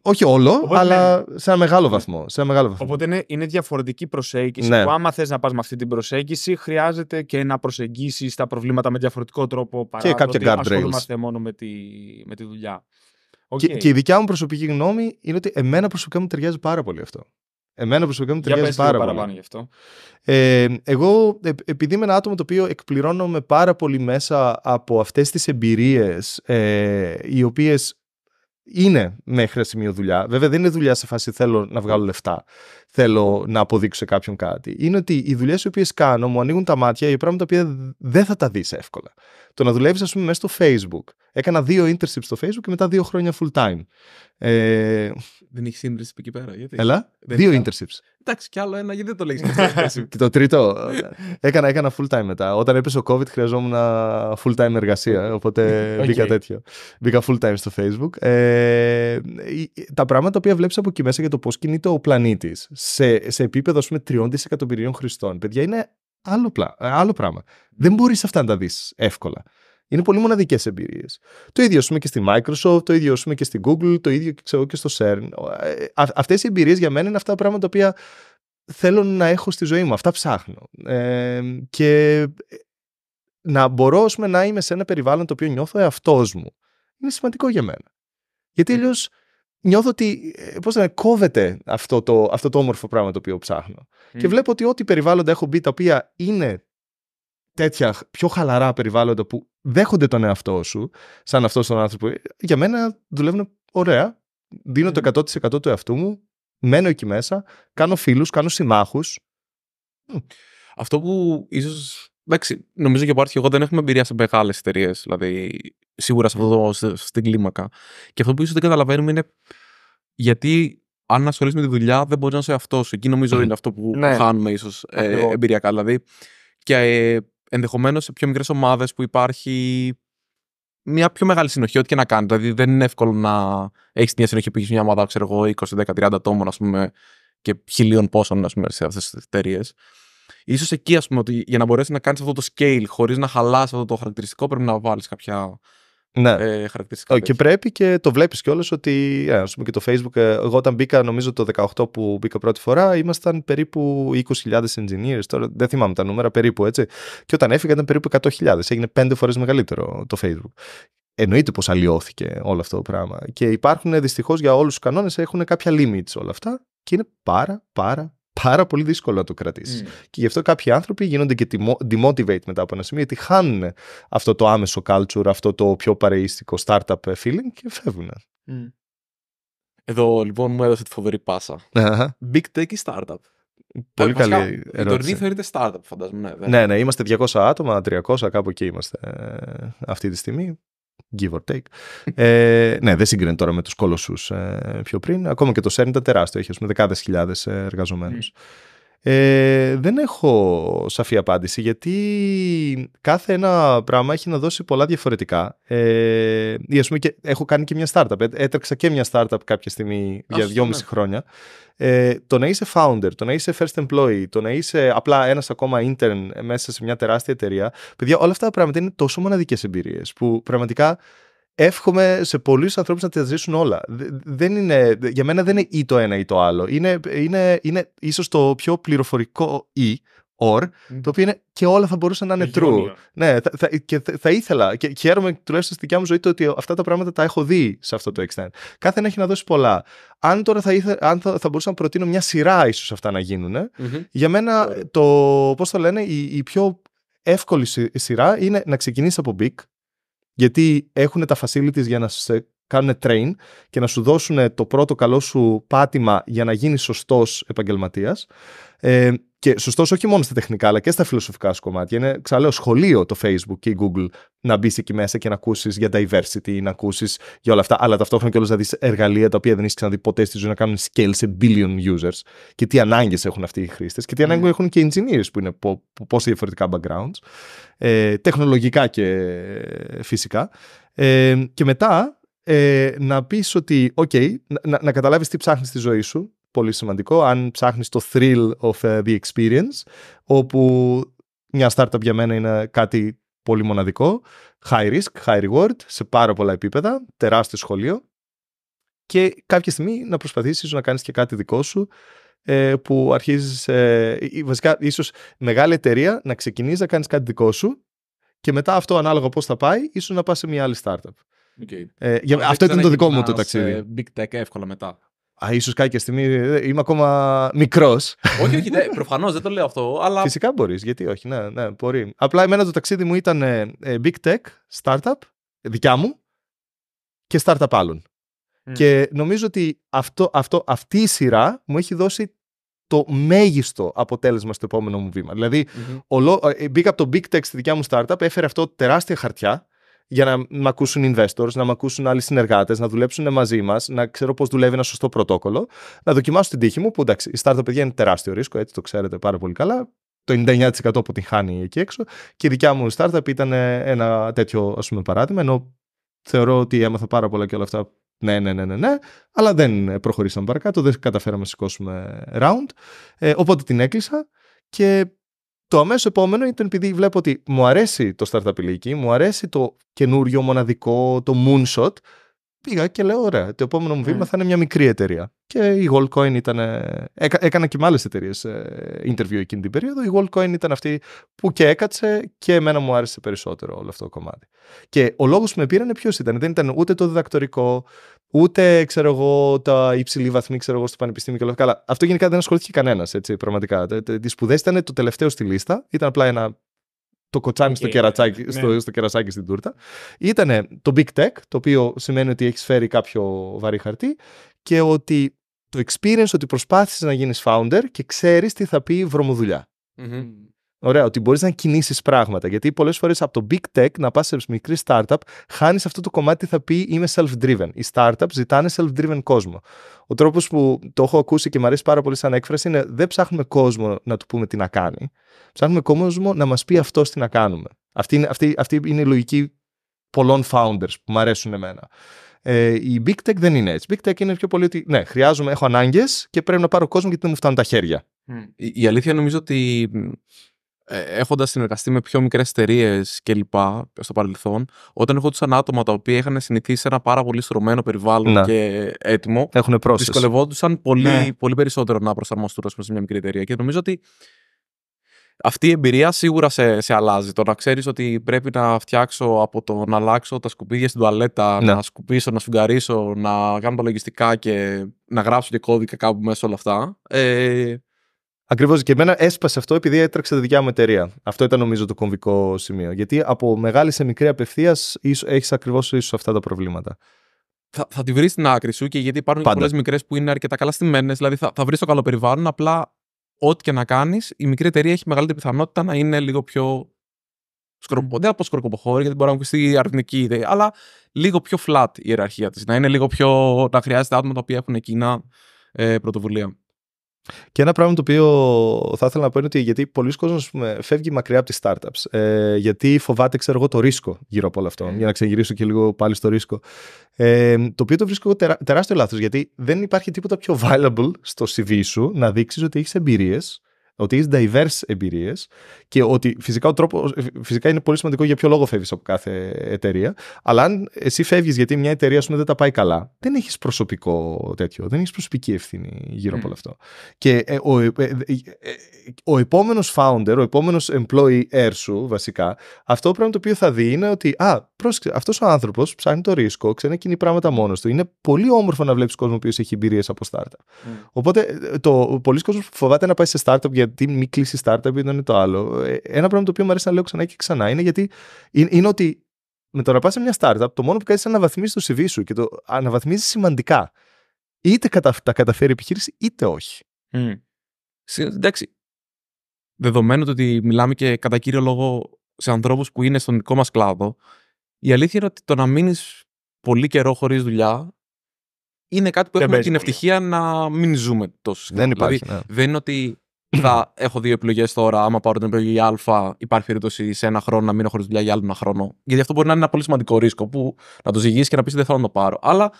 Όχι όλο, αλλά σε ένα μεγάλο βαθμό. Σε ένα μεγάλο βαθμό.
Οπότε είναι, είναι διαφορετική προσέγγιση. Ναι. Που άμα θες να πας με αυτή την προσέγγιση, χρειάζεται και να προσεγγίσεις τα προβλήματα με διαφορετικό τρόπο παρά και ασχολούμαστε μόνο με τη, με τη δουλειά. Okay. Και, και, η
δικιά μου προσωπική γνώμη είναι ότι εμένα προσωπικά μου ταιριάζει πάρα πολύ αυτό. Εμένα προσωπικά μου ταιριάζει Για πάρα παραπάνω Γι αυτό. Ε, εγώ, ε, επειδή είμαι ένα άτομο το οποίο εκπληρώνομαι πάρα πολύ μέσα από αυτές τις εμπειρίες ε, οι οποίες είναι μέχρι σημείο δουλειά. Βέβαια, δεν είναι δουλειά σε φάση θέλω να βγάλω λεφτά. Θέλω να αποδείξω σε κάποιον κάτι. Είναι ότι οι δουλειές οι οποίες κάνω μου ανοίγουν τα μάτια για πράγματα τα δεν θα τα δεις εύκολα το να δουλεύεις, ας πούμε, μέσα στο Facebook. Έκανα δύο internships στο Facebook και μετά δύο χρόνια full time. Ε...
Δεν έχεις internship εκεί πέρα, γιατί. Έλα, δύο internships. Εντάξει, κι άλλο ένα, γιατί δεν το λέει.
και το τρίτο. έκανα, έκανα full time μετά. Όταν έπεσε ο COVID, χρειαζόμουν full time εργασία. Οπότε okay. μπήκα τέτοιο. Μπήκα full time στο Facebook. Ε... Τα πράγματα που βλέπει από εκεί μέσα για το πώς κινείται ο πλανήτης σε, σε επίπεδο, ας πούμε, τριών δισεκατομμυρίων χρηστών. Παιδιά, είναι άλλο, πλά, ε, άλλο πράγμα. Δεν μπορείς αυτά να τα δεις εύκολα. Είναι πολύ μοναδικές εμπειρίες. Το ίδιο ας και στη Microsoft, το ίδιο ας και στη Google, το ίδιο ξέρω, και στο CERN. Ε, Αυτές οι εμπειρίες για μένα είναι αυτά τα πράγματα τα οποία θέλω να έχω στη ζωή μου. Αυτά ψάχνω. Ε, και να μπορώ να είμαι σε ένα περιβάλλον το οποίο νιώθω εαυτός μου. Είναι σημαντικό για μένα. Γιατί ε. αλλιώς νιώθω ότι ε, πώς λέμε, κόβεται αυτό το, αυτό το όμορφο πράγμα το οποίο ψάχνω. Και βλέπω ότι ό,τι περιβάλλοντα έχω μπει τα οποία είναι τέτοια πιο χαλαρά περιβάλλοντα που δέχονται τον εαυτό σου, σαν αυτός τον άνθρωπο, για μένα δουλεύουν ωραία. Δίνω το 100% του εαυτού μου, μένω εκεί μέσα, κάνω φίλους, κάνω
συμμάχους. Αυτό που ίσως Εντάξει, νομίζω και ο και εγώ δεν έχουμε εμπειρία σε μεγάλες εταιρείες, δηλαδή σίγουρα σε αυτό το, στην κλίμακα. Και αυτό που ίσως δεν καταλαβαίνουμε είναι γιατί αν ασχολείσαι με τη δουλειά δεν μπορείς να είσαι αυτός Εκεί νομίζω ναι. είναι αυτό που ναι. χάνουμε ίσως ε, εμπειριακά. Δηλαδή, και ε, ενδεχομένως σε πιο μικρές ομάδες που υπάρχει μια πιο μεγάλη συνοχή, ό,τι και να κάνεις. Δηλαδή, δεν είναι εύκολο να έχεις μια συνοχή που έχεις μια ομάδα, ξέρω εγώ, 20, 10, 30 ατόμων, ας πούμε, και χιλίων πόσων, πούμε, σε αυτές τις εταιρείες. Ίσως εκεί, ας πούμε, ότι για να μπορέσεις να κάνεις αυτό το scale χωρίς να χαλάσει αυτό το χαρακτηριστικό, πρέπει να βάλεις κάποια ναι. ε, χαρακτηριστικά. και
πρέπει και το βλέπεις κιόλας ότι. Ε, πούμε και το Facebook, ε, εγώ όταν μπήκα, νομίζω το 18 που μπήκα πρώτη φορά, ήμασταν περίπου 20.000 engineers. Τώρα δεν θυμάμαι τα νούμερα, περίπου έτσι. Και όταν έφυγα ήταν περίπου 100.000. Έγινε πέντε φορές μεγαλύτερο το Facebook. Εννοείται πως αλλοιώθηκε όλο αυτό το πράγμα. Και υπάρχουν ε, δυστυχώς για όλους τους κανόνες, έχουν κάποια limits όλα αυτά. Και είναι πάρα, πάρα, πάρα πολύ δύσκολο να το κρατήσεις. Mm. Και γι' αυτό κάποιοι άνθρωποι γίνονται και demotivate μετά από ένα σημείο, γιατί χάνουν αυτό το άμεσο culture, αυτό το πιο παρεϊστικό startup feeling και φεύγουν.
Mm.
Εδώ λοιπόν μου έδωσε τη φοβερή Big tech ή startup. Πολύ Βασικά, καλή ερώτηση. Η τωρινή θεωρείται startup, πολυ καλη ερωτηση η τωρινη θεωρειται startup φανταζομαι Ναι, ναι, ναι,
είμαστε 200 άτομα, 300, κάπου εκεί είμαστε ε, αυτή τη στιγμή give or take. ε, ναι, δεν συγκρίνεται τώρα με τους κολοσσούς ε, πιο πριν. Ακόμα και το CERN ήταν τεράστιο, έχει ας πούμε δεκάδες χιλιάδες ε, εργαζομένους. Ναι. Ε, δεν έχω σαφή απάντηση γιατί κάθε ένα πράγμα έχει να δώσει πολλά διαφορετικά. Ε, και, έχω κάνει και μια startup. Ε, έτρεξα και μια startup κάποια στιγμή για δυόμιση ναι. χρόνια. Ε, το να είσαι founder, το να είσαι first employee, το να είσαι απλά ένας ακόμα intern μέσα σε μια τεράστια εταιρεία. Παιδιά, όλα αυτά τα πράγματα είναι τόσο μοναδικές εμπειρίες που πραγματικά εύχομαι σε πολλούς ανθρώπους να τα ζήσουν όλα. Δεν είναι, για μένα δεν είναι ή το ένα ή το άλλο. Είναι, είναι, είναι ίσως το πιο πληροφορικό ή. Or, mm. το οποίο είναι και όλα θα μπορούσαν να είναι true. Ναι, θα, και θα ήθελα και χαίρομαι τουλάχιστον στη δικιά μου ζωή το ότι αυτά τα πράγματα τα έχω δει σε αυτό το extent. Κάθε ένα έχει να δώσει πολλά. Αν τώρα θα, ήθε, αν θα, θα μπορούσα να προτείνω μια σειρά ίσως αυτά να γινουν για μένα το, Πώς το λένε, η, πιο εύκολη σειρά είναι να ξεκινήσεις από big, γιατί έχουν τα facilities για να σε κάνουν train και να σου δώσουν το πρώτο καλό σου πάτημα για να γίνεις σωστός επαγγελματίας. Ε, και σωστός όχι μόνο στα τεχνικά, αλλά και στα φιλοσοφικά σου κομμάτια. Είναι, ξαναλέω, σχολείο το Facebook και η Google να μπεις εκεί μέσα και να ακούσεις για diversity, να ακούσεις για όλα αυτά. Αλλά ταυτόχρονα κιόλας να δεις εργαλεία τα οποία δεν έχεις ξαναδεί ποτέ στη ζωή να κάνουν scale σε billion users. Και τι ανάγκες έχουν αυτοί οι χρήστες και τι ναι. ανάγκε έχουν και οι engineers που είναι πόσα διαφορετικά backgrounds. Ε, τεχνολογικά και φυσικά. Ε, και μετά ε, να πεις ότι, Οκ, να, να καταλάβεις τι ψάχνεις στη ζωή σου, πολύ σημαντικό, αν ψάχνεις το thrill of the experience, όπου μια startup για μένα είναι κάτι πολύ μοναδικό, high risk, high reward, σε πάρα πολλά επίπεδα, τεράστιο σχολείο, και κάποια στιγμή να προσπαθήσεις να κάνεις και κάτι δικό σου ε, που αρχίζεις, ε, ε, ε, βασικά ίσως μεγάλη εταιρεία να ξεκινήσεις να κάνεις κάτι δικό σου και μετά αυτό ανάλογα πώς θα πάει, ίσως να πας σε μια άλλη startup. Okay. Ε, αυτό ήταν το δικό μου το ταξίδι. Ε,
big tech εύκολα μετά.
Α, ίσως κάποια στιγμή είμαι ακόμα μικρός. Όχι, όχι,
προφανώς δεν το λέω αυτό. Αλλά...
Φυσικά μπορείς, γιατί όχι, ναι, ναι, μπορεί. Απλά εμένα το ταξίδι μου ήταν big tech, startup, δικιά μου και startup άλλων. Και νομίζω ότι αυτό, αυτό, αυτή η σειρά μου έχει δώσει το μέγιστο αποτέλεσμα στο επόμενο μου βήμα. Δηλαδή, mm-hmm. μπήκα από το Big Tech στη δικιά μου startup, έφερε αυτό τεράστια χαρτιά για να με ακούσουν investors, να με ακούσουν άλλοι συνεργάτες, να δουλέψουν μαζί μας, να ξέρω πώς δουλεύει ένα σωστό πρωτόκολλο, να δοκιμάσω την τύχη μου. Που εντάξει, η startup παιδιά είναι τεράστιο ρίσκο, έτσι το ξέρετε πάρα πολύ καλά. Το 99% την χάνει εκεί έξω. Και η δικιά μου startup ήταν ένα τέτοιο ας πούμε, παράδειγμα, ενώ θεωρώ ότι έμαθα πάρα πολλά και όλα αυτά ναι, ναι, ναι, ναι, ναι, αλλά δεν προχωρήσαμε παρακάτω, δεν καταφέραμε να σηκώσουμε round. Ε, οπότε την έκλεισα και το αμέσως επόμενο ήταν επειδή βλέπω ότι μου αρέσει το startup μου αρέσει το καινούριο μοναδικό, το moonshot, πήγα και λέω: Ωραία, το επόμενο μου ναι. βήμα mm. θα είναι μια μικρή εταιρεία. Και η Goldcoin ήταν. Ε, έκανα και με άλλες εταιρείες ε, interview εκείνη την περίοδο. Η Goldcoin ήταν αυτή που και έκατσε και εμένα μου άρεσε περισσότερο όλο αυτό το κομμάτι. Και ο λόγος που με πήραν ποιος ήταν. Δεν ήταν ούτε το διδακτορικό, ούτε ξέρω εγώ, τα υψηλή βαθμή ξέρω εγώ, στο πανεπιστήμιο και όλα αυτά. Αλλά αυτό γενικά δεν ασχολήθηκε κανένας. Πραγματικά. Τις σπουδές ήταν το τελευταίο στη λίστα. Ήταν απλά ένα το κοτσάνι στο, κερατσάκι, ναι. στο, στο κερασάκι στην τούρτα. Ήταν το Big Tech, το οποίο σημαίνει ότι έχεις φέρει κάποιο βαρύ χαρτί και ότι το experience ότι προσπάθησες να γίνεις founder και ξέρεις τι θα πει βρωμοδουλεια Ωραία, ότι μπορείς να κινήσεις πράγματα. Γιατί πολλές φορές από το big tech να πας σε μικρή startup, χάνεις αυτό το κομμάτι θα πει είμαι self-driven. Οι startups ζητάνε self-driven κόσμο. Ο τρόπος που το έχω ακούσει και μου αρέσει πάρα πολύ σαν έκφραση είναι δεν ψάχνουμε κόσμο να του πούμε τι να κάνει. Ψάχνουμε κόσμο να μας πει αυτό τι να κάνουμε. Αυτή είναι, αυτή, αυτή είναι η λογική πολλών founders που μου αρέσουν εμένα. Ε, η big tech δεν είναι
έτσι. Η big tech είναι πιο πολύ ότι ναι, χρειάζομαι, έχω ανάγκες και πρέπει να πάρω κόσμο γιατί δεν μου φτάνουν τα χέρια. η αλήθεια νομίζω ότι ε, έχοντας συνεργαστεί με πιο μικρές εταιρείες κλπ. στο παρελθόν, όταν ερχόντουσαν άτομα τα οποία είχαν συνηθίσει σε ένα πάρα πολύ στρωμένο περιβάλλον και έτοιμο, Έχουν δυσκολευόντουσαν πολύ, ναι. πολύ περισσότερο να προσαρμοστούν σε μια μικρή εταιρεία. Και νομίζω ότι αυτή η εμπειρία σίγουρα σε, σε αλλάζει. Το να ξέρεις ότι πρέπει να φτιάξω από το να αλλάξω τα σκουπίδια στην τουαλέτα, ναι. να σκουπίσω, να σφουγγαρίσω, να κάνω τα λογιστικά και να γράψω και κώδικα κάπου μέσα όλα αυτά. Ε, Ακριβώς. Και εμένα έσπασε αυτό επειδή έτρεξε
τη δικιά μου εταιρεία. Αυτό ήταν νομίζω το κομβικό σημείο. Γιατί από μεγάλη σε μικρή απευθείας έχεις ακριβώς ίσως αυτά τα προβλήματα.
Θα, θα τη βρεις στην άκρη σου και γιατί υπάρχουν πολλές μικρές που είναι αρκετά καλά στημένες. Δηλαδή θα, θα βρεις το καλό περιβάλλον. Απλά ό,τι και να κάνεις, η μικρή εταιρεία έχει μεγαλύτερη πιθανότητα να είναι λίγο πιο Δεν από γιατί μπορεί να ακουστεί αρνητική ιδέα, αλλά λίγο πιο flat η ιεραρχία της. Να είναι λίγο πιο. να χρειάζεται άτομα τα οποία έχουν κοινά ε, πρωτοβουλία.
Και ένα πράγμα το οποίο θα ήθελα να πω είναι ότι γιατί πολλοί κόσμοι φεύγει μακριά από τις startups. Ε, γιατί φοβάται, ξέρω εγώ, το ρίσκο γύρω από όλο αυτό. Ναι. Για να ξεγυρίσω και λίγο πάλι στο ρίσκο. Ε, το οποίο το βρίσκω τερα, τεράστιο λάθος, γιατί δεν υπάρχει τίποτα πιο valuable στο CV σου να δείξεις ότι έχεις εμπειρίες ότι έχει diverse εμπειρίες και ότι φυσικά, ο τρόπος, φυσικά είναι πολύ σημαντικό για ποιο λόγο φεύγεις από κάθε εταιρεία. Αλλά αν εσύ φεύγεις γιατί μια εταιρεία σου δεν τα πάει καλά, δεν έχεις προσωπικό τέτοιο, δεν έχεις προσωπική ευθύνη γύρω mm. από όλο αυτό. Και ε, ο, ε, ε, ε ο επόμενος founder, ο επόμενος employer σου βασικά, αυτό το πράγμα το οποίο θα δει είναι ότι, α, αυτός ο άνθρωπος ψάχνει το ρίσκο, ξανακινεί πράγματα μόνος του. Είναι πολύ όμορφο να βλέπεις κόσμο ο οποίος έχει εμπειρίες από startup. Mm. Οπότε, ε, πολλοί κόσμοι φοβάται να πάει σε startup γιατί μη κλείσει startup ήταν το άλλο. Ε, ένα πράγμα το οποίο μου αρέσει να λέω ξανά και ξανά είναι, γιατί είναι, ότι με το να πας σε μια startup, το μόνο που κάνεις είναι να βαθμίζεις το CV σου και το αναβαθμίζει σημαντικά.
Είτε κατα, τα καταφέρει η επιχείρηση, είτε όχι. Mm. Εντάξει. Δεδομένου ότι μιλάμε και κατά κύριο λόγο σε ανθρώπους που είναι στον δικό μας κλάδο, η αλήθεια είναι ότι το να μείνεις πολύ καιρό χωρίς δουλειά είναι κάτι που έχουμε την ευτυχία να μην ζούμε τόσο Δεν υπάρχει. Δηλαδή, ναι. Δεν είναι ότι θα έχω δύο επιλογές τώρα. Άμα πάρω την επιλογή Α, υπάρχει περίπτωση σε ένα χρόνο να μείνω χωρίς δουλειά για άλλο ένα χρόνο. Γιατί αυτό μπορεί να είναι ένα πολύ σημαντικό ρίσκο που να το ζυγίσεις και να πεις δεν θέλω να το πάρω. Αλλά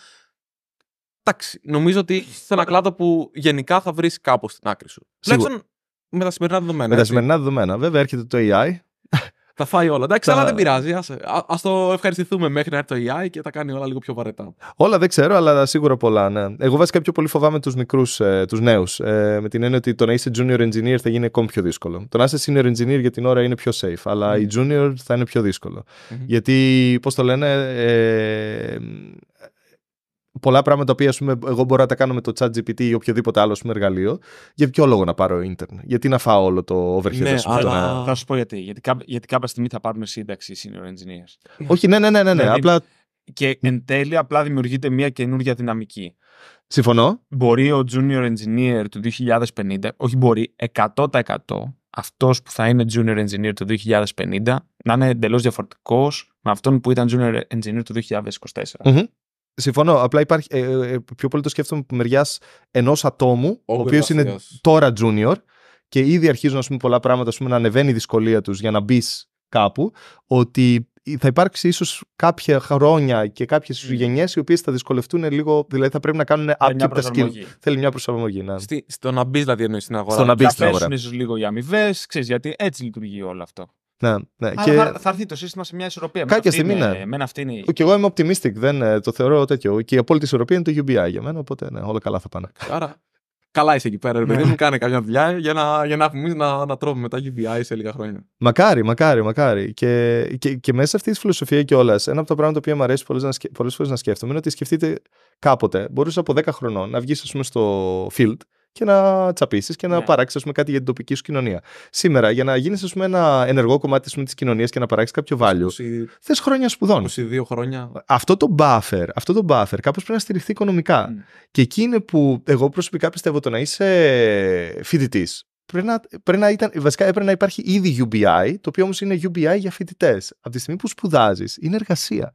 εντάξει, νομίζω ότι είσαι ένα κλάδο που γενικά θα βρεις κάπως την άκρη σου. Τουλάχιστον με τα σημερινά δεδομένα. Με τα σημερινά
δεδομένα. Βέβαια έρχεται το AI
θα φάει όλα. Εντάξει, αλλά δεν πειράζει. Α ας το ευχαριστηθούμε μέχρι να έρθει το AI και τα κάνει όλα λίγο πιο βαρετά.
Όλα δεν ξέρω, αλλά σίγουρα πολλά. Ναι. Εγώ βασικά πιο πολύ φοβάμαι τους μικρούς, ε, τους νέους. Ε, με την έννοια ότι το να είσαι junior engineer θα γίνει ακόμη πιο δύσκολο. Το να είσαι senior engineer για την ώρα είναι πιο safe, αλλά οι junior θα είναι πιο δυσκολο Γιατί, πώς το λένε, ε, πολλά πράγματα που πούμε, εγώ μπορώ να τα κάνω με το chat GPT ή οποιοδήποτε άλλο πούμε, εργαλείο. Για ποιο λόγο να πάρω ίντερνετ,
γιατί να φάω όλο το overhead. Ναι, αλλά... να... Θα σου πω γιατί. Γιατί, κά... γιατί κάποια στιγμή θα πάρουμε σύνταξη senior engineers. Όχι, ναι, ναι, ναι, ναι, ναι, δηλαδή, απλά... Και εν τέλει απλά δημιουργείται μια καινούργια δυναμική. Συμφωνώ. Μπορεί ο junior engineer του 2050, όχι μπορεί, 100% αυτός που θα είναι junior engineer του 2050 να είναι εντελώς διαφορετικός με αυτόν που ήταν junior engineer του 2024.
mm Συμφωνώ. Απλά υπάρχει. Ε, ε, ε, πιο πολύ το σκέφτομαι από μεριάς ενός ατόμου, ο, ο οποίος είναι τώρα junior και ήδη αρχίζουν πούμε, πολλά πράγματα να ανεβαίνει η δυσκολία τους για να μπει κάπου. Ότι θα υπάρξει ίσως κάποια χρόνια και κάποιες mm. γενιές οι οποίες θα δυσκολευτούν λίγο. Δηλαδή θα
πρέπει να κάνουν άπειρα τα Θέλει μια προσαρμογή. Ναι. στο να μπεις δηλαδή εννοείς στην αγορά. Στο να μπεις στην αγορά. λίγο οι αμοιβές, ξέρεις γιατί έτσι λειτουργεί όλο αυτό.
Ναι, ναι, Άρα και... θα,
θα έρθει το σύστημα σε μια ισορροπία. Κάποια στιγμή, ναι. αυτή είναι...
Και εγώ είμαι optimistic, δεν ε, το θεωρώ τέτοιο. Και η απόλυτη ισορροπία είναι το UBI για μένα, οπότε ναι, όλα καλά θα πάνε.
Άρα καλά είσαι εκεί πέρα, Δεν παιδί μου, κάνε καμιά δουλειά για να, για να, να, να τρώμε UBI σε λίγα χρόνια.
Μακάρι, μακάρι, μακάρι. Και, και, και μέσα σε αυτή της φιλοσοφίας όλας, ένα από τα πράγματα που μου αρέσει πολλές φορές να σκέφτομαι είναι ότι σκεφτείτε κάποτε, μπορούσα από 10 χρονών να βγεις, στο field και να τσαπίσεις και να yeah. Ναι. παράξεις κάτι για την τοπική σου κοινωνία. Σήμερα, για να γίνεις ένα ενεργό κομμάτι της κοινωνίας και να παράξεις κάποιο value, 20... θες χρόνια σπουδών. 22 χρόνια. Αυτό το buffer, αυτό buffer κάπως πρέπει να στηριχθεί οικονομικά. Ναι. Και εκεί είναι που εγώ προσωπικά πιστεύω το να είσαι φοιτητής. Πρέπει να, πρέπει να έπρεπε να υπάρχει ήδη UBI, το οποίο όμως είναι UBI για φοιτητές. Από τη στιγμή που
σπουδάζεις, είναι εργασία.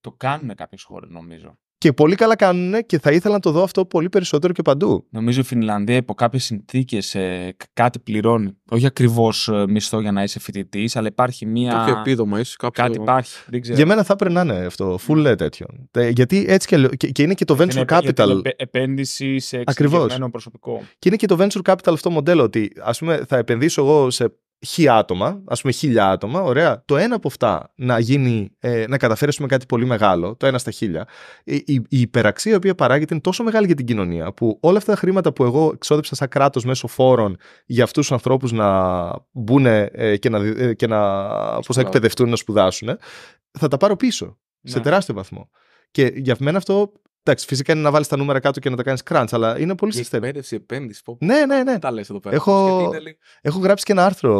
Το κάνουν κάποιες χώρες, νομίζω.
Και πολύ καλά κάνουν και θα
ήθελα να το δω αυτό πολύ περισσότερο και παντού. Νομίζω η Φινλανδία υπό κάποιες συνθήκες ε, κάτι πληρώνει. Όχι ακριβώς ε, μισθό για να είσαι φοιτητής, αλλά υπάρχει μία. Κάποιο επίδομα, ίσως Κάτι υπάρχει. Για
μένα θα πρέπει να είναι αυτό. Full ε, τέτοιο. Γιατί έτσι και, και είναι και το venture capital. είναι
επένδυση σε εξειδικευμένο προσωπικό.
Και είναι και το venture capital αυτό μοντέλο. Ότι ας πούμε θα επενδύσω εγώ σε χι άτομα, ας πούμε χίλια άτομα, ωραία, το ένα από αυτά να, γίνει, ε, να καταφέρεσουμε κάτι πολύ μεγάλο, το ένα στα χίλια, η, η, υπεραξία η οποία παράγεται είναι τόσο μεγάλη για την κοινωνία, που όλα αυτά τα χρήματα που εγώ εξόδεψα σαν κράτος μέσω φόρων για αυτούς τους ανθρώπους να μπουν ε, και να, ε, και να, πώς θα εκπαιδευτούν, να σπουδάσουν, θα τα πάρω πίσω, σε ναι. τεράστιο βαθμό. Και για μένα αυτό Εντάξει, φυσικά είναι να βάλεις τα νούμερα κάτω και να τα κάνεις crunch, αλλά είναι πολύ συστημικό. Εκπαίδευση, επένδυση. Πω, ναι, ναι, ναι. Τα λες εδώ πέρα. Έχω... έχω γράψει και ένα άρθρο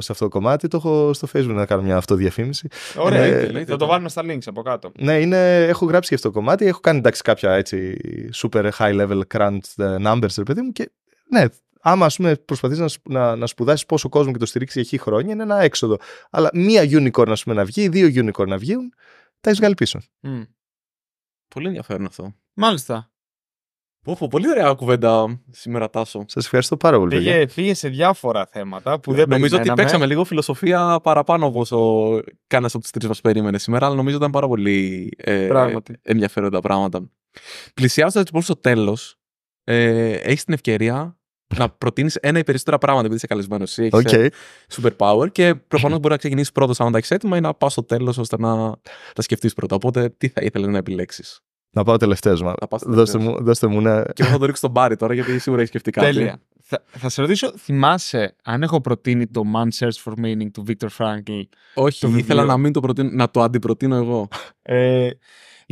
σε αυτό το κομμάτι. Το έχω στο Facebook να κάνω μια αυτοδιαφήμιση. Ωραία, ε, θα το,
βάλουμε στα links από κάτω.
Ναι, είναι... έχω γράψει και αυτό το κομμάτι. Έχω κάνει εντάξει κάποια έτσι super high level crunch ε, numbers, ρε παιδί μου. Και ναι, άμα ας πούμε, προσπαθείς να, να, σπουδάσεις πόσο κόσμο και το στηρίξεις έχει χρόνια είναι ένα έξοδο. Αλλά μία unicorn πούμε, να βγει, δύο unicorn να βγουν, τα έχεις βγάλει πίσω.
Mm.
Πολύ ενδιαφέρον αυτό. Μάλιστα. Πω, πολύ ωραία κουβέντα σήμερα, Τάσο. Σας ευχαριστώ πάρα πολύ.
Φύγε σε διάφορα θέματα που δεν Νομίζω ότι παίξαμε
λίγο φιλοσοφία παραπάνω από ο κανένας από τους τρεις μας περίμενε σήμερα, αλλά νομίζω ήταν πάρα πολύ ε, ενδιαφέροντα πράγματα. Πλησιάζοντας λοιπόν στο τέλος, ε, έχεις την ευκαιρία να προτείνεις ένα ή περισσότερα πράγματα επειδή είσαι καλεσμένος. Εσύ έχει okay. super power και προφανώς μπορεί να ξεκινήσεις πρώτο αν έχει έτοιμα ή να πας στο τέλος ώστε να τα σκεφτείς πρώτα. Οπότε τι θα ήθελες να επιλέξεις. Να πάω τελευταίος, μάλλον. Δώστε μου, δώστε μου Και εγώ θα το ρίξω στον μπάρι τώρα, γιατί σίγουρα έχει σκεφτεί κάτι. Τέλεια.
Θα, θα σε ρωτήσω, θυμάσαι αν έχω προτείνει το Man Search for Meaning του Victor Frankl. Όχι, το ήθελα να μην το προτείνω, να το αντιπροτείνω εγώ. ε,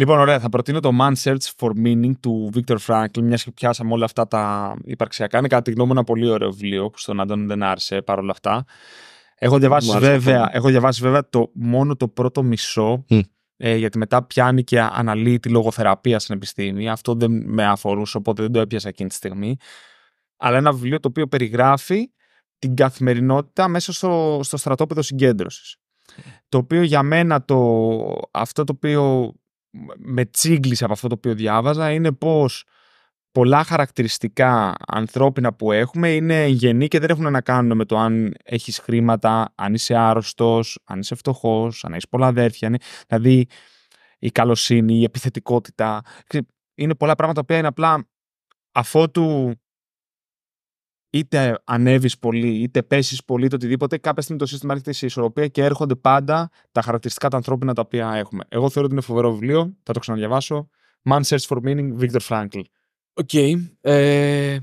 Λοιπόν, ωραία, θα προτείνω το Man Search for Meaning του Victor Franklin, μιας και πιάσαμε όλα αυτά τα υπαρξιακά. Είναι κατά τη γνώμη μου ένα πολύ ωραίο βιβλίο που στον Αντώνη δεν άρεσε παρόλα αυτά. Έχω διαβάσει, βέβαια, έχω διαβάσει βέβαια το, μόνο το πρώτο μισό, mm. ε, γιατί μετά πιάνει και αναλύει τη λογοθεραπεία στην επιστήμη. Αυτό δεν με αφορούσε, οπότε δεν το έπιασα εκείνη τη στιγμή. Αλλά ένα βιβλίο το οποίο περιγράφει την καθημερινότητα μέσα στο, στο στρατόπεδο συγκέντρωσης. Το οποίο για μένα το, αυτό το οποίο με τσίγκλησε από αυτό το οποίο διάβαζα είναι πως πολλά χαρακτηριστικά ανθρώπινα που έχουμε είναι γενή και δεν έχουν να κάνουν με το αν έχεις χρήματα, αν είσαι άρρωστος, αν είσαι φτωχός, αν έχεις πολλά αδέρφια. Δηλαδή η καλοσύνη, η επιθετικότητα. Είναι πολλά πράγματα που είναι απλά αφότου είτε ανέβεις πολύ, είτε πέσεις πολύ, το οτιδήποτε, κάποια στιγμή το σύστημα έρχεται σε ισορροπία και έρχονται πάντα τα χαρακτηριστικά τα ανθρώπινα τα οποία έχουμε. Εγώ θεωρώ ότι είναι φοβερό βιβλίο, θα το ξαναδιαβάσω. Man Search for Meaning, Victor Frankl. Οκ. Okay, ε...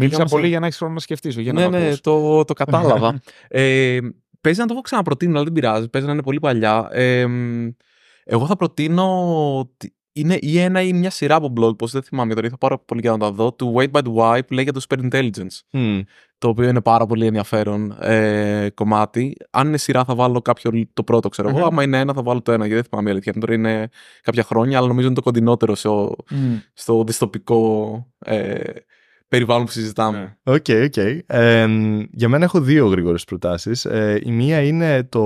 Μίλησα πολύ για να έχεις χρόνο να σκεφτείς. Ναι, να ναι, ναι το, το κατάλαβα.
ε, παίζει να το έχω ξαναπροτείνει, αλλά δεν πειράζει. Παίζει να είναι πολύ παλιά. Ε, εγώ θα προτείνω είναι ή ένα ή μια σειρά από blog posts, δεν θυμάμαι τώρα, θα πάρω πολύ για να τα δω, του Wait by the Why που λέει το super intelligence. Το οποίο είναι πάρα πολύ ενδιαφέρον ε, κομμάτι. Αν είναι σειρά, θα βάλω κάποιο το πρώτο, ξέρω εγώ. Άμα είναι ένα, θα βάλω το ένα. Γιατί δεν θυμάμαι αλήθεια. Τώρα είναι κάποια χρόνια, αλλά νομίζω είναι το κοντινότερο σε ο, mm. στο διστοπικό. ε, περιβάλλον που συζητάμε. Ναι.
Οκ, okay, οκ. Okay. Ε, για μένα έχω δύο γρήγορες προτάσεις. Ε, η μία είναι το,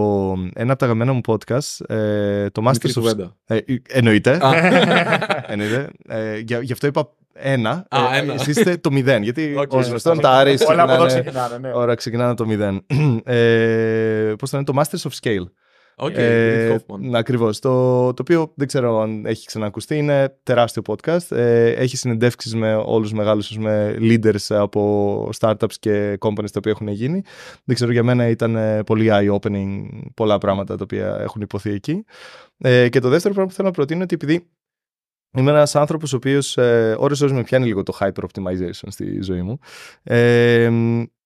ένα από τα αγαπημένα μου podcast, ε, το Masters of... Κουβέντα. Ε, ε εννοείται. εννοείται. Ε, για, γι' αυτό είπα ένα. Α, ε, ένα. Εσείς είστε το μηδέν. Γιατί okay, ως γνωστόν τα Άρης ξεκινάνε. Όλα από εδώ ξεκινάνε, ναι. Ωραία, ξεκινάνε το μηδέν. ε, πώς το λένε, το Masters of Scale. Okay, ε, Ακριβώς. Το, το οποίο δεν ξέρω αν έχει ξανακουστεί. Είναι τεράστιο podcast. Ε, έχει συνεντεύξεις με όλους του μεγάλου leaders από startups και companies τα οποία έχουν γίνει. Δεν ξέρω, για μένα ήταν πολύ eye-opening πολλά πράγματα τα οποία έχουν υποθεί εκεί. Ε, και το δεύτερο πράγμα που θέλω να προτείνω είναι ότι επειδή Είμαι ένας άνθρωπος ο οποίος ε, ώρες με πιάνει λίγο το hyper optimization στη ζωή μου. Ε,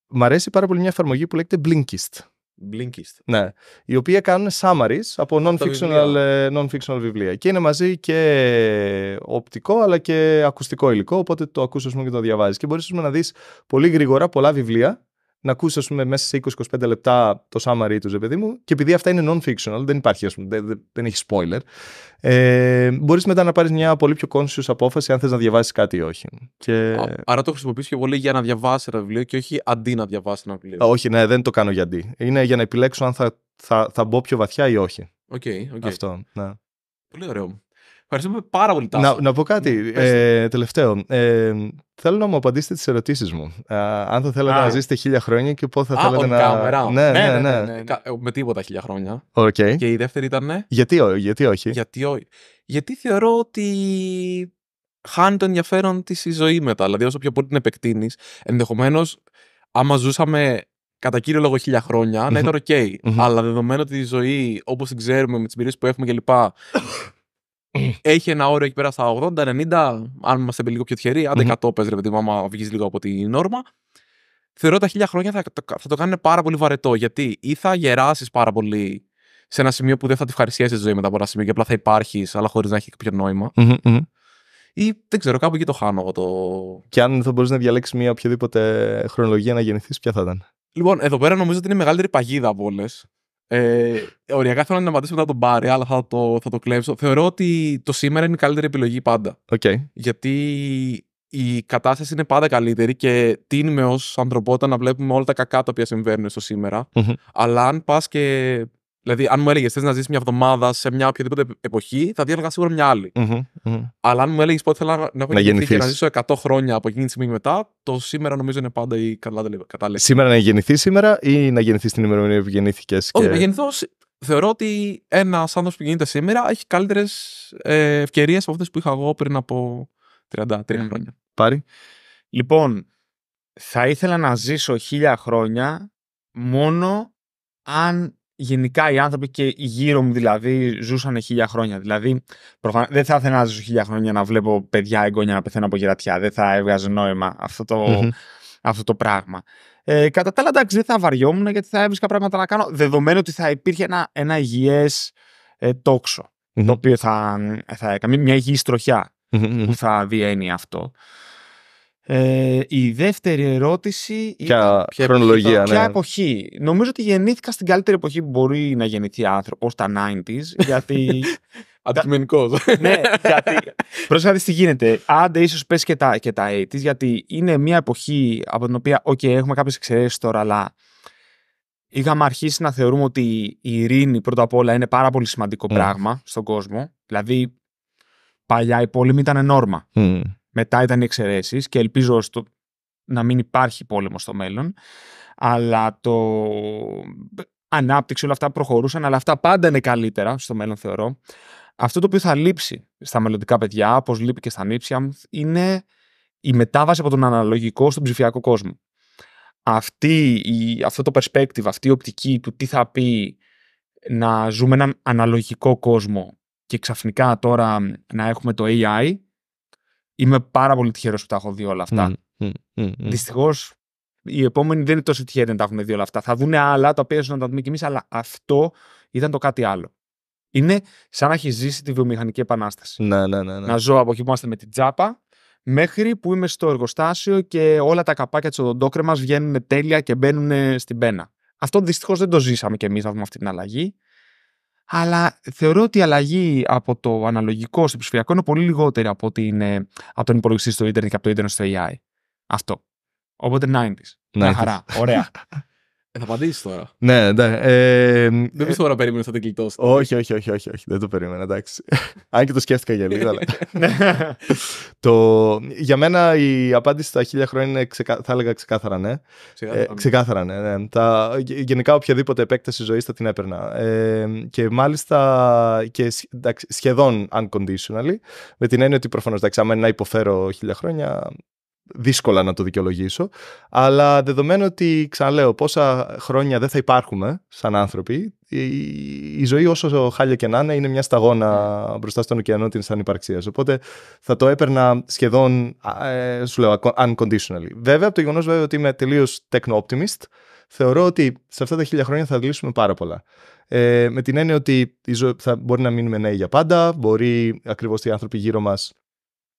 μ' αρέσει πάρα πολύ μια εφαρμογή που λέγεται Blinkist. Blinkist. Ναι. Οι οποίοι κάνουν summaries από non-fictional, ε, non-fictional βιβλία. Και είναι μαζί και οπτικό αλλά και ακουστικό υλικό. Οπότε το ακούς και το διαβάζεις. Και μπορείς να δεις πολύ γρήγορα πολλά βιβλία να ακούσεις, ας πούμε, μέσα σε 20-25 λεπτά το summary τους, ρε παιδί μου. Και επειδή αυτά είναι non-fictional, δεν υπάρχει, ας πούμε, δεν, έχει spoiler. Ε, Μπορείς μετά να πάρεις μια πολύ πιο conscious απόφαση αν θες να διαβάσεις κάτι ή όχι.
Και... άρα το χρησιμοποιήσει και πολύ για να διαβάσεις ένα βιβλίο και όχι αντί να διαβάσεις ένα βιβλίο. όχι,
ναι, δεν το κάνω για αντί. Είναι για να επιλέξω αν θα, θα, θα μπω πιο βαθιά ή όχι. Okay, okay. Αυτό. Ναι.
Πολύ ωραίο. Ευχαριστούμε πάρα πολύ, Τάσο. Να, να πω κάτι ναι, ε,
τελευταίο. Ε, θέλω να μου απαντήσετε τις ερωτήσεις μου. Ε, αν θα θέλατε Α, να ζήσετε χίλια χρόνια και πω θα Α, θέλατε να. Κάμερα. Ναι, ναι, ναι. ναι, ναι, ναι.
ναι. Με τίποτα χίλια χρόνια. Okay. Και η δεύτερη ήταν. Ναι. Γιατί, γιατί όχι. Γιατί, ό, γιατί θεωρώ ότι χάνει το ενδιαφέρον της η ζωή μετά. Δηλαδή, όσο πιο πολύ την επεκτείνεις, ενδεχομένως άμα ζούσαμε κατά κύριο λόγο χίλια να ήταν οκ. Okay. Αλλά δεδομένου ότι η ζωή, όπως την ξέρουμε, με τις εμπειρίες που έχουμε κλπ έχει ένα όριο εκεί πέρα στα 80-90, αν είμαστε λίγο πιο τυχεροί, αν δεν κατόπες ρε παιδί μου, άμα βγεις λίγο από την νόρμα. Θεωρώ τα χίλια χρόνια θα, θα το κάνουν πάρα πολύ βαρετό, γιατί ή θα γεράσεις πάρα πολύ σε ένα σημείο που δεν θα τη ευχαριστιάσει τη ζωή μετά από ένα σημείο και απλά θα υπάρχεις, αλλά χωρίς να έχει κάποιο νόημα. Mm-hmm. Ή δεν ξέρω, κάπου εκεί το χάνω εγώ Και αν θα μπορούσε να διαλέξεις μια οποιαδήποτε χρονολογία να γεννηθείς, ποια θα ήταν. Λοιπόν, εδώ πέρα νομίζω ότι είναι η μεγαλύτερη παγίδα από όλες. Ε, οριακά θέλω να απαντήσω μετά τον Μπάρι, αλλά θα το, θα το κλέψω. Θεωρώ ότι το σήμερα είναι η καλύτερη επιλογή πάντα. Okay. Γιατί η κατάσταση είναι πάντα καλύτερη και τίνουμε ως ανθρωπότητα να βλέπουμε όλα τα κακά τα οποία συμβαίνουν στο σημερα Αλλά αν πας και Δηλαδή, αν μου έλεγες θες να ζήσεις μια εβδομάδα σε μια οποιαδήποτε εποχή, θα διάλεγα σίγουρα μια αλλη Αλλά αν μου έλεγες πότε θέλω να, έχω γεννηθεί και να ζήσω 100 χρόνια από εκείνη τη στιγμή μετά, το σήμερα νομίζω είναι πάντα η κατάλληλη. Σήμερα
να γεννηθείς σήμερα ή να γεννηθείς την ημερομηνία που γεννήθηκες. Και... Όχι, να γεννηθώ.
Θεωρώ ότι ένας άνθρωπος που γεννείται σήμερα έχει καλύτερες ευκαιρίες από αυτές που είχα εγώ πριν από
33 χρόνια. Πάρη. Λοιπόν, θα ήθελα να ζήσω χίλια χρόνια μόνο αν γενικά οι άνθρωποι και γύρω μου δηλαδή ζούσαν χίλια χρόνια. Δηλαδή, δεν θα ήθελα να ζω χίλια χρόνια να βλέπω παιδιά εγγόνια να πεθαίνουν από γερατιά. Δεν θα έβγαζε νόημα αυτό το, αυτό το πράγμα. Ε, κατά τα άλλα, εντάξει, δεν θα βαριόμουν γιατί θα έβρισκα πράγματα να κάνω. Δεδομένου ότι θα υπήρχε ένα, ένα υγιές ε, τοξο το οποίο θα, Μια υγιή που θα διένει αυτό. Ε, η δεύτερη ερώτηση. Ποια ποια χρονολογία, εποχή, ναι. Ποια εποχή. Νομίζω ότι γεννήθηκα στην καλύτερη εποχή που μπορεί να γεννηθεί άνθρωπος, τα 90s, γιατί. Αντικειμενικός. ναι, γιατί. Πρόσεχε τι γίνεται. Άντε, ίσως πες και τα, και τα 80 γιατί είναι μια εποχή από την οποία, OK, έχουμε κάποιες εξαιρέσεις τώρα, αλλά είχαμε αρχίσει να θεωρούμε ότι η ειρήνη πρώτα απ' όλα είναι πάρα πολύ σημαντικό mm. πράγμα στον κόσμο. Δηλαδή, παλιά η πόλεμη ήταν νόρμα. Mm. Μετά ήταν οι εξαιρέσεις και ελπίζω στο, να μην υπάρχει πόλεμο στο μέλλον. Αλλά το ανάπτυξη, όλα αυτά προχωρούσαν, αλλά αυτά πάντα είναι καλύτερα στο μέλλον, θεωρώ. Αυτό το οποίο θα λείψει στα μελλοντικά παιδιά, όπως λείπει και στα νύψια μου, είναι η μετάβαση από τον αναλογικό στον ψηφιακό κόσμο. Αυτή, η, αυτό το perspective, αυτή η οπτική του τι θα πει να ζούμε έναν αναλογικό κόσμο και ξαφνικά τώρα να έχουμε το AI, Είμαι πάρα πολύ τυχερός που τα έχω δει όλα αυτά. Mm, mm, mm, Δυστυχώς, οι επόμενοι δεν είναι τόσο τυχεροί να τα έχουμε δει όλα αυτά. Θα δουν άλλα τα οποία ίσως να τα δούμε κι εμείς, αλλά αυτό ήταν το κάτι άλλο. Είναι σαν να έχει ζήσει τη βιομηχανική επανάσταση. Να, ναι, ναι, ναι. να ζω από εκεί που είμαστε με την τσάπα μέχρι που είμαι στο εργοστάσιο και όλα τα καπάκια της οδοντόκρεμας βγαίνουν τέλεια και μπαίνουν στην πένα. Αυτό δυστυχώς δεν το ζήσαμε κι εμείς να δούμε αυτή την αλλαγή αλλά θεωρώ ότι η αλλαγή από το αναλογικό στο ψηφιακό είναι πολύ λιγότερη από, την, από τον υπολογιστή στο ίντερνετ και από το ίντερνετ στο AI. Αυτό. Οπότε 90s. Μια χαρά. Ωραία.
Ε, θα απαντήσεις τώρα.
Ναι, ναι. Ε, δεν πιστεύω
να περίμενες ότι θα την κλειτώσει.
Όχι, όχι,
όχι, όχι, όχι. Δεν το περίμενα, εντάξει. Αν και το σκέφτηκα για λίγο, αλλά. το... Για μένα η απάντηση στα χίλια χρόνια είναι, θα έλεγα ξεκάθαρα ναι. Ε, ξεκάθαρα ναι. ναι. Τα... Γενικά οποιαδήποτε επέκταση ζωής θα την έπαιρνα. Ε, και μάλιστα και σχεδόν unconditionally, με την έννοια ότι προφανώς εντάξει, άμα είναι να υποφέρω χίλια χρόνια, δύσκολα να το δικαιολογήσω. Αλλά δεδομένου ότι, ξαναλέω, πόσα χρόνια δεν θα υπάρχουμε σαν άνθρωποι, η, ζωή όσο χάλια και να είναι είναι μια σταγόνα ναι. μπροστά στον ωκεανό της ανυπαρξίας. Οπότε θα το έπαιρνα σχεδόν, ε, σου λέω, unconditionally. Βέβαια, από το γεγονός βέβαια ότι είμαι τελείως techno-optimist, θεωρώ ότι σε αυτά τα χίλια χρόνια θα λύσουμε πάρα πολλά. Ε, με την έννοια ότι η ζωή θα μπορεί να μείνουμε νέοι για πάντα, μπορεί ακριβώς οι άνθρωποι γύρω μας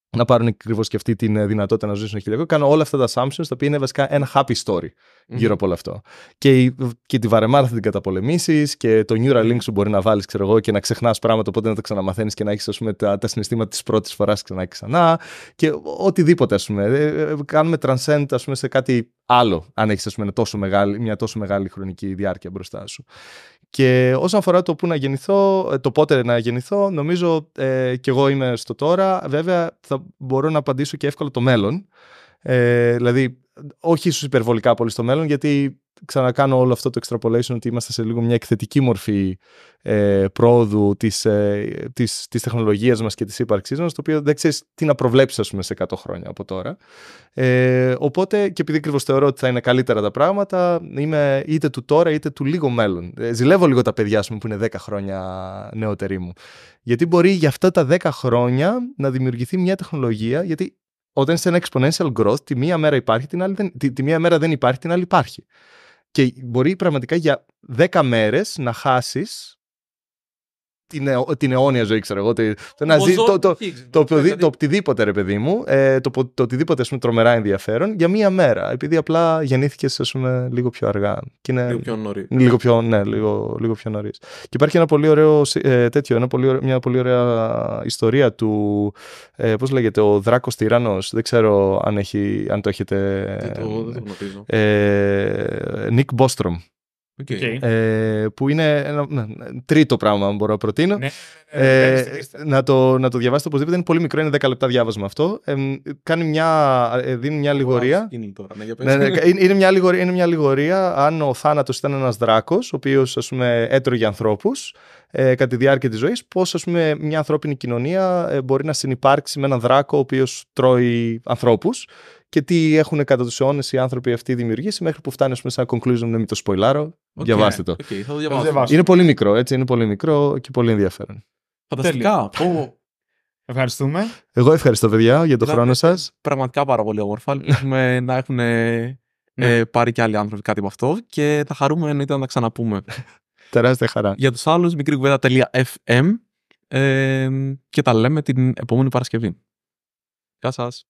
να πάρουν ακριβώς και αυτή τη ε, δυνατότητα να ζήσουν χιλιακό. Κάνω όλα αυτά τα assumptions, τα οποία είναι βασικά ένα happy story γυρω από όλο αυτό. Και, ε, και τη βαρεμάρα θα την καταπολεμήσεις και το neural link σου μπορεί να βάλεις, ξέρω εγώ, και να ξεχνάς πράγματα, οπότε να τα ξαναμαθαίνεις και να έχεις τα, τα συναισθήματα της πρώτης φοράς ξανά και ξανά. Και οτιδήποτε, ας πούμε. Ε, κάνουμε transcend, ας πούμε, σε κάτι άλλο, αν έχεις μια τόσο μεγάλη χρονική διάρκεια μπροστά σου. Και όσον αφορά το πού να γεννηθώ, ε, το πότε να γεννηθώ, νομίζω ε, και εγώ είμαι στο τώρα. Βέβαια, θα μπορώ να απαντήσω και εύκολα το μέλλον. Ε, δηλαδή, όχι ίσως υπερβολικά πολύ στο μέλλον, γιατί ξανακάνω όλο αυτό το extrapolation ότι είμαστε σε λίγο μια εκθετική μορφή ε, πρόοδου της, ε, της, της τεχνολογίας μας και της ύπαρξής μας, το οποίο δεν ξέρεις τι να προβλέψεις ας πούμε σε 100 χρόνια από τώρα. Ε, οπότε και επειδή ακριβώς θεωρώ ότι θα είναι καλύτερα τα πράγματα, είμαι είτε του τώρα είτε του λίγο μέλλον. Ε, ζηλεύω λίγο τα παιδιά μου που είναι 10 χρόνια νεότεροι μου. Γιατί μπορεί για αυτά τα 10 χρόνια να δημιουργηθεί μια τεχνολογία, γιατί όταν είσαι ένα exponential growth, τη μία μέρα υπάρχει, την άλλη δεν, τη, μία μέρα δεν υπάρχει, την άλλη υπάρχει. Και μπορεί πραγματικά για 10 μέρες να χάσεις την, την αιώνια ζωή, ξέρω εγώ. Το, να ζει, δηλαδή. το, οτιδήποτε, ρε παιδί μου, ε, το, οτιδήποτε ας τρομερά ενδιαφέρον για μία μέρα. Επειδή απλά γεννήθηκες λίγο πιο αργά. Και λίγο πιο νωρί. Λίγο πιο, ναι, λίγο, πιο νωρίς. Και υπάρχει ένα πολύ ωραίο ε, τέτοιο, ένα πολύ μια πολύ ωραία ιστορία του. Ε, Πώς λέγεται, ο Δράκος Τυράνο. Δεν ξέρω αν, αν το έχετε. Δεν το, δεν το γνωρίζω. Ε, Μπόστρομ. Ε, που είναι ένα ναι, τρίτο πράγμα, αν μπορώ να προτείνω. Ναι. Ε, ε, να, το, να το διαβάσετε οπωσδήποτε. Είναι πολύ μικρό, είναι 10 λεπτά διάβασμα αυτό. Ε, κάνει μια, δίνει μια λιγορία. Ναι, είναι, μια λιγορία, είναι μια λιγορία αν ο θάνατος ήταν ένας δράκος, ο οποίος έτρωγε ανθρώπους ε, κατά τη διάρκεια της ζωής, πώς μια ανθρώπινη κοινωνία ε, μπορεί να συνεπάρξει με έναν δράκο ο οποίος τρώει ανθρώπους και τι έχουν κατά τους αιώνες οι άνθρωποι αυτοί δημιουργήσει μέχρι που φτάνει σε ένα conclusion να μην το σποϊλάρω. Διαβάστε το. Okay, Είναι πολύ μικρό, έτσι. Είναι πολύ μικρό και πολύ ενδιαφέρον.
Φανταστικά. Ευχαριστούμε.
Εγώ ευχαριστώ, παιδιά, για τον χρόνο σας.
Πραγματικά πάρα πολύ όμορφα. Ελπίζουμε ναι. να έχουν ναι. ε, πάρει και άλλοι άνθρωποι κάτι από αυτό και θα χαρούμε να τα ξαναπούμε. Τεράστια χαρά. Για τους άλλους, μικρή ε, και τα λέμε την επόμενη Παρασκευή. Γεια σας.